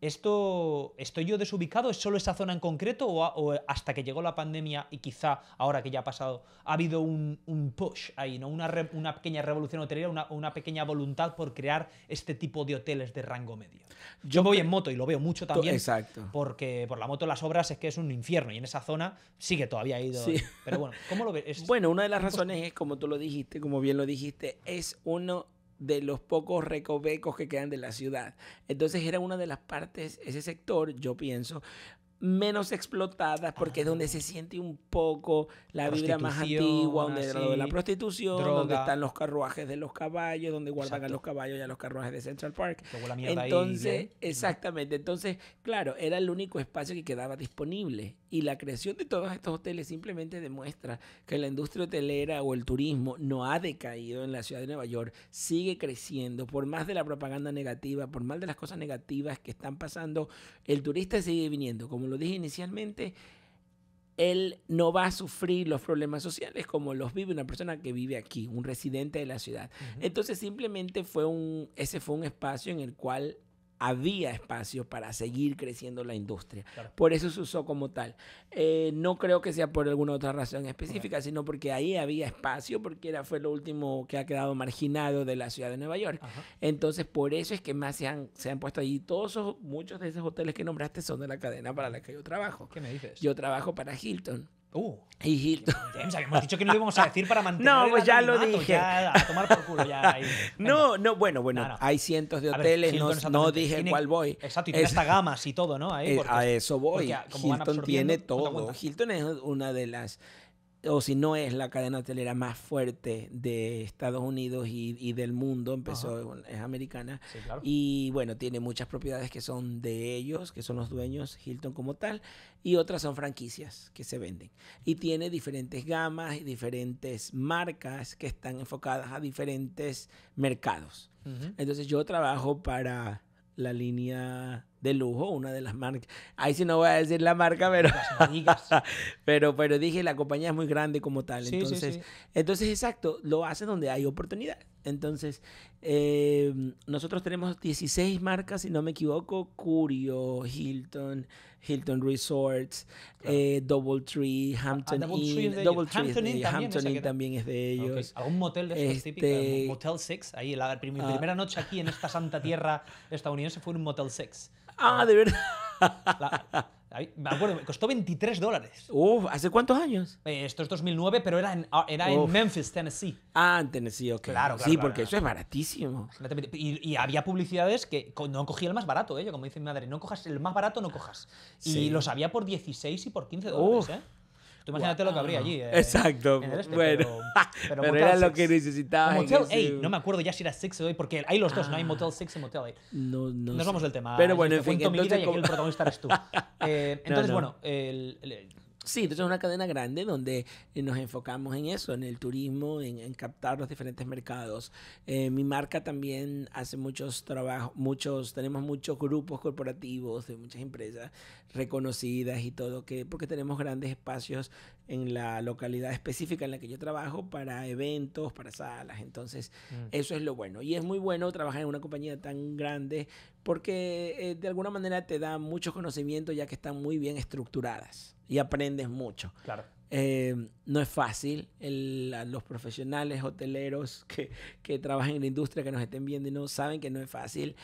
¿Esto, ¿Estoy yo desubicado? ¿Es solo esa zona en concreto? O, hasta que llegó la pandemia y quizá ahora que ya ha pasado, ha habido un, push ahí, ¿no? Una, pequeña revolución hotelera, una, pequeña voluntad por crear este tipo de hoteles de rango medio. Yo voy en moto y lo veo mucho también. Exacto. Porque por la moto las obras es que es un infierno y en esa zona sigue todavía ha ido. Pero bueno, ¿cómo (laughs) bueno, una de las razones es, como tú lo dijiste, como bien lo dijiste, es uno de los pocos recovecos que quedan de la ciudad. Entonces era una de las partes, ese sector, yo pienso, menos explotadas porque es donde se siente un poco la vida más antigua, donde la prostitución, donde están los carruajes de los caballos, donde guardan a los caballos y a los carruajes de Central Park. entonces, exactamente, entonces, claro, era el único espacio que quedaba disponible y la creación de todos estos hoteles simplemente demuestra que la industria hotelera o el turismo no ha decaído en la ciudad de Nueva York, sigue creciendo por más de la propaganda negativa, por más de las cosas negativas que están pasando, el turista sigue viniendo como lo dije inicialmente, él no va a sufrir los problemas sociales como los vive una persona que vive aquí, un residente de la ciudad. Entonces simplemente fue un, ese fue un espacio en el cual había espacio para seguir creciendo la industria. Por eso se usó como tal. Eh, no creo que sea por alguna otra razón específica, sino porque ahí había espacio, porque era, fue lo último que ha quedado marginado de la ciudad de Nueva York. Entonces, por eso es que más se han, se han puesto allí. Todos esos, muchos de esos hoteles que nombraste son de la cadena para la que yo trabajo. ¿Qué me dices? Yo trabajo para Hilton. Uh, y Hilton. Hemos dicho que no lo íbamos a decir para (laughs) mantener. No, pues ya lo dije. a tomar por culo ya. (laughs) No, no, bueno, bueno, hay cientos de hoteles, no, dije cuál voy. Exacto, y tiene es, hasta gamas y todo, ¿no? Ahí, porque, a eso voy. Hilton tiene todo. Hilton es una de las o si no es la cadena hotelera más fuerte de Estados Unidos y, del mundo, empezó, es americana. Y bueno, tiene muchas propiedades que son de ellos, que son los dueños, Hilton como tal, y otras son franquicias que se venden. Y tiene diferentes gamas y diferentes marcas que están enfocadas a diferentes mercados. Entonces yo trabajo para la línea de lujo, una de las marcas. Ahí sí no voy a decir la marca, pero, (laughs) pero, pero dije, la compañía es muy grande como tal. entonces, entonces, exacto, lo hace donde hay oportunidad. Entonces, eh, nosotros tenemos 16 marcas, si no me equivoco, Curio, Hilton, Hilton Resorts, Double eh, Hampton Double Double Tree Hampton, Inn, también, Hampton Inn también es de ellos. ¿Algún motel de esos típicos? Este motel 6, ahí la, mi ah. primera noche aquí en esta santa tierra (laughs) estadounidense fue un Motel 6. Ah, de verdad. Me acuerdo, costó 23 dólares. Uf, ¿hace cuántos años? Eh, esto es 2009, pero era en, ah, era en Memphis, Tennessee. Ah, en Tennessee, ok. Claro, Sí, porque eso es baratísimo. Y, había publicidades que no cogía el más barato, eh, Yo, como dice mi madre, no cojas el más barato, no cojas. Y los había por 16 y por 15 dólares, eh. Tú imagínate lo que habría allí. Eh, Exacto. En el este, bueno, pero, pero, (laughs) pero era lo que necesitabas. Motel 8, no me acuerdo ya si era 6 o 8, porque hay los dos, no hay Motel 6 y Motel 8. No, no. Nos vamos del tema. Pero eh, bueno, en fin, entonces, mi el protagonista eres tú. (laughs) eh, entonces, bueno, el, el, Sí, entonces es una cadena grande donde eh, nos enfocamos en eso, en el turismo, en, captar los diferentes mercados. Eh, mi marca también hace muchos trabajos, muchos, tenemos muchos grupos corporativos de muchas empresas reconocidas y todo, que, porque tenemos grandes espacios en la localidad específica en la que yo trabajo para eventos, para salas. Entonces, mm. eso es lo bueno. Y es muy bueno trabajar en una compañía tan grande porque eh, de alguna manera te da muchos conocimientos ya que están muy bien estructuradas y aprendes mucho. Claro. Eh, no es fácil. los profesionales hoteleros (laughs) que, que trabajan en la industria, que nos estén viendo y no saben que no es fácil.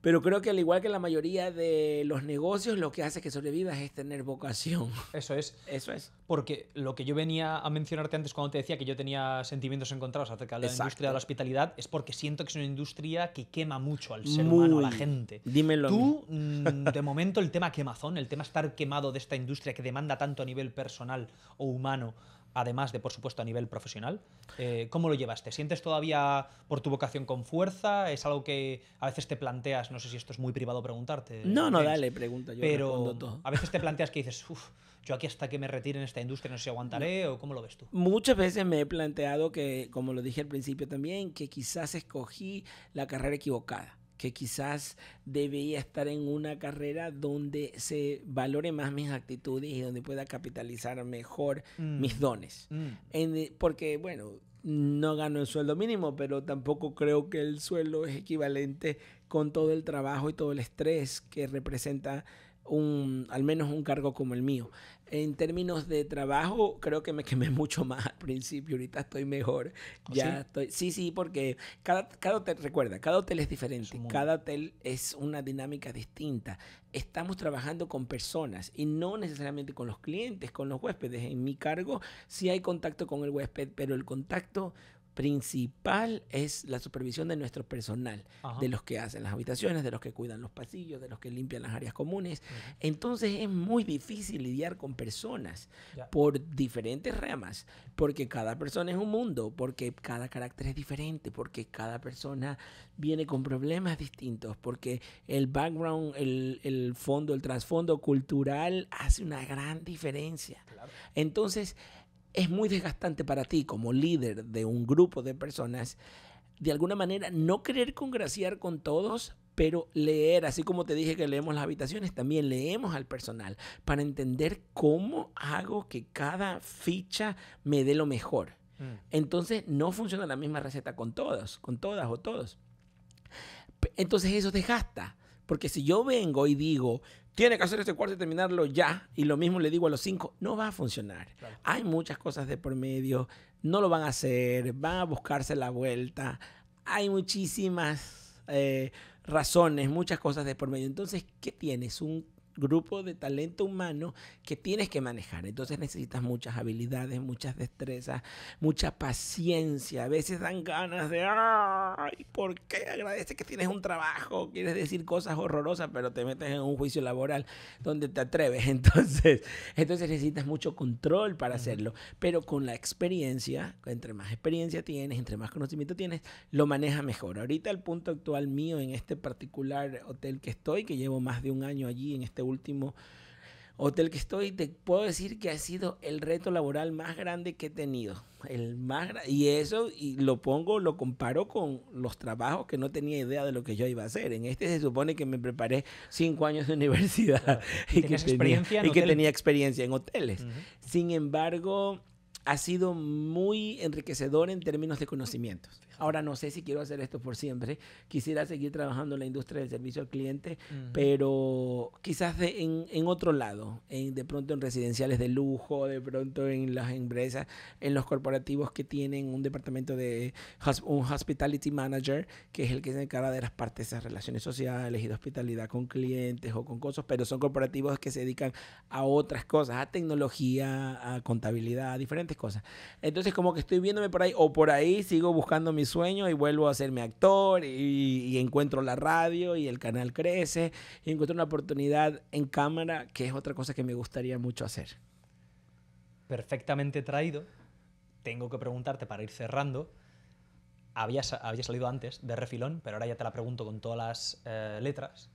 Pero creo que al igual que la mayoría de los negocios, lo que hace que sobrevivas es tener vocación. Eso es. Eso es. Porque lo que yo venía a mencionarte antes cuando te decía que yo tenía sentimientos encontrados acerca de la industria de la hospitalidad, es porque siento que es una industria que quema mucho al ser humano, a la gente. Dímelo. Tú, mm, de (laughs) momento, el tema quemazón, el tema estar quemado de esta industria que demanda tanto a nivel personal o humano además de, por supuesto, a nivel profesional. Eh, ¿Cómo lo llevaste? ¿Te sientes todavía por tu vocación con fuerza? ¿Es algo que a veces te planteas? No sé si esto es muy privado preguntarte. No, no, dale, pregunta. Yo pero todo. a veces te planteas que dices, uff, yo aquí hasta que me retire en esta industria no sé si aguantaré o cómo lo ves tú. Muchas veces me he planteado que, como lo dije al principio también, que quizás escogí la carrera equivocada que quizás debería estar en una carrera donde se valore más mis actitudes y donde pueda capitalizar mejor mm. mis dones. Mm. E, porque, bueno, no gano el sueldo mínimo, pero tampoco creo que el sueldo es equivalente con todo el trabajo y todo el estrés que representa un, al menos un cargo como el mío. En términos de trabajo, creo que me quemé (laughs) mucho más al principio. Ahorita estoy mejor. ¿Oh, ya sí? estoy. Sí, sí, porque cada, cada hotel, recuerda, cada hotel es diferente. cada hotel es una dinámica distinta. Estamos trabajando con personas y no necesariamente con los clientes, con los huéspedes. En mi cargo sí hay contacto con el huésped, pero el contacto principal es la supervisión de nuestro personal, de los que hacen las habitaciones, de los que cuidan los pasillos, de los que limpian las áreas comunes. Entonces es muy difícil lidiar con personas por diferentes ramas, porque cada persona es un mundo, porque cada carácter es diferente, porque cada persona viene con problemas distintos, porque el background, el, fondo, el trasfondo cultural hace una gran diferencia. Entonces, es muy desgastante para ti como líder de un grupo de personas, de alguna manera no querer congraciar con todos, pero leer, así como te dije que leemos las habitaciones, también leemos al personal para entender cómo hago que cada ficha me dé lo mejor. Mm. Entonces no funciona la misma receta con todos, con todas o todos. Entonces eso desgasta. Porque si yo vengo y digo, tiene que hacer este cuarto y terminarlo ya. Y lo mismo le digo a los cinco, no va a funcionar. Hay muchas cosas de por medio, no lo van a hacer, van a buscarse la vuelta. Hay muchísimas eh, razones, muchas cosas de por medio. Entonces, ¿qué tienes? Un grupo de talento humano que tienes que manejar. Entonces necesitas muchas habilidades, muchas destrezas, mucha paciencia. A veces dan ganas de, ay, ¿por qué agradece que tienes un trabajo? Quieres decir cosas horrorosas, pero te metes en un juicio laboral donde te atreves. (laughs) Entonces, entonces necesitas mucho control para hacerlo. Pero con la experiencia, entre más experiencia tienes, entre más conocimiento tienes, lo manejas mejor. Ahorita el punto actual mío en este particular hotel que estoy, que llevo más de un año allí en este último hotel que estoy, te puedo decir que ha sido el reto laboral más grande que he tenido. El más y eso y lo pongo, lo comparo con los trabajos que no tenía idea de lo que yo iba a hacer. En este se supone que me preparé cinco años de universidad (laughs) y, que tenía, experiencia en hoteles. Sin embargo, ha sido muy enriquecedor en términos de conocimientos. Ahora no sé si quiero hacer esto por siempre. Quisiera seguir trabajando en la industria del servicio al cliente, pero quizás en, otro lado, de pronto en residenciales de lujo, de pronto en las empresas, en los corporativos que tienen un departamento de un hospitality manager, que es el que se encarga de las partes de esas relaciones sociales y de hospitalidad con clientes o con cosas, pero son corporativos que se dedican a otras cosas, a tecnología, a contabilidad, a diferentes cosas. Entonces como que estoy viéndome por ahí o por ahí sigo buscando mis sueño y vuelvo a hacerme actor y, encuentro la radio y el canal crece y encuentro una oportunidad en cámara que es otra cosa que me gustaría mucho hacer. Perfectamente traído. Tengo que preguntarte para ir cerrando. Habías, había salido antes de refilón, pero ahora ya te la pregunto con todas las eh, letras.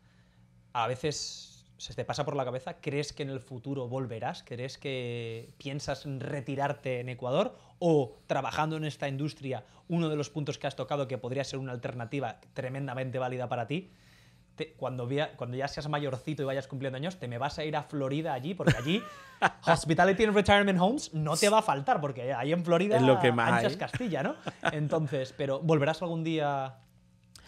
A veces se te pasa por la cabeza, ¿crees que en el futuro volverás? ¿Crees que piensas retirarte en Ecuador o trabajando en esta industria, uno de los puntos que has tocado que podría ser una alternativa tremendamente válida para ti, cuando, cuando, ya seas mayorcito y vayas cumpliendo años, te me vas a ir a Florida allí, porque allí (laughs) Hospitality and Retirement Homes no te va a faltar, porque ahí en Florida es lo anchas Castilla, ¿no? Entonces, pero ¿volverás algún día?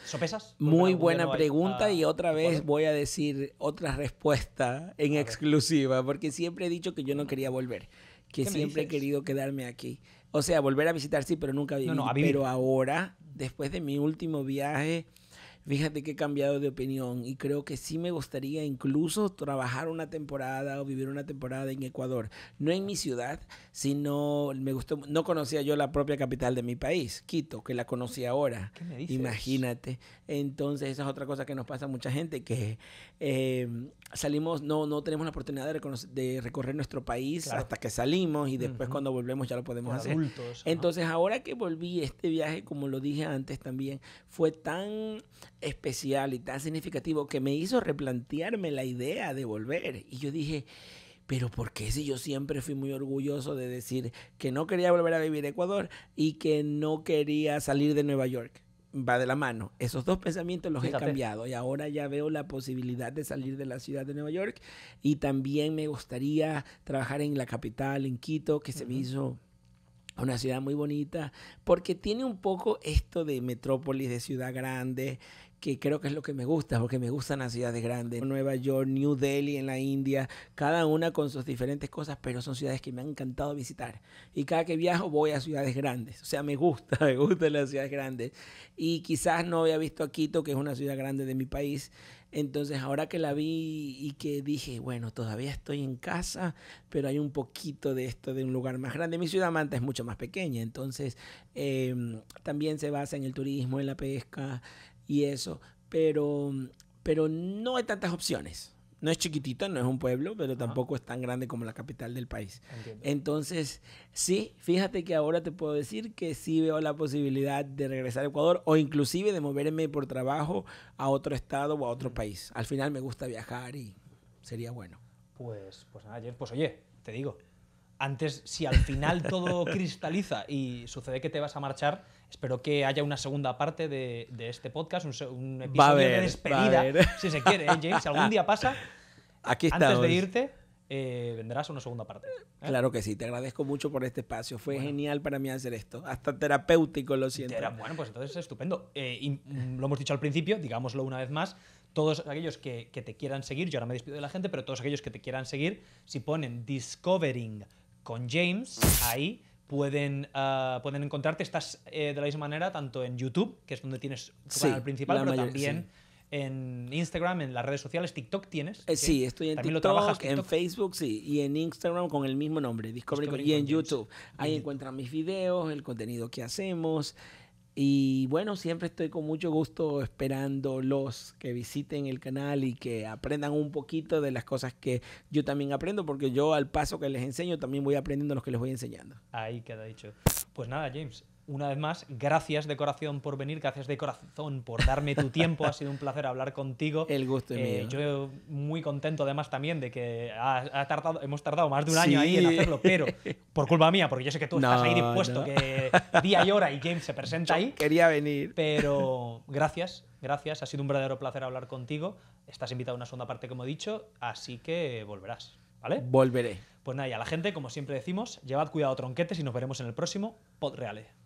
¿Sopesas? Muy buena pregunta y otra vez voy a decir otra respuesta en exclusiva, porque siempre he dicho que yo no quería volver, que siempre he querido quedarme aquí. O sea, volver a visitar sí, pero nunca Pero ahora, después de mi último viaje, fíjate que he cambiado de opinión y creo que sí me gustaría incluso trabajar una temporada o vivir una temporada en Ecuador, no en mi ciudad, sino me gustó, no conocía yo la propia capital de mi país, Quito, que la conocí ahora. Imagínate. Entonces, esa es otra cosa que nos pasa a mucha gente, que em, salimos, no, no tenemos la oportunidad de, recorrer nuestro país hasta que salimos y después cuando volvemos ya lo podemos hacer. Entonces, ahora que volví, este viaje, como lo dije antes también, fue tan especial y tan significativo que me hizo replantearme la idea de volver. Y yo dije, pero ¿por qué si yo siempre fui muy orgulloso de decir que no quería volver a vivir En Ecuador y que no quería salir de Nueva York? Va de la mano. Esos dos pensamientos los he cambiado y ahora ya veo la posibilidad de salir de la ciudad de Nueva York y también me gustaría trabajar en la capital, en Quito, que se me hizo una ciudad muy bonita, porque tiene un poco esto de metrópolis, de ciudad grande, que creo que es lo que me gusta, porque me gustan las ciudades grandes, Nueva York, New Delhi en la India, cada una con sus diferentes cosas, pero son ciudades que me han encantado visitar. Y cada que viajo voy a ciudades grandes, o sea, me gusta, (laughs) me gustan las ciudades grandes. Y quizás no había visto a Quito, que es una ciudad grande de mi país, entonces, ahora que la vi y que dije, bueno, todavía estoy en casa, pero hay un poquito de esto de un lugar más grande. Mi ciudad Manta es mucho más pequeña, entonces em, también se basa en el turismo, en la pesca, y eso, pero, pero no hay tantas opciones. No es chiquitito, no es un pueblo, pero tampoco es tan grande como la capital del país. Entonces, sí, fíjate que ahora te puedo decir que sí veo la posibilidad de regresar a Ecuador o inclusive de moverme por trabajo a otro estado o a otro país. Al final me gusta viajar y sería bueno. Pues, pues pues oye, te digo, antes, si al final todo (laughs) cristaliza y sucede que te vas a marchar, Espero que haya una segunda parte de, este podcast, un, episodio de despedida, (laughs) si se quiere, ¿eh, James. algún día pasa, (laughs) Aquí estamos. antes de irte, eh, vendrás una segunda parte. ¿eh? Claro que sí, te agradezco mucho por este espacio. Fue genial para mí hacer esto. Hasta terapéutico, lo siento. bueno, pues entonces es estupendo. Y, mm, lo hemos dicho al principio, digámoslo una vez más todos aquellos que, que, te quieran seguir, yo ahora me despido de la gente, pero todos aquellos que te quieran seguir, si ponen Discovering con James, ahí pueden, ah, pueden encontrarte. Estás eh, de la misma manera tanto en YouTube, que es donde tienes tu canal principal, pero también en Instagram, en las redes sociales. ¿TikTok tienes? Eh, sí, estoy en TikTok, trabajas, en Facebook, sí, y en Instagram con el mismo nombre, Discovery, Discovery y en YouTube. Ahí encuentran mis videos, el contenido que hacemos. Y bueno, siempre estoy con mucho gusto esperando los que visiten el canal y que aprendan un poquito de las cosas que yo también aprendo, porque yo al paso que les enseño también voy aprendiendo los que les voy enseñando. Ahí queda dicho. Pues nada, James, una vez más, gracias de corazón por venir, gracias de corazón por darme tu tiempo. ha sido un placer hablar contigo. El gusto eh, Yo muy contento además también de que ha, tardado, hemos tardado más de un año ahí en hacerlo, pero por culpa mía, porque yo sé que tú estás ahí dispuesto, que día y hora y James se presenta ahí. Quería venir. Pero gracias, gracias. Ha sido un verdadero placer hablar contigo. Estás invitado a una segunda parte, como he dicho, así que volverás. ¿Vale? Volveré. Pues nada, y a la gente, como siempre decimos, llevad cuidado tronquetes y nos veremos en el próximo Pod Reale.